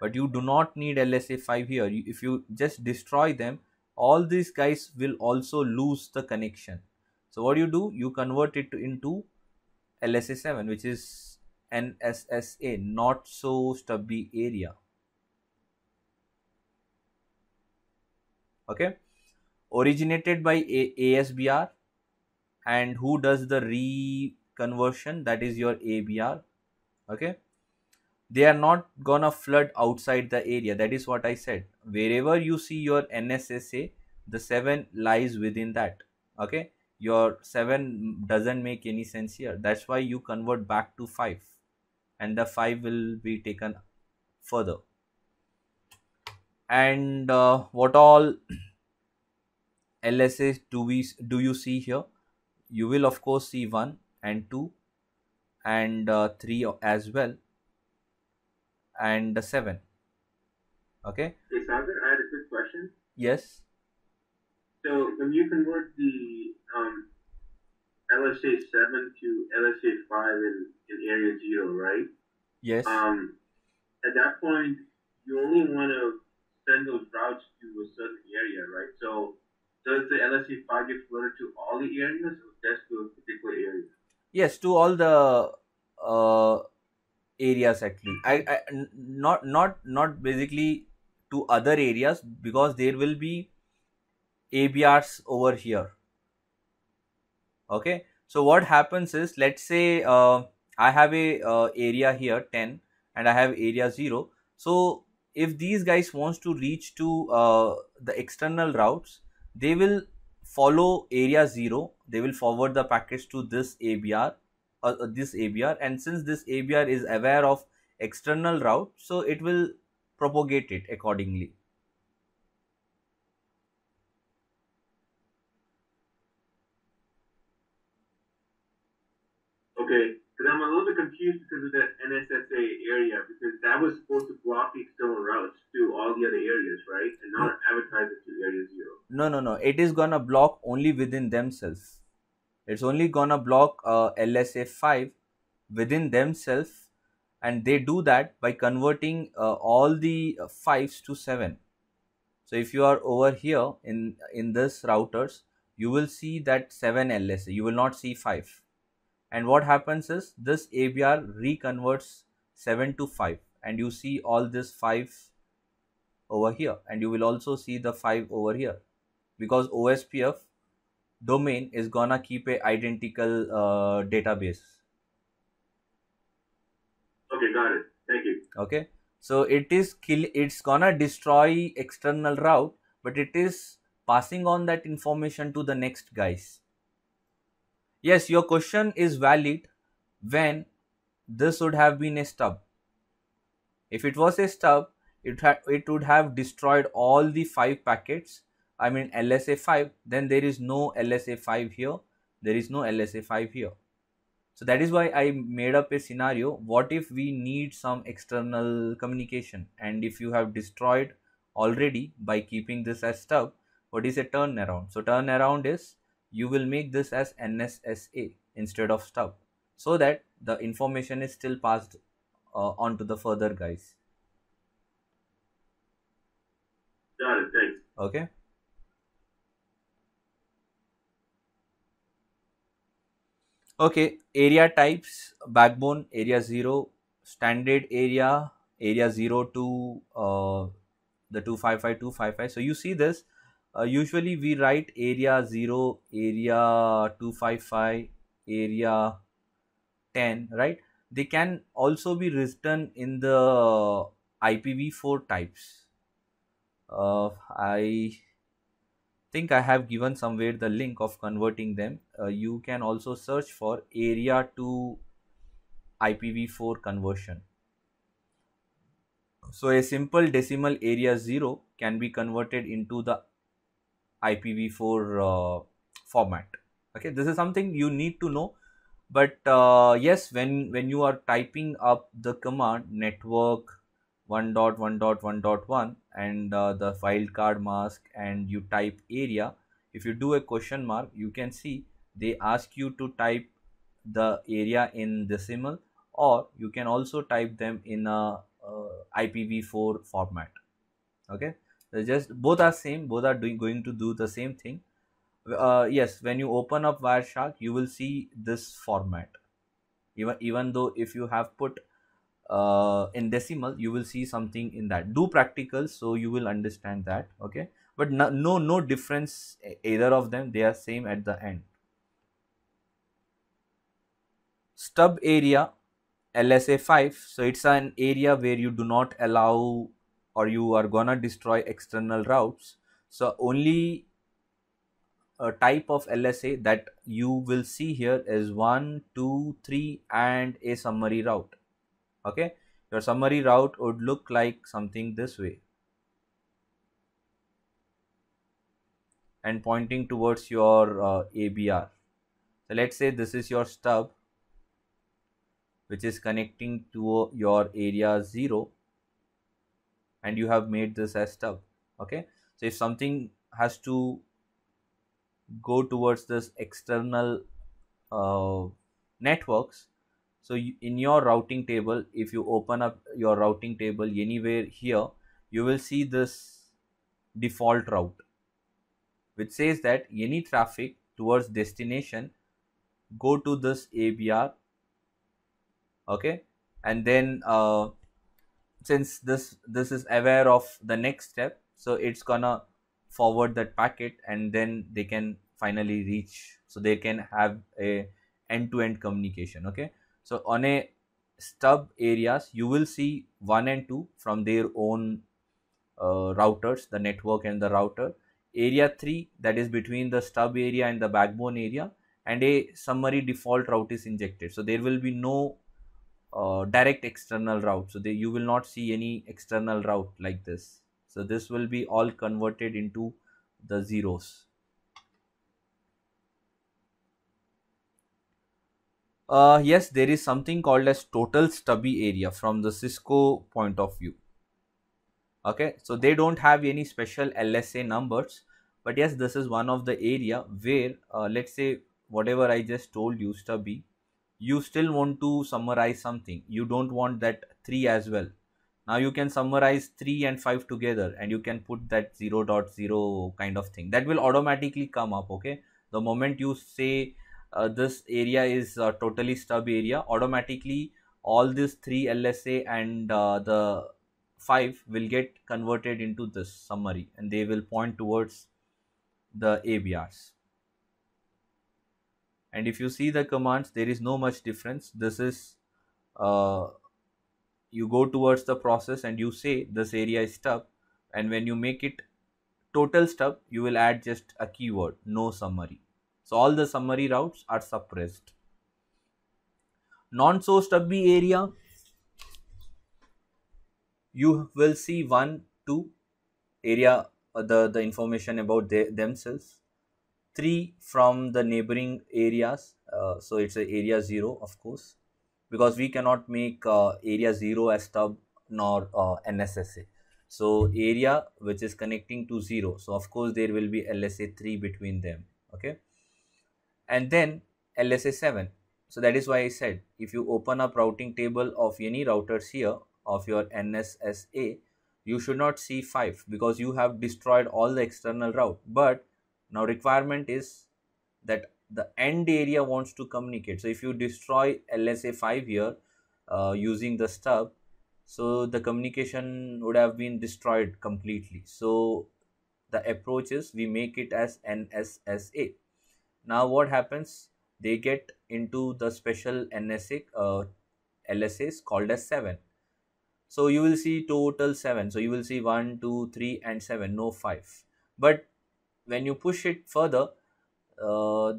but you do not need LSA 5 here if you just destroy them all these guys will also lose the connection so what do you do you convert it into LSA 7 which is NSSA not so stubby area. Okay, originated by A ASBR and who does the reconversion that is your ABR. Okay, they are not gonna flood outside the area that is what I said. Wherever you see your NSSA, the 7 lies within that. Okay, your 7 doesn't make any sense here that's why you convert back to 5 and the 5 will be taken further and uh, what all LSAs do we do you see here you will of course see 1 and 2 and uh, 3 as well and uh, 7 okay yes, I have a quick question yes so when you convert the um, LSA seven to LSA five in, in area zero, right? Yes. Um, at that point, you only want to send those routes to a certain area, right? So does the LSA five get flooded to all the areas, or just to a particular area? Yes, to all the uh, areas actually. I, I not not not basically to other areas because there will be ABRs over here okay so what happens is let's say uh, i have a uh, area here 10 and i have area 0 so if these guys wants to reach to uh, the external routes they will follow area 0 they will forward the package to this abr uh, uh, this abr and since this abr is aware of external route so it will propagate it accordingly was supposed to block the external routes to all the other areas, right? And not advertise it to area zero. No, no, no. It is gonna block only within themselves. It's only gonna block uh, LSA five within themselves, and they do that by converting uh, all the uh, fives to seven. So if you are over here in in this routers, you will see that seven LSA. You will not see five. And what happens is this ABR reconverts 7 to 5 and you see all this 5 over here and you will also see the 5 over here because OSPF domain is gonna keep a identical uh, database. Okay, got it. Thank you. Okay, so it is kill. It's gonna destroy external route, but it is passing on that information to the next guys. Yes, your question is valid when this would have been a stub. If it was a stub, it, ha- it would have destroyed all the 5 packets, I mean LSA 5, then there is no LSA 5 here, there is no LSA 5 here. So that is why I made up a scenario, what if we need some external communication and if you have destroyed already by keeping this as stub, what is a turnaround? So turnaround is you will make this as NSSA instead of stub so that the information is still passed uh, on to the further guys. Got it. Thanks. Okay. Okay, area types backbone area 0, standard area, area 0 to uh, the 255, 255. So you see this uh, usually we write area 0 area 255 area 10 right they can also be written in the IPv4 types. Uh, I think I have given somewhere the link of converting them. Uh, you can also search for area to IPv4 conversion. So a simple decimal area 0 can be converted into the IPv4 uh, format. Okay, this is something you need to know but uh, yes when when you are typing up the command network 1.1.1.1 and uh, the card mask and you type area if you do a question mark you can see they ask you to type the area in decimal or you can also type them in a uh, ipv4 format okay they just both are same both are doing going to do the same thing uh, yes when you open up wireshark you will see this format even even though if you have put uh, in decimal you will see something in that do practical so you will understand that okay but no no, no difference either of them they are same at the end stub area lsa 5 so it's an area where you do not allow or you are gonna destroy external routes so only a type of LSA that you will see here is 1, 2, 3 and a summary route. Okay, your summary route would look like something this way and pointing towards your uh, ABR. So let's say this is your stub which is connecting to your area 0 and you have made this as stub. Okay, so if something has to go towards this external uh, networks so you, in your routing table if you open up your routing table anywhere here you will see this default route which says that any traffic towards destination go to this abr okay and then uh, since this this is aware of the next step so it's gonna forward that packet and then they can finally reach so they can have a end-to-end communication okay so on a stub areas you will see one and two from their own uh, routers the network and the router area 3 that is between the stub area and the backbone area and a summary default route is injected so there will be no uh, direct external route so they, you will not see any external route like this so this will be all converted into the zeros uh, yes there is something called as total stubby area from the cisco point of view okay so they don't have any special lsa numbers but yes this is one of the area where uh, let's say whatever i just told you stubby you still want to summarize something you don't want that 3 as well now you can summarize 3 and 5 together and you can put that 0.0, .0 kind of thing that will automatically come up okay the moment you say uh, this area is uh, totally stub area automatically all these 3 lsa and uh, the 5 will get converted into this summary and they will point towards the abrs and if you see the commands there is no much difference this is uh, you go towards the process and you say this area is stub and when you make it total stub you will add just a keyword no summary so all the summary routes are suppressed non so stubby area you will see one two area uh, the the information about they, themselves three from the neighboring areas uh, so it's a area zero of course because we cannot make uh, area 0 as stub nor uh, NSSA. So area which is connecting to 0. So of course there will be LSA 3 between them. Okay. And then LSA 7. So that is why I said if you open up routing table of any routers here of your NSSA, you should not see 5 because you have destroyed all the external route. But now requirement is that the end area wants to communicate. So if you destroy LSA 5 here uh, using the stub, so the communication would have been destroyed completely. So the approach is we make it as NSSA. Now what happens? They get into the special NSA uh, LSAs called as 7. So you will see total 7. So you will see 1, 2, 3 and 7, no 5. But when you push it further, uh,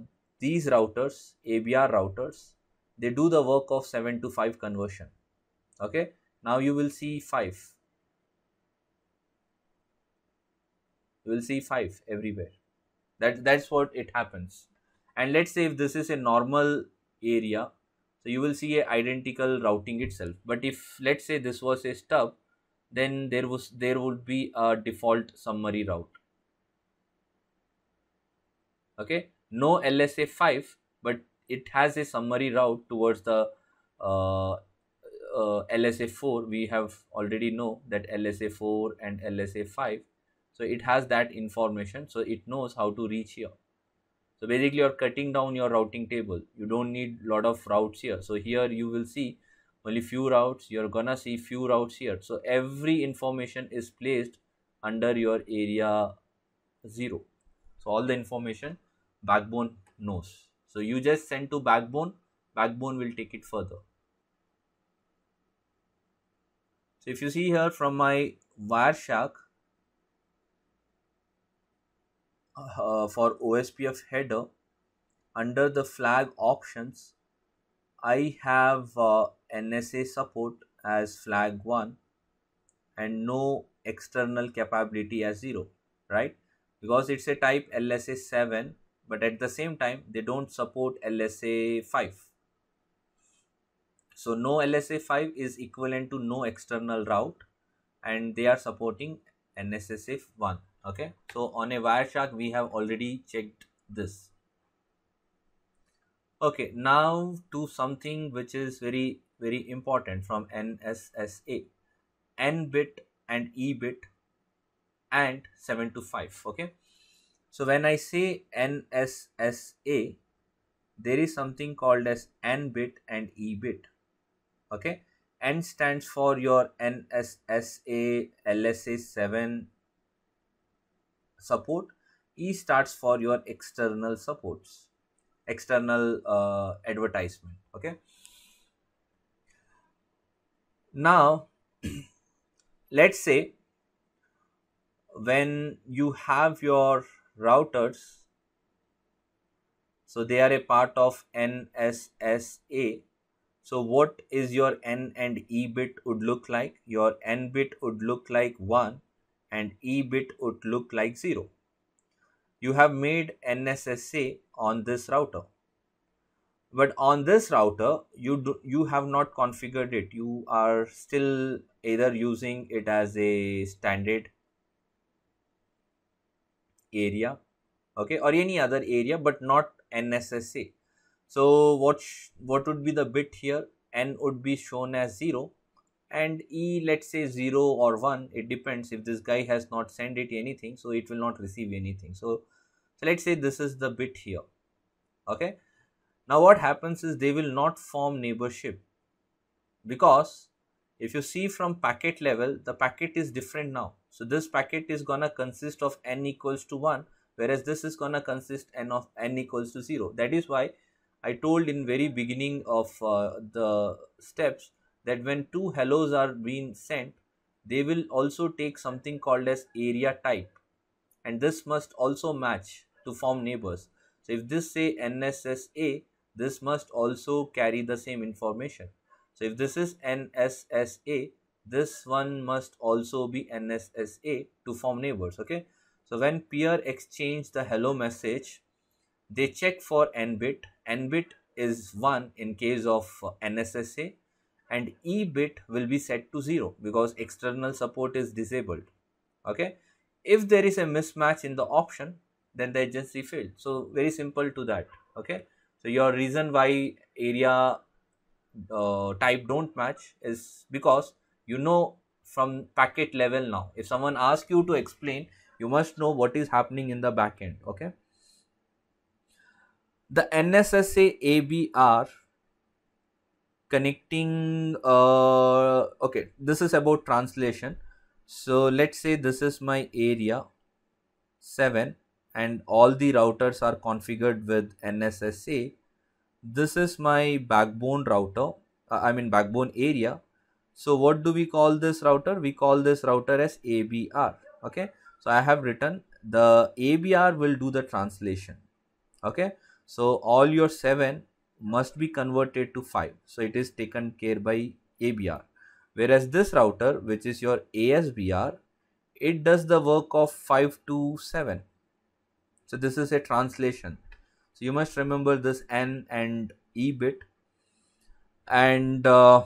these routers, ABR routers, they do the work of 7 to 5 conversion. Okay, now you will see 5. You will see 5 everywhere. That, that's what it happens. And let's say if this is a normal area, so you will see a identical routing itself. But if let's say this was a stub, then there was there would be a default summary route okay no LSA 5, but it has a summary route towards the uh, uh, LSA 4. We have already know that LSA 4 and LSA 5. So it has that information. So it knows how to reach here. So basically you're cutting down your routing table. You don't need lot of routes here. So here you will see only few routes. You're gonna see few routes here. So every information is placed under your area 0. So all the information backbone knows. So you just send to backbone, backbone will take it further. So if you see here from my Wireshark uh, for OSPF header under the flag options, I have uh, NSA support as flag 1 and no external capability as 0, right? Because it's a type LSA 7 but at the same time they don't support LSA 5. So no LSA 5 is equivalent to no external route and they are supporting NSSF 1 okay. So on a Wireshark we have already checked this. Okay now to something which is very very important from NSSA N bit and E bit and 7 to 5 okay so when I say NSSA, there is something called as N bit and E bit. Okay. N stands for your NSSA LSA7 support. E starts for your external supports, external uh, advertisement. Okay. Now, let's say when you have your routers so they are a part of NSSA. So what is your N and E bit would look like? Your N bit would look like 1 and E bit would look like 0. You have made NSSA on this router. But on this router, you, do, you have not configured it. You are still either using it as a standard area okay or any other area but not NSSA. So what what would be the bit here n would be shown as 0 and e let's say 0 or 1 it depends if this guy has not sent it anything so it will not receive anything. So, so let's say this is the bit here okay. Now what happens is they will not form neighborship because if you see from packet level, the packet is different now. So this packet is gonna consist of n equals to 1 whereas this is gonna consist n of n equals to 0. That is why I told in very beginning of uh, the steps that when two hellos are being sent, they will also take something called as area type and this must also match to form neighbors. So if this say NSSA, this must also carry the same information if this is NSSA, this one must also be NSSA to form neighbors. Okay. So when peer exchange the hello message, they check for n bit. n bit is 1 in case of NSSA and e bit will be set to 0 because external support is disabled. Okay. If there is a mismatch in the option, then the agency failed. So very simple to that. Okay. So your reason why area uh, type don't match is because you know from packet level now if someone asks you to explain you must know what is happening in the backend okay the nssa abr connecting uh, okay this is about translation so let's say this is my area 7 and all the routers are configured with nssa this is my backbone router uh, i mean backbone area so what do we call this router we call this router as abr okay so i have written the abr will do the translation okay so all your 7 must be converted to 5 so it is taken care by abr whereas this router which is your asbr it does the work of 5 to 7 so this is a translation so you must remember this n and e bit and uh,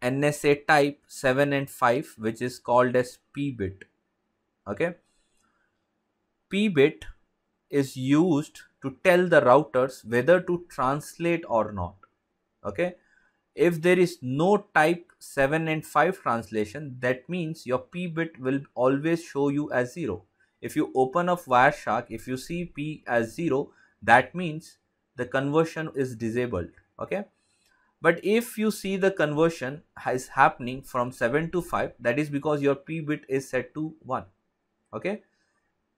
NSA type 7 and 5 which is called as P bit okay P bit is used to tell the routers whether to translate or not okay if there is no type 7 and 5 translation that means your P bit will always show you as 0 if you open up Wireshark, if you see P as 0, that means the conversion is disabled, okay? But if you see the conversion is happening from 7 to 5, that is because your P bit is set to 1, okay?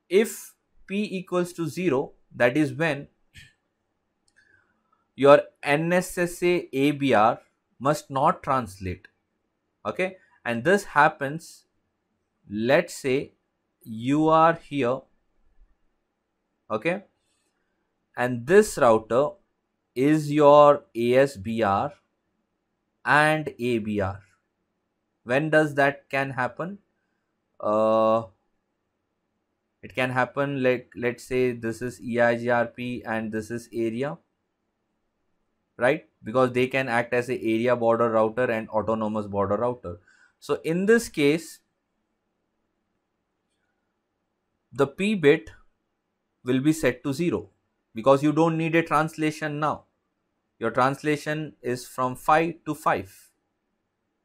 If P equals to 0, that is when your NSSA ABR must not translate, okay? And this happens, let's say you are here okay and this router is your ASBR and ABR when does that can happen uh, it can happen like let's say this is EIGRP and this is area right because they can act as a area border router and autonomous border router so in this case the p bit will be set to 0 because you don't need a translation now. Your translation is from 5 to 5.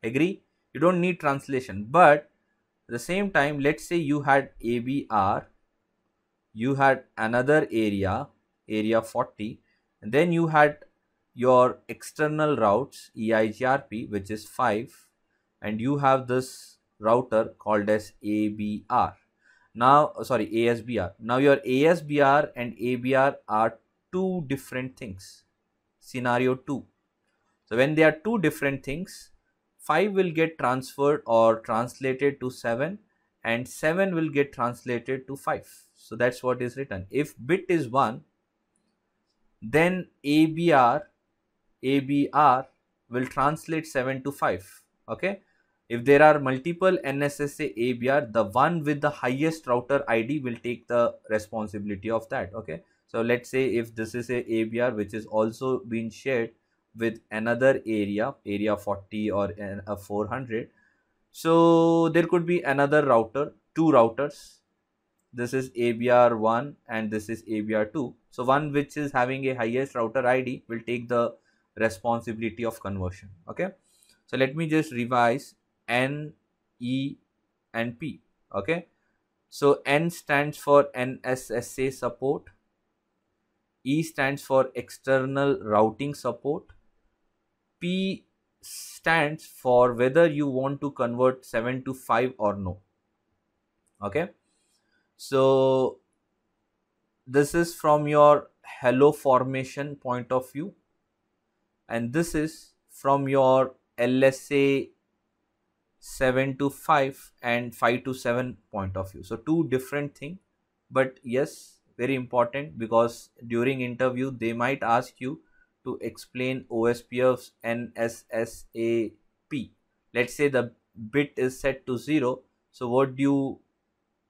Agree? You don't need translation. But the same time, let's say you had ABR, you had another area, area 40, and then you had your external routes EIGRP which is 5 and you have this router called as ABR now uh, sorry asbr now your asbr and abr are two different things scenario 2 so when they are two different things 5 will get transferred or translated to 7 and 7 will get translated to 5 so that's what is written if bit is 1 then abr abr will translate 7 to 5 okay if there are multiple NSSA ABR, the one with the highest router ID will take the responsibility of that. Okay. So let's say if this is a ABR which is also being shared with another area, area 40 or a 400. So there could be another router, two routers. This is ABR 1 and this is ABR 2. So one which is having a highest router ID will take the responsibility of conversion. Okay. So let me just revise N, E, and P. Okay. So N stands for NSSA support. E stands for external routing support. P stands for whether you want to convert 7 to 5 or no. Okay. So this is from your hello formation point of view and this is from your LSA 7 to 5 and 5 to 7 point of view so two different thing but yes very important because during interview they might ask you to explain ospf nssap let's say the bit is set to 0 so what do you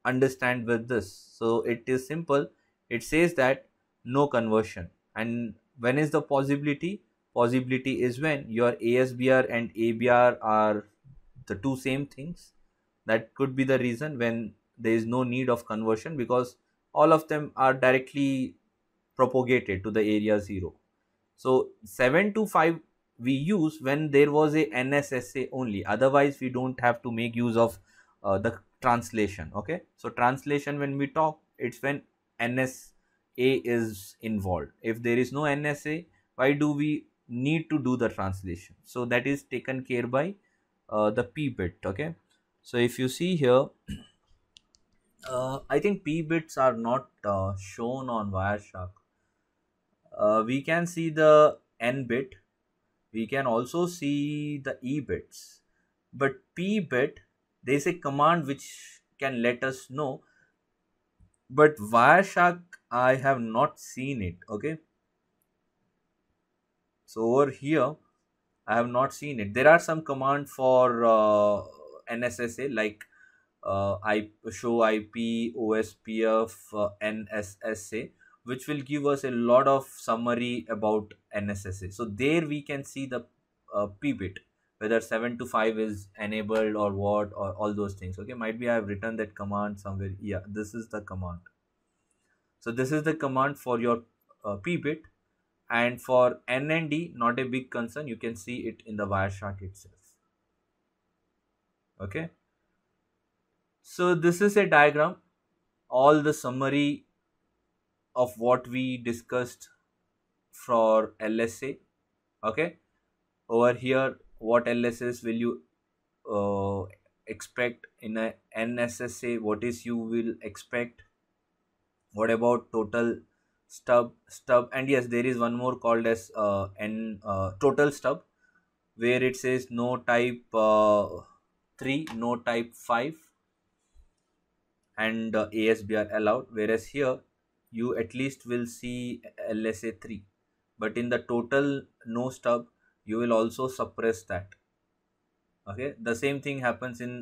understand with this so it is simple it says that no conversion and when is the possibility possibility is when your asbr and abr are the two same things that could be the reason when there is no need of conversion because all of them are directly propagated to the area 0 so 7 to 5 we use when there was a nssa only otherwise we don't have to make use of uh, the translation okay so translation when we talk it's when nsa is involved if there is no nsa why do we need to do the translation so that is taken care by uh, the p bit okay so if you see here uh, i think p bits are not uh, shown on wireshark uh, we can see the n bit we can also see the e bits but p bit there is a command which can let us know but wireshark i have not seen it okay so over here I have not seen it. There are some command for uh, NSSA like uh, I show IP OSPF uh, NSSA, which will give us a lot of summary about NSSA. So there we can see the uh, bit, whether 7 to 5 is enabled or what or all those things okay might be i have written that command somewhere yeah this is the command so this is the command for your uh, bit and for N and D not a big concern you can see it in the wire chart itself okay so this is a diagram all the summary of what we discussed for LSA okay over here what LSS will you uh, expect in a NSSA what is you will expect what about total stub stub and yes there is one more called as uh, n uh, total stub where it says no type uh, 3 no type 5 and uh, asbr allowed whereas here you at least will see lsa 3 but in the total no stub you will also suppress that okay the same thing happens in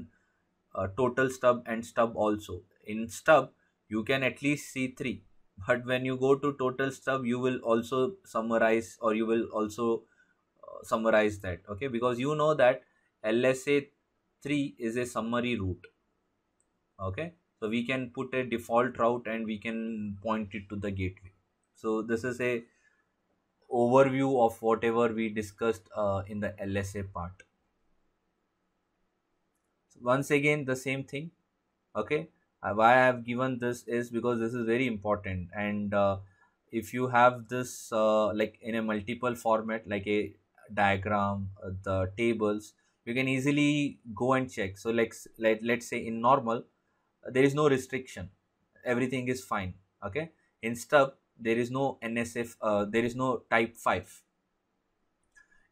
uh, total stub and stub also in stub you can at least see 3 but when you go to total stub you will also summarize or you will also uh, summarize that okay because you know that lsa 3 is a summary route okay so we can put a default route and we can point it to the gateway so this is a overview of whatever we discussed uh, in the lsa part so once again the same thing okay uh, why i have given this is because this is very important and uh, if you have this uh, like in a multiple format like a diagram uh, the tables you can easily go and check so like let, let's say in normal uh, there is no restriction everything is fine okay in stub there is no nsf uh, there is no type 5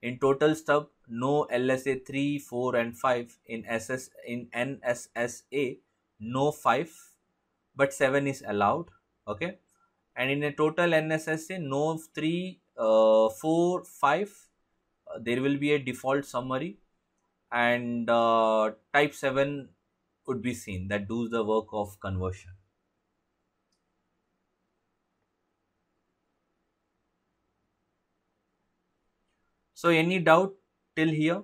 in total stub no lsa 3 4 and 5 in ss in nssa no 5 but 7 is allowed okay and in a total NSSA no 3 uh, 4 5 uh, there will be a default summary and uh, type 7 would be seen that does the work of conversion so any doubt till here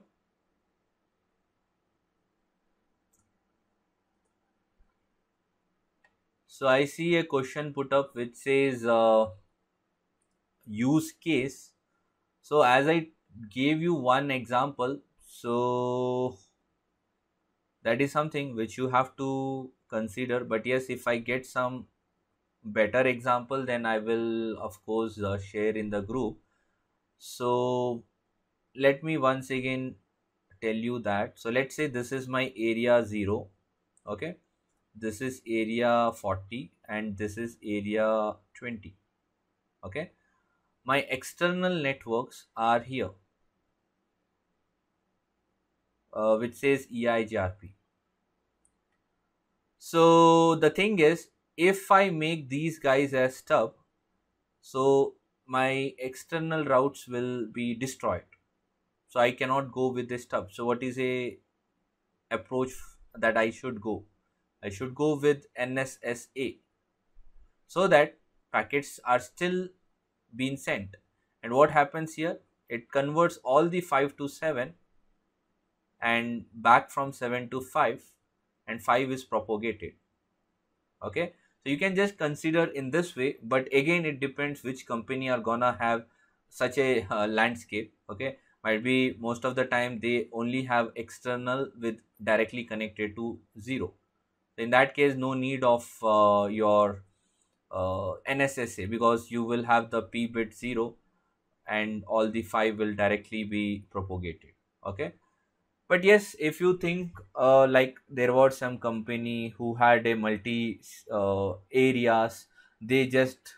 So I see a question put up which says uh, use case. So as I gave you one example, so that is something which you have to consider. But yes, if I get some better example, then I will of course uh, share in the group. So let me once again tell you that. So let's say this is my area zero. Okay this is area 40 and this is area 20 okay my external networks are here uh, which says EIGRP so the thing is if I make these guys as stub so my external routes will be destroyed so I cannot go with this stub so what is a approach that I should go I should go with NSSA so that packets are still being sent. And what happens here? It converts all the 5 to 7 and back from 7 to 5 and 5 is propagated. Okay. So you can just consider in this way, but again it depends which company are gonna have such a uh, landscape. Okay might be most of the time they only have external with directly connected to 0 in that case no need of uh, your uh, nssa because you will have the p bit 0 and all the 5 will directly be propagated okay but yes if you think uh, like there was some company who had a multi uh, areas they just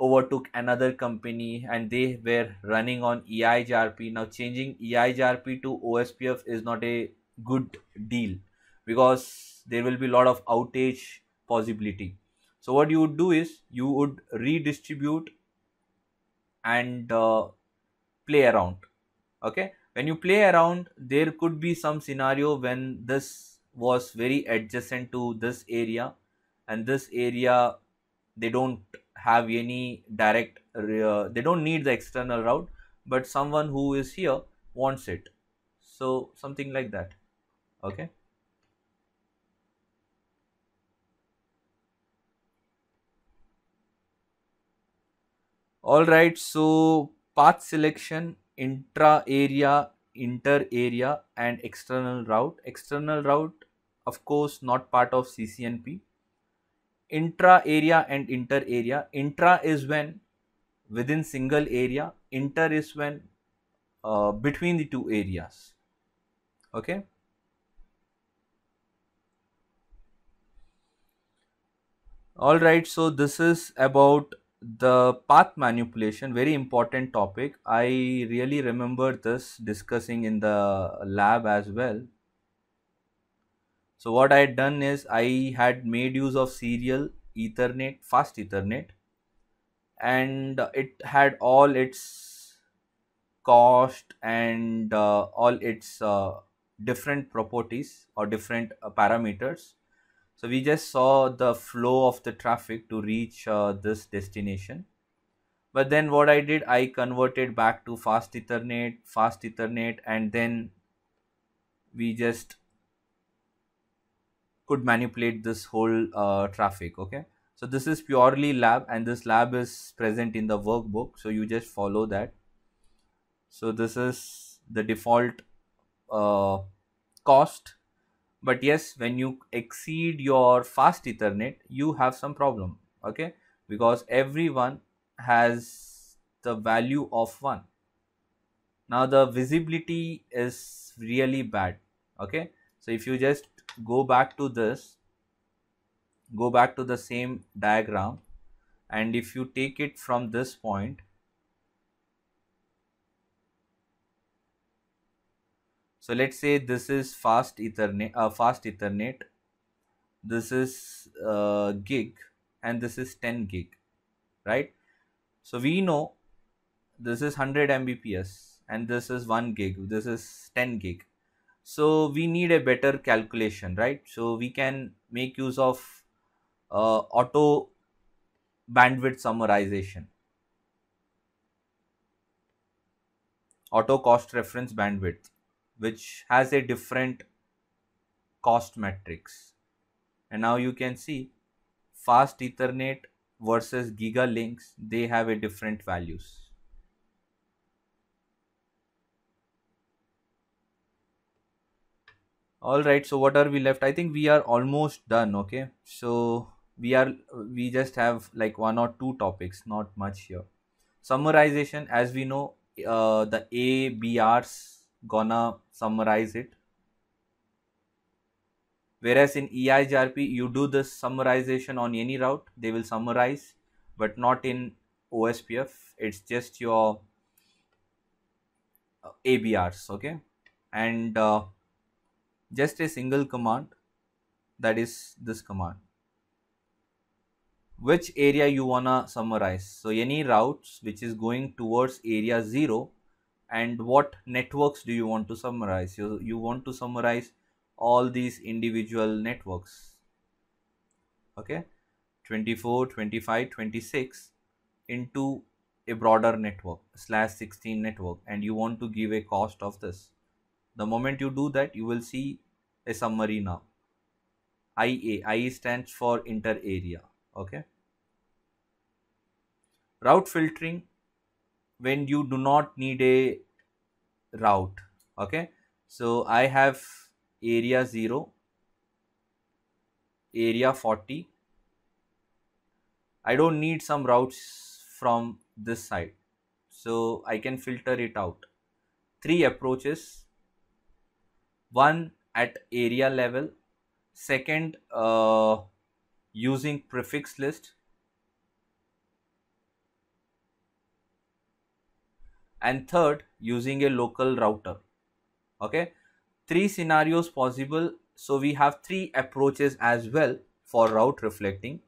overtook another company and they were running on EIGRP. Now changing EIGRP to OSPF is not a good deal because there will be a lot of outage possibility so what you would do is you would redistribute and uh, play around okay when you play around there could be some scenario when this was very adjacent to this area and this area they don't have any direct uh, they don't need the external route but someone who is here wants it so something like that okay all right so path selection intra area inter area and external route external route of course not part of ccnp intra area and inter area intra is when within single area inter is when uh, between the two areas okay all right so this is about the path manipulation very important topic i really remember this discussing in the lab as well so what i had done is i had made use of serial ethernet fast ethernet and it had all its cost and uh, all its uh, different properties or different uh, parameters so we just saw the flow of the traffic to reach uh, this destination. But then what I did, I converted back to fast ethernet, fast ethernet, and then we just could manipulate this whole uh, traffic. Okay. So this is purely lab and this lab is present in the workbook. So you just follow that. So this is the default uh, cost but yes when you exceed your fast ethernet you have some problem okay because everyone has the value of 1 now the visibility is really bad okay so if you just go back to this go back to the same diagram and if you take it from this point so let's say this is fast ethernet uh, fast ethernet this is uh, gig and this is 10 gig right so we know this is 100 mbps and this is 1 gig this is 10 gig so we need a better calculation right so we can make use of uh, auto bandwidth summarization auto cost reference bandwidth which has a different cost matrix and now you can see fast ethernet versus giga links they have a different values all right so what are we left i think we are almost done okay so we are we just have like one or two topics not much here summarization as we know uh, the abrs gonna summarize it whereas in EIGRP you do this summarization on any route they will summarize but not in OSPF it's just your uh, ABRs okay and uh, just a single command that is this command which area you wanna summarize so any routes which is going towards area 0 and what networks do you want to summarize you, you want to summarize all these individual networks okay 24 25 26 into a broader network slash 16 network and you want to give a cost of this the moment you do that you will see a summary now ia i stands for inter area okay route filtering when you do not need a route okay so i have area 0 area 40 i don't need some routes from this side so i can filter it out three approaches one at area level second uh, using prefix list and third using a local router okay three scenarios possible so we have three approaches as well for route reflecting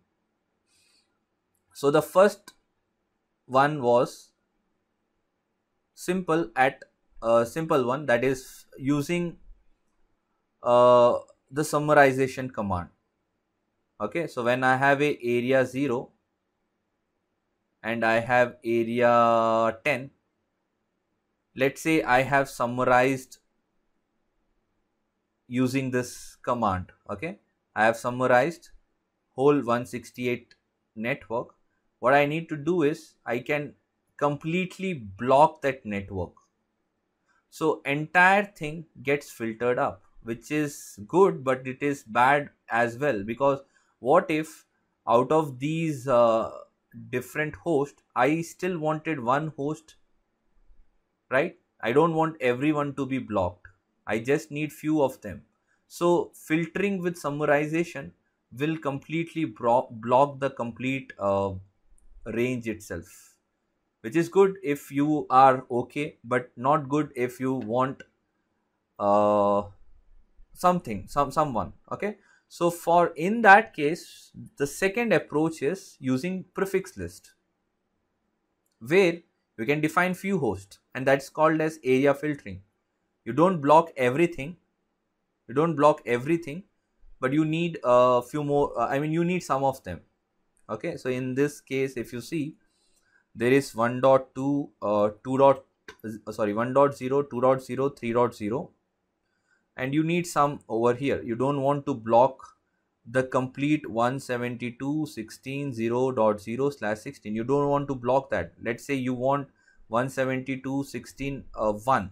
so the first one was simple at a uh, simple one that is using uh, the summarization command okay so when i have a area 0 and i have area 10 let's say I have summarized using this command okay I have summarized whole 168 network what I need to do is I can completely block that network so entire thing gets filtered up which is good but it is bad as well because what if out of these uh, different hosts I still wanted one host right i don't want everyone to be blocked i just need few of them so filtering with summarization will completely bro- block the complete uh, range itself which is good if you are okay but not good if you want uh, something some someone okay so for in that case the second approach is using prefix list where we can define few hosts and that's called as area filtering you don't block everything you don't block everything but you need a few more uh, i mean you need some of them okay so in this case if you see there is 1.2 uh, 2. Dot, uh, sorry 1.0 2.0 3.0 and you need some over here you don't want to block the complete zero slash 16 you don't want to block that let's say you want 172.16.1.0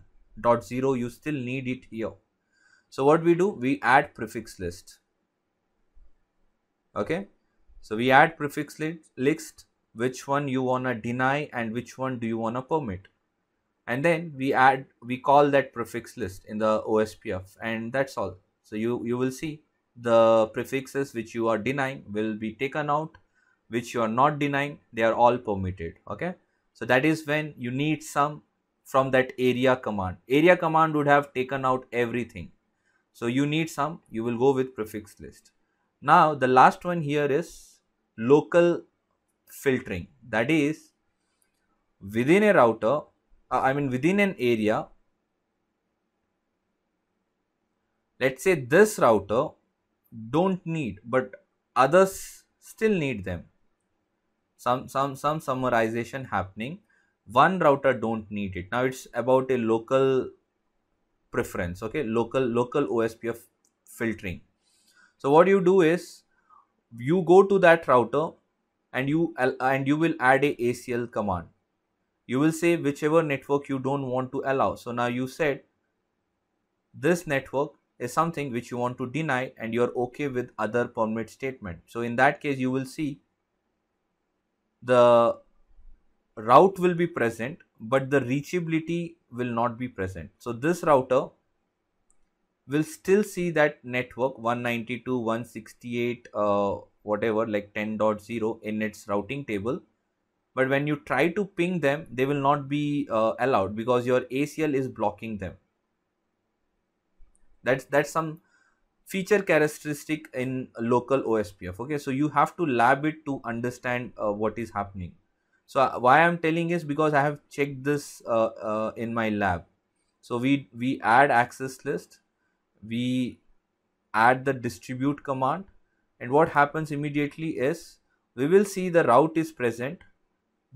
uh, zero. you still need it here so what we do we add prefix list okay so we add prefix list which one you wanna deny and which one do you wanna permit and then we add we call that prefix list in the ospf and that's all so you you will see the prefixes which you are denying will be taken out which you are not denying they are all permitted okay so that is when you need some from that area command. Area command would have taken out everything. So you need some, you will go with prefix list. Now the last one here is local filtering. That is within a router, uh, I mean within an area, let's say this router don't need but others still need them some some some summarization happening one router don't need it now it's about a local preference okay local local ospf filtering so what you do is you go to that router and you and you will add a acl command you will say whichever network you don't want to allow so now you said this network is something which you want to deny and you are okay with other permit statement so in that case you will see the route will be present but the reachability will not be present so this router will still see that network 192 168 uh, whatever like 10.0 in its routing table but when you try to ping them they will not be uh, allowed because your acl is blocking them that's that's some feature characteristic in local OSPF. Okay, so you have to lab it to understand uh, what is happening. So uh, why I'm telling is because I have checked this uh, uh, in my lab. So we we add access list, we add the distribute command, and what happens immediately is we will see the route is present,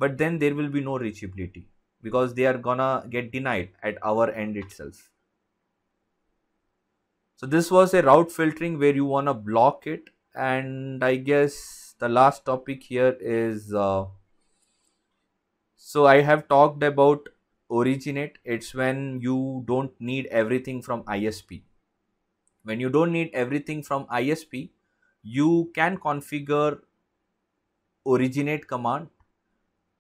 but then there will be no reachability because they are gonna get denied at our end itself. So this was a route filtering where you want to block it. And I guess the last topic here is, uh, so I have talked about originate. It's when you don't need everything from ISP. When you don't need everything from ISP, you can configure originate command.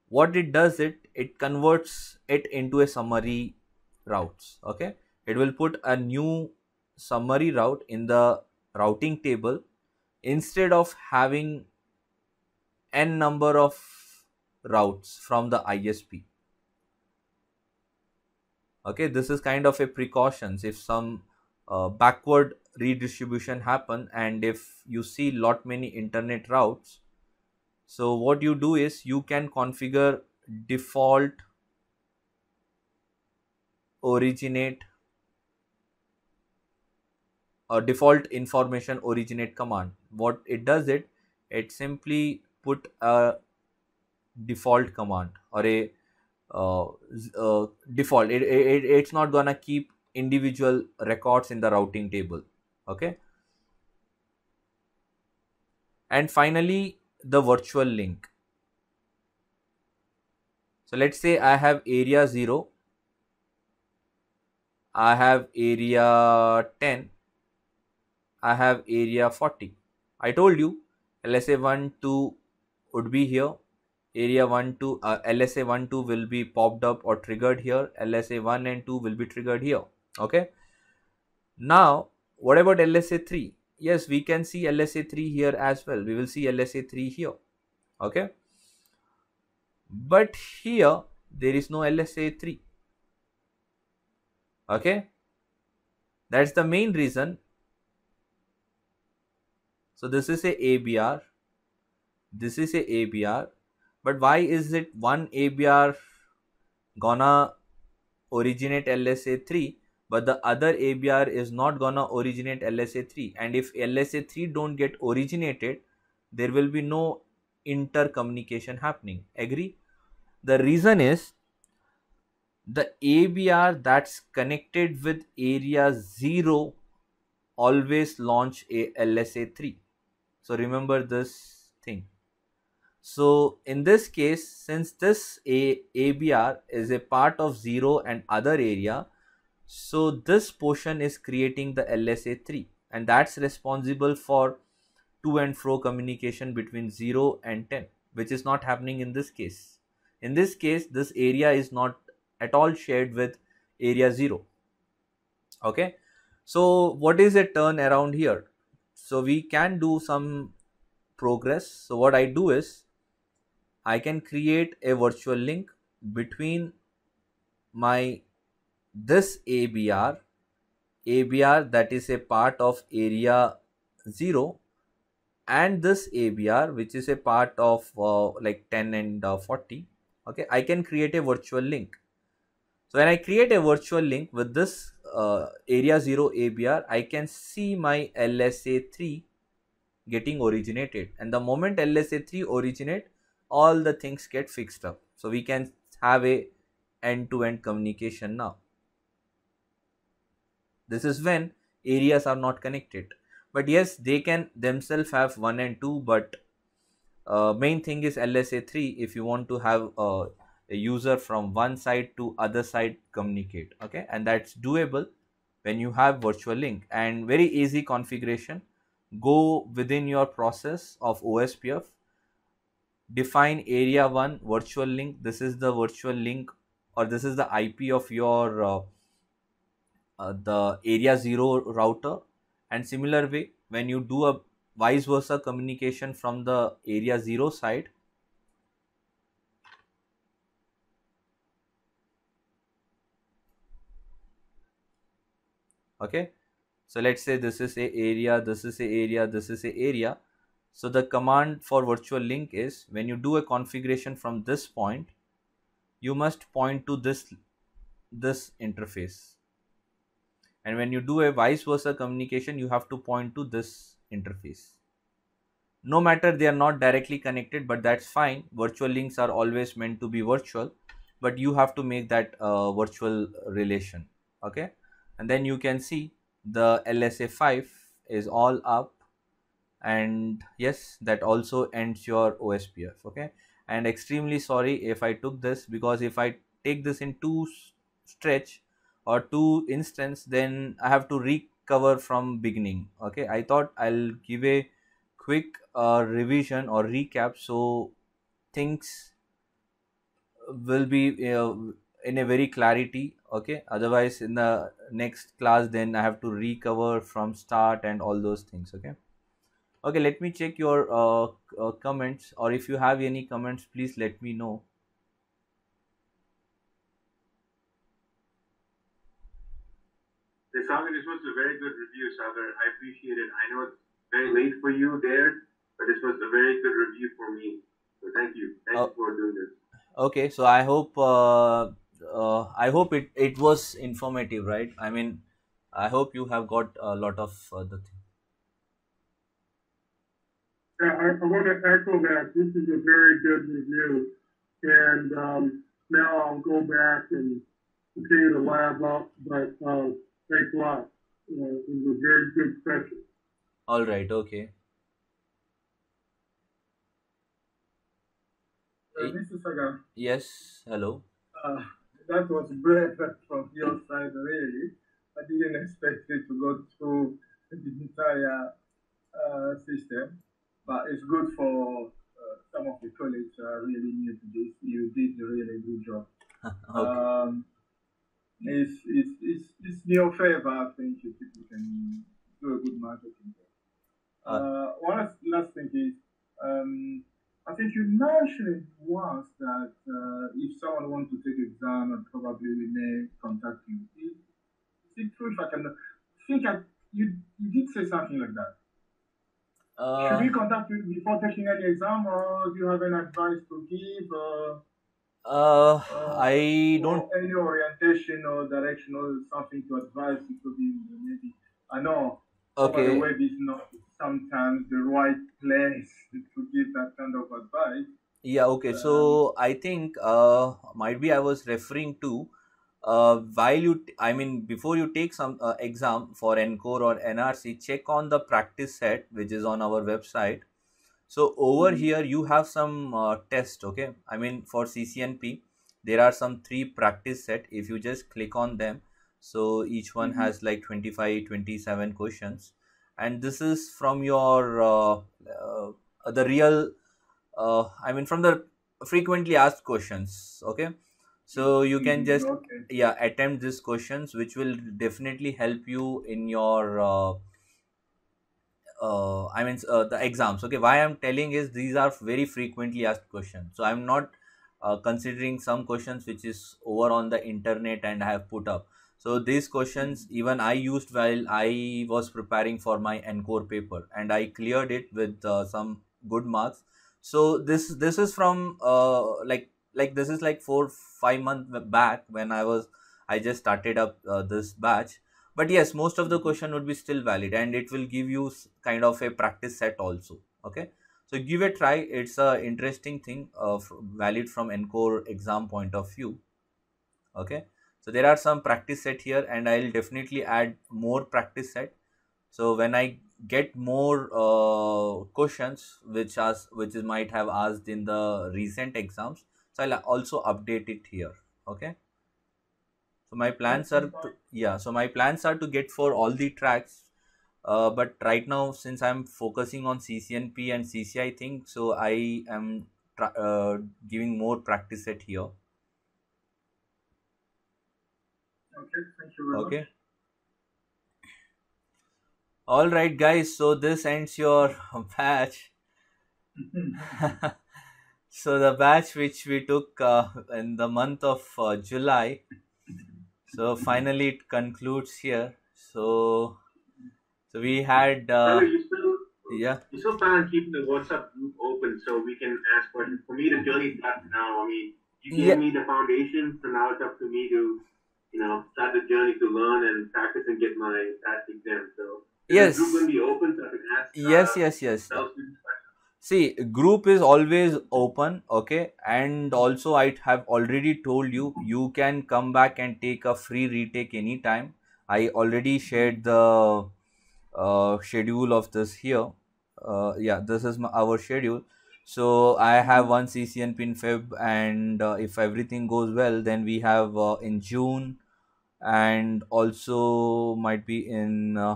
What it does it, it converts it into a summary routes. Okay. It will put a new summary route in the routing table instead of having n number of routes from the ISP. Okay, this is kind of a precautions if some uh, backward redistribution happen and if you see lot many internet routes. So what you do is you can configure default originate a default information originate command what it does it it simply put a default command or a uh, uh, default it, it it's not gonna keep individual records in the routing table okay and finally the virtual link so let's say i have area 0 i have area 10 I have area 40. I told you LSA 1, 2 would be here. Area 1, 2, uh, LSA 1, 2 will be popped up or triggered here. LSA 1 and 2 will be triggered here. Okay. Now, what about LSA 3? Yes, we can see LSA 3 here as well. We will see LSA 3 here. Okay. But here, there is no LSA 3. Okay. That's the main reason so this is a ABR. This is a ABR. But why is it one ABR gonna originate LSA 3 but the other ABR is not gonna originate LSA 3 and if LSA 3 don't get originated there will be no intercommunication happening. Agree? The reason is the ABR that's connected with area 0 always launch a LSA 3 so remember this thing so in this case since this a abr is a part of 0 and other area so this portion is creating the lsa3 and that's responsible for to and fro communication between 0 and 10 which is not happening in this case in this case this area is not at all shared with area 0 okay so what is a turn around here so we can do some progress so what i do is i can create a virtual link between my this abr abr that is a part of area 0 and this abr which is a part of uh, like 10 and uh, 40 okay i can create a virtual link so when I create a virtual link with this uh, area 0 ABR, I can see my LSA3 getting originated. And the moment LSA3 originate, all the things get fixed up. So we can have a end-to-end -end communication now. This is when areas are not connected. But yes, they can themselves have 1 and 2, but uh, main thing is LSA3 if you want to have uh, a user from one side to other side communicate okay and that's doable when you have virtual link and very easy configuration go within your process of ospf define area 1 virtual link this is the virtual link or this is the ip of your uh, uh, the area 0 router and similar way when you do a vice versa communication from the area 0 side okay so let's say this is a area this is a area this is a area so the command for virtual link is when you do a configuration from this point you must point to this this interface and when you do a vice versa communication you have to point to this interface no matter they are not directly connected but that's fine virtual links are always meant to be virtual but you have to make that uh, virtual relation okay and then you can see the LSA 5 is all up and yes that also ends your OSPF okay and extremely sorry if I took this because if I take this in two stretch or two instance then I have to recover from beginning okay I thought I'll give a quick uh, revision or recap so things will be uh, in a very clarity okay otherwise in the next class then i have to recover from start and all those things okay okay let me check your uh, uh, comments or if you have any comments please let me know Desanga, this was a very good review, Sagar. I appreciate it. I know it's very late for you there, but this was a very good review for me. So thank you. Thank uh, you oh. for doing this. Okay, so I hope uh, uh, I hope it, it was informative, right? I mean, I hope you have got a lot of uh, the thing. I, I want to echo that. This is a very good review. And um, now I'll go back and continue to lab up, but uh, thanks a lot. Uh, it was a very good session. All right, okay. Uh, Saga. Yes, hello. Uh, that was bread from your side, really. I didn't expect it to go through the entire uh, system, but it's good for uh, some of the colleagues who are really new to this. You did a really good job. okay. um, it's, it's, it's, it's in your favor, I think, if you can do a good marketing job. Uh, uh, one last thing is, um, I think you mentioned was that uh, if someone wants to take exam, and probably we may contact you. Is, is it true? If I can think, I, you you did say something like that. Uh, Should we contact you before taking any exam, or do you have any advice to give? Uh, uh, I don't. Any orientation or direction or something to advise could be maybe. I know. Okay. By the web is not sometimes the right place to give that kind of advice. Yeah, okay. So um, I think uh, might be I was referring to uh, while you, t- I mean, before you take some uh, exam for encore or NRC, check on the practice set which is on our website. So over mm-hmm. here you have some uh, test, okay? I mean, for CCNP, there are some three practice set. If you just click on them, so each one mm-hmm. has like 25, 27 questions, and this is from your uh, uh the real uh, I mean from the frequently asked questions. Okay, so you can mm-hmm. just okay. yeah attempt these questions, which will definitely help you in your. Uh, uh, I mean uh, the exams. Okay, why I'm telling is these are very frequently asked questions. So I'm not uh, considering some questions which is over on the internet and I have put up. So these questions mm-hmm. even I used while I was preparing for my encore paper and I cleared it with uh, some good marks so this this is from uh, like like this is like four five months back when i was i just started up uh, this batch but yes most of the mm-hmm. question would be still valid and it will give you kind of a practice set also okay so give a try it's a interesting thing of uh, valid from encore exam point of view okay so there are some practice set here and i'll definitely add more practice set so when i get more uh, questions which has which is might have asked in the recent exams so i'll also update it here okay so my plans are to, yeah so my plans are to get for all the tracks uh, but right now since i'm focusing on ccnp and cci thing so i am uh, giving more practice at here okay thank you okay much all right guys so this ends your batch so the batch which we took uh, in the month of uh, july so finally it concludes here so so we had uh, yeah you still plan on keeping the whatsapp group open so we can ask questions for me to journey starts now i mean you gave yeah. me the foundation so now it's up to me to you know start the journey to learn and practice and get my past exam so uh, yes yes yes yes see group is always open okay and also i have already told you you can come back and take a free retake anytime i already shared the uh, schedule of this here uh, yeah this is my, our schedule so i have one ccnp pin feb and uh, if everything goes well then we have uh, in june and also might be in uh,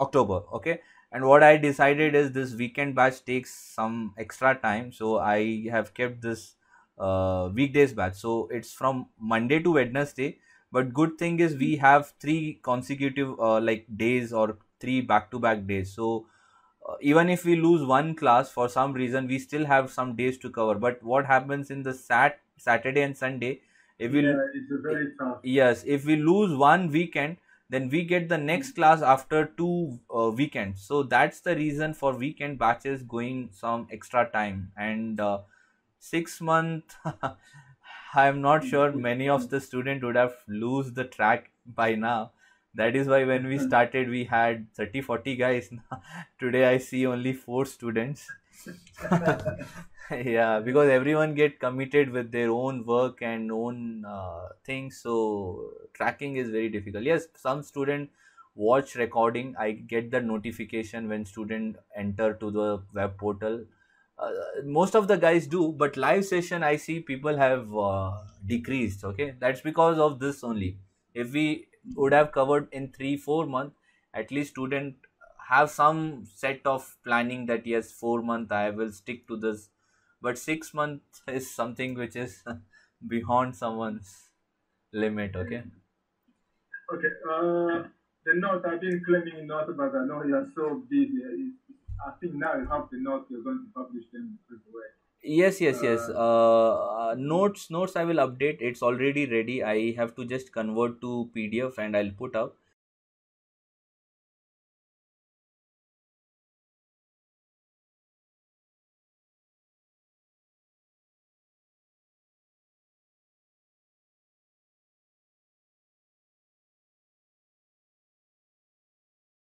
October okay and what I decided is this weekend batch takes some extra time so I have kept this uh, weekdays batch so it's from Monday to Wednesday but good thing is we have three consecutive uh, like days or three back to back days so uh, even if we lose one class for some reason we still have some days to cover but what happens in the sat saturday and sunday if we yeah, it's a very tough. yes if we lose one weekend then we get the next class after two uh, weekends so that's the reason for weekend batches going some extra time and uh, six month i'm not sure many of the student would have lose the track by now that is why when we started we had 30 40 guys today i see only four students yeah because everyone get committed with their own work and own uh, things so tracking is very difficult yes some student watch recording i get the notification when student enter to the web portal uh, most of the guys do but live session i see people have uh, decreased okay that's because of this only if we would have covered in 3 4 month at least student have some set of planning that yes, four month I will stick to this, but six months is something which is beyond someone's limit. Okay. Okay. Uh, the notes I've been claiming notes, but I know you're so busy. I think now you have the notes. You're going to publish them everywhere. Yes, yes, uh, yes. Uh, uh, notes, notes. I will update. It's already ready. I have to just convert to PDF, and I'll put up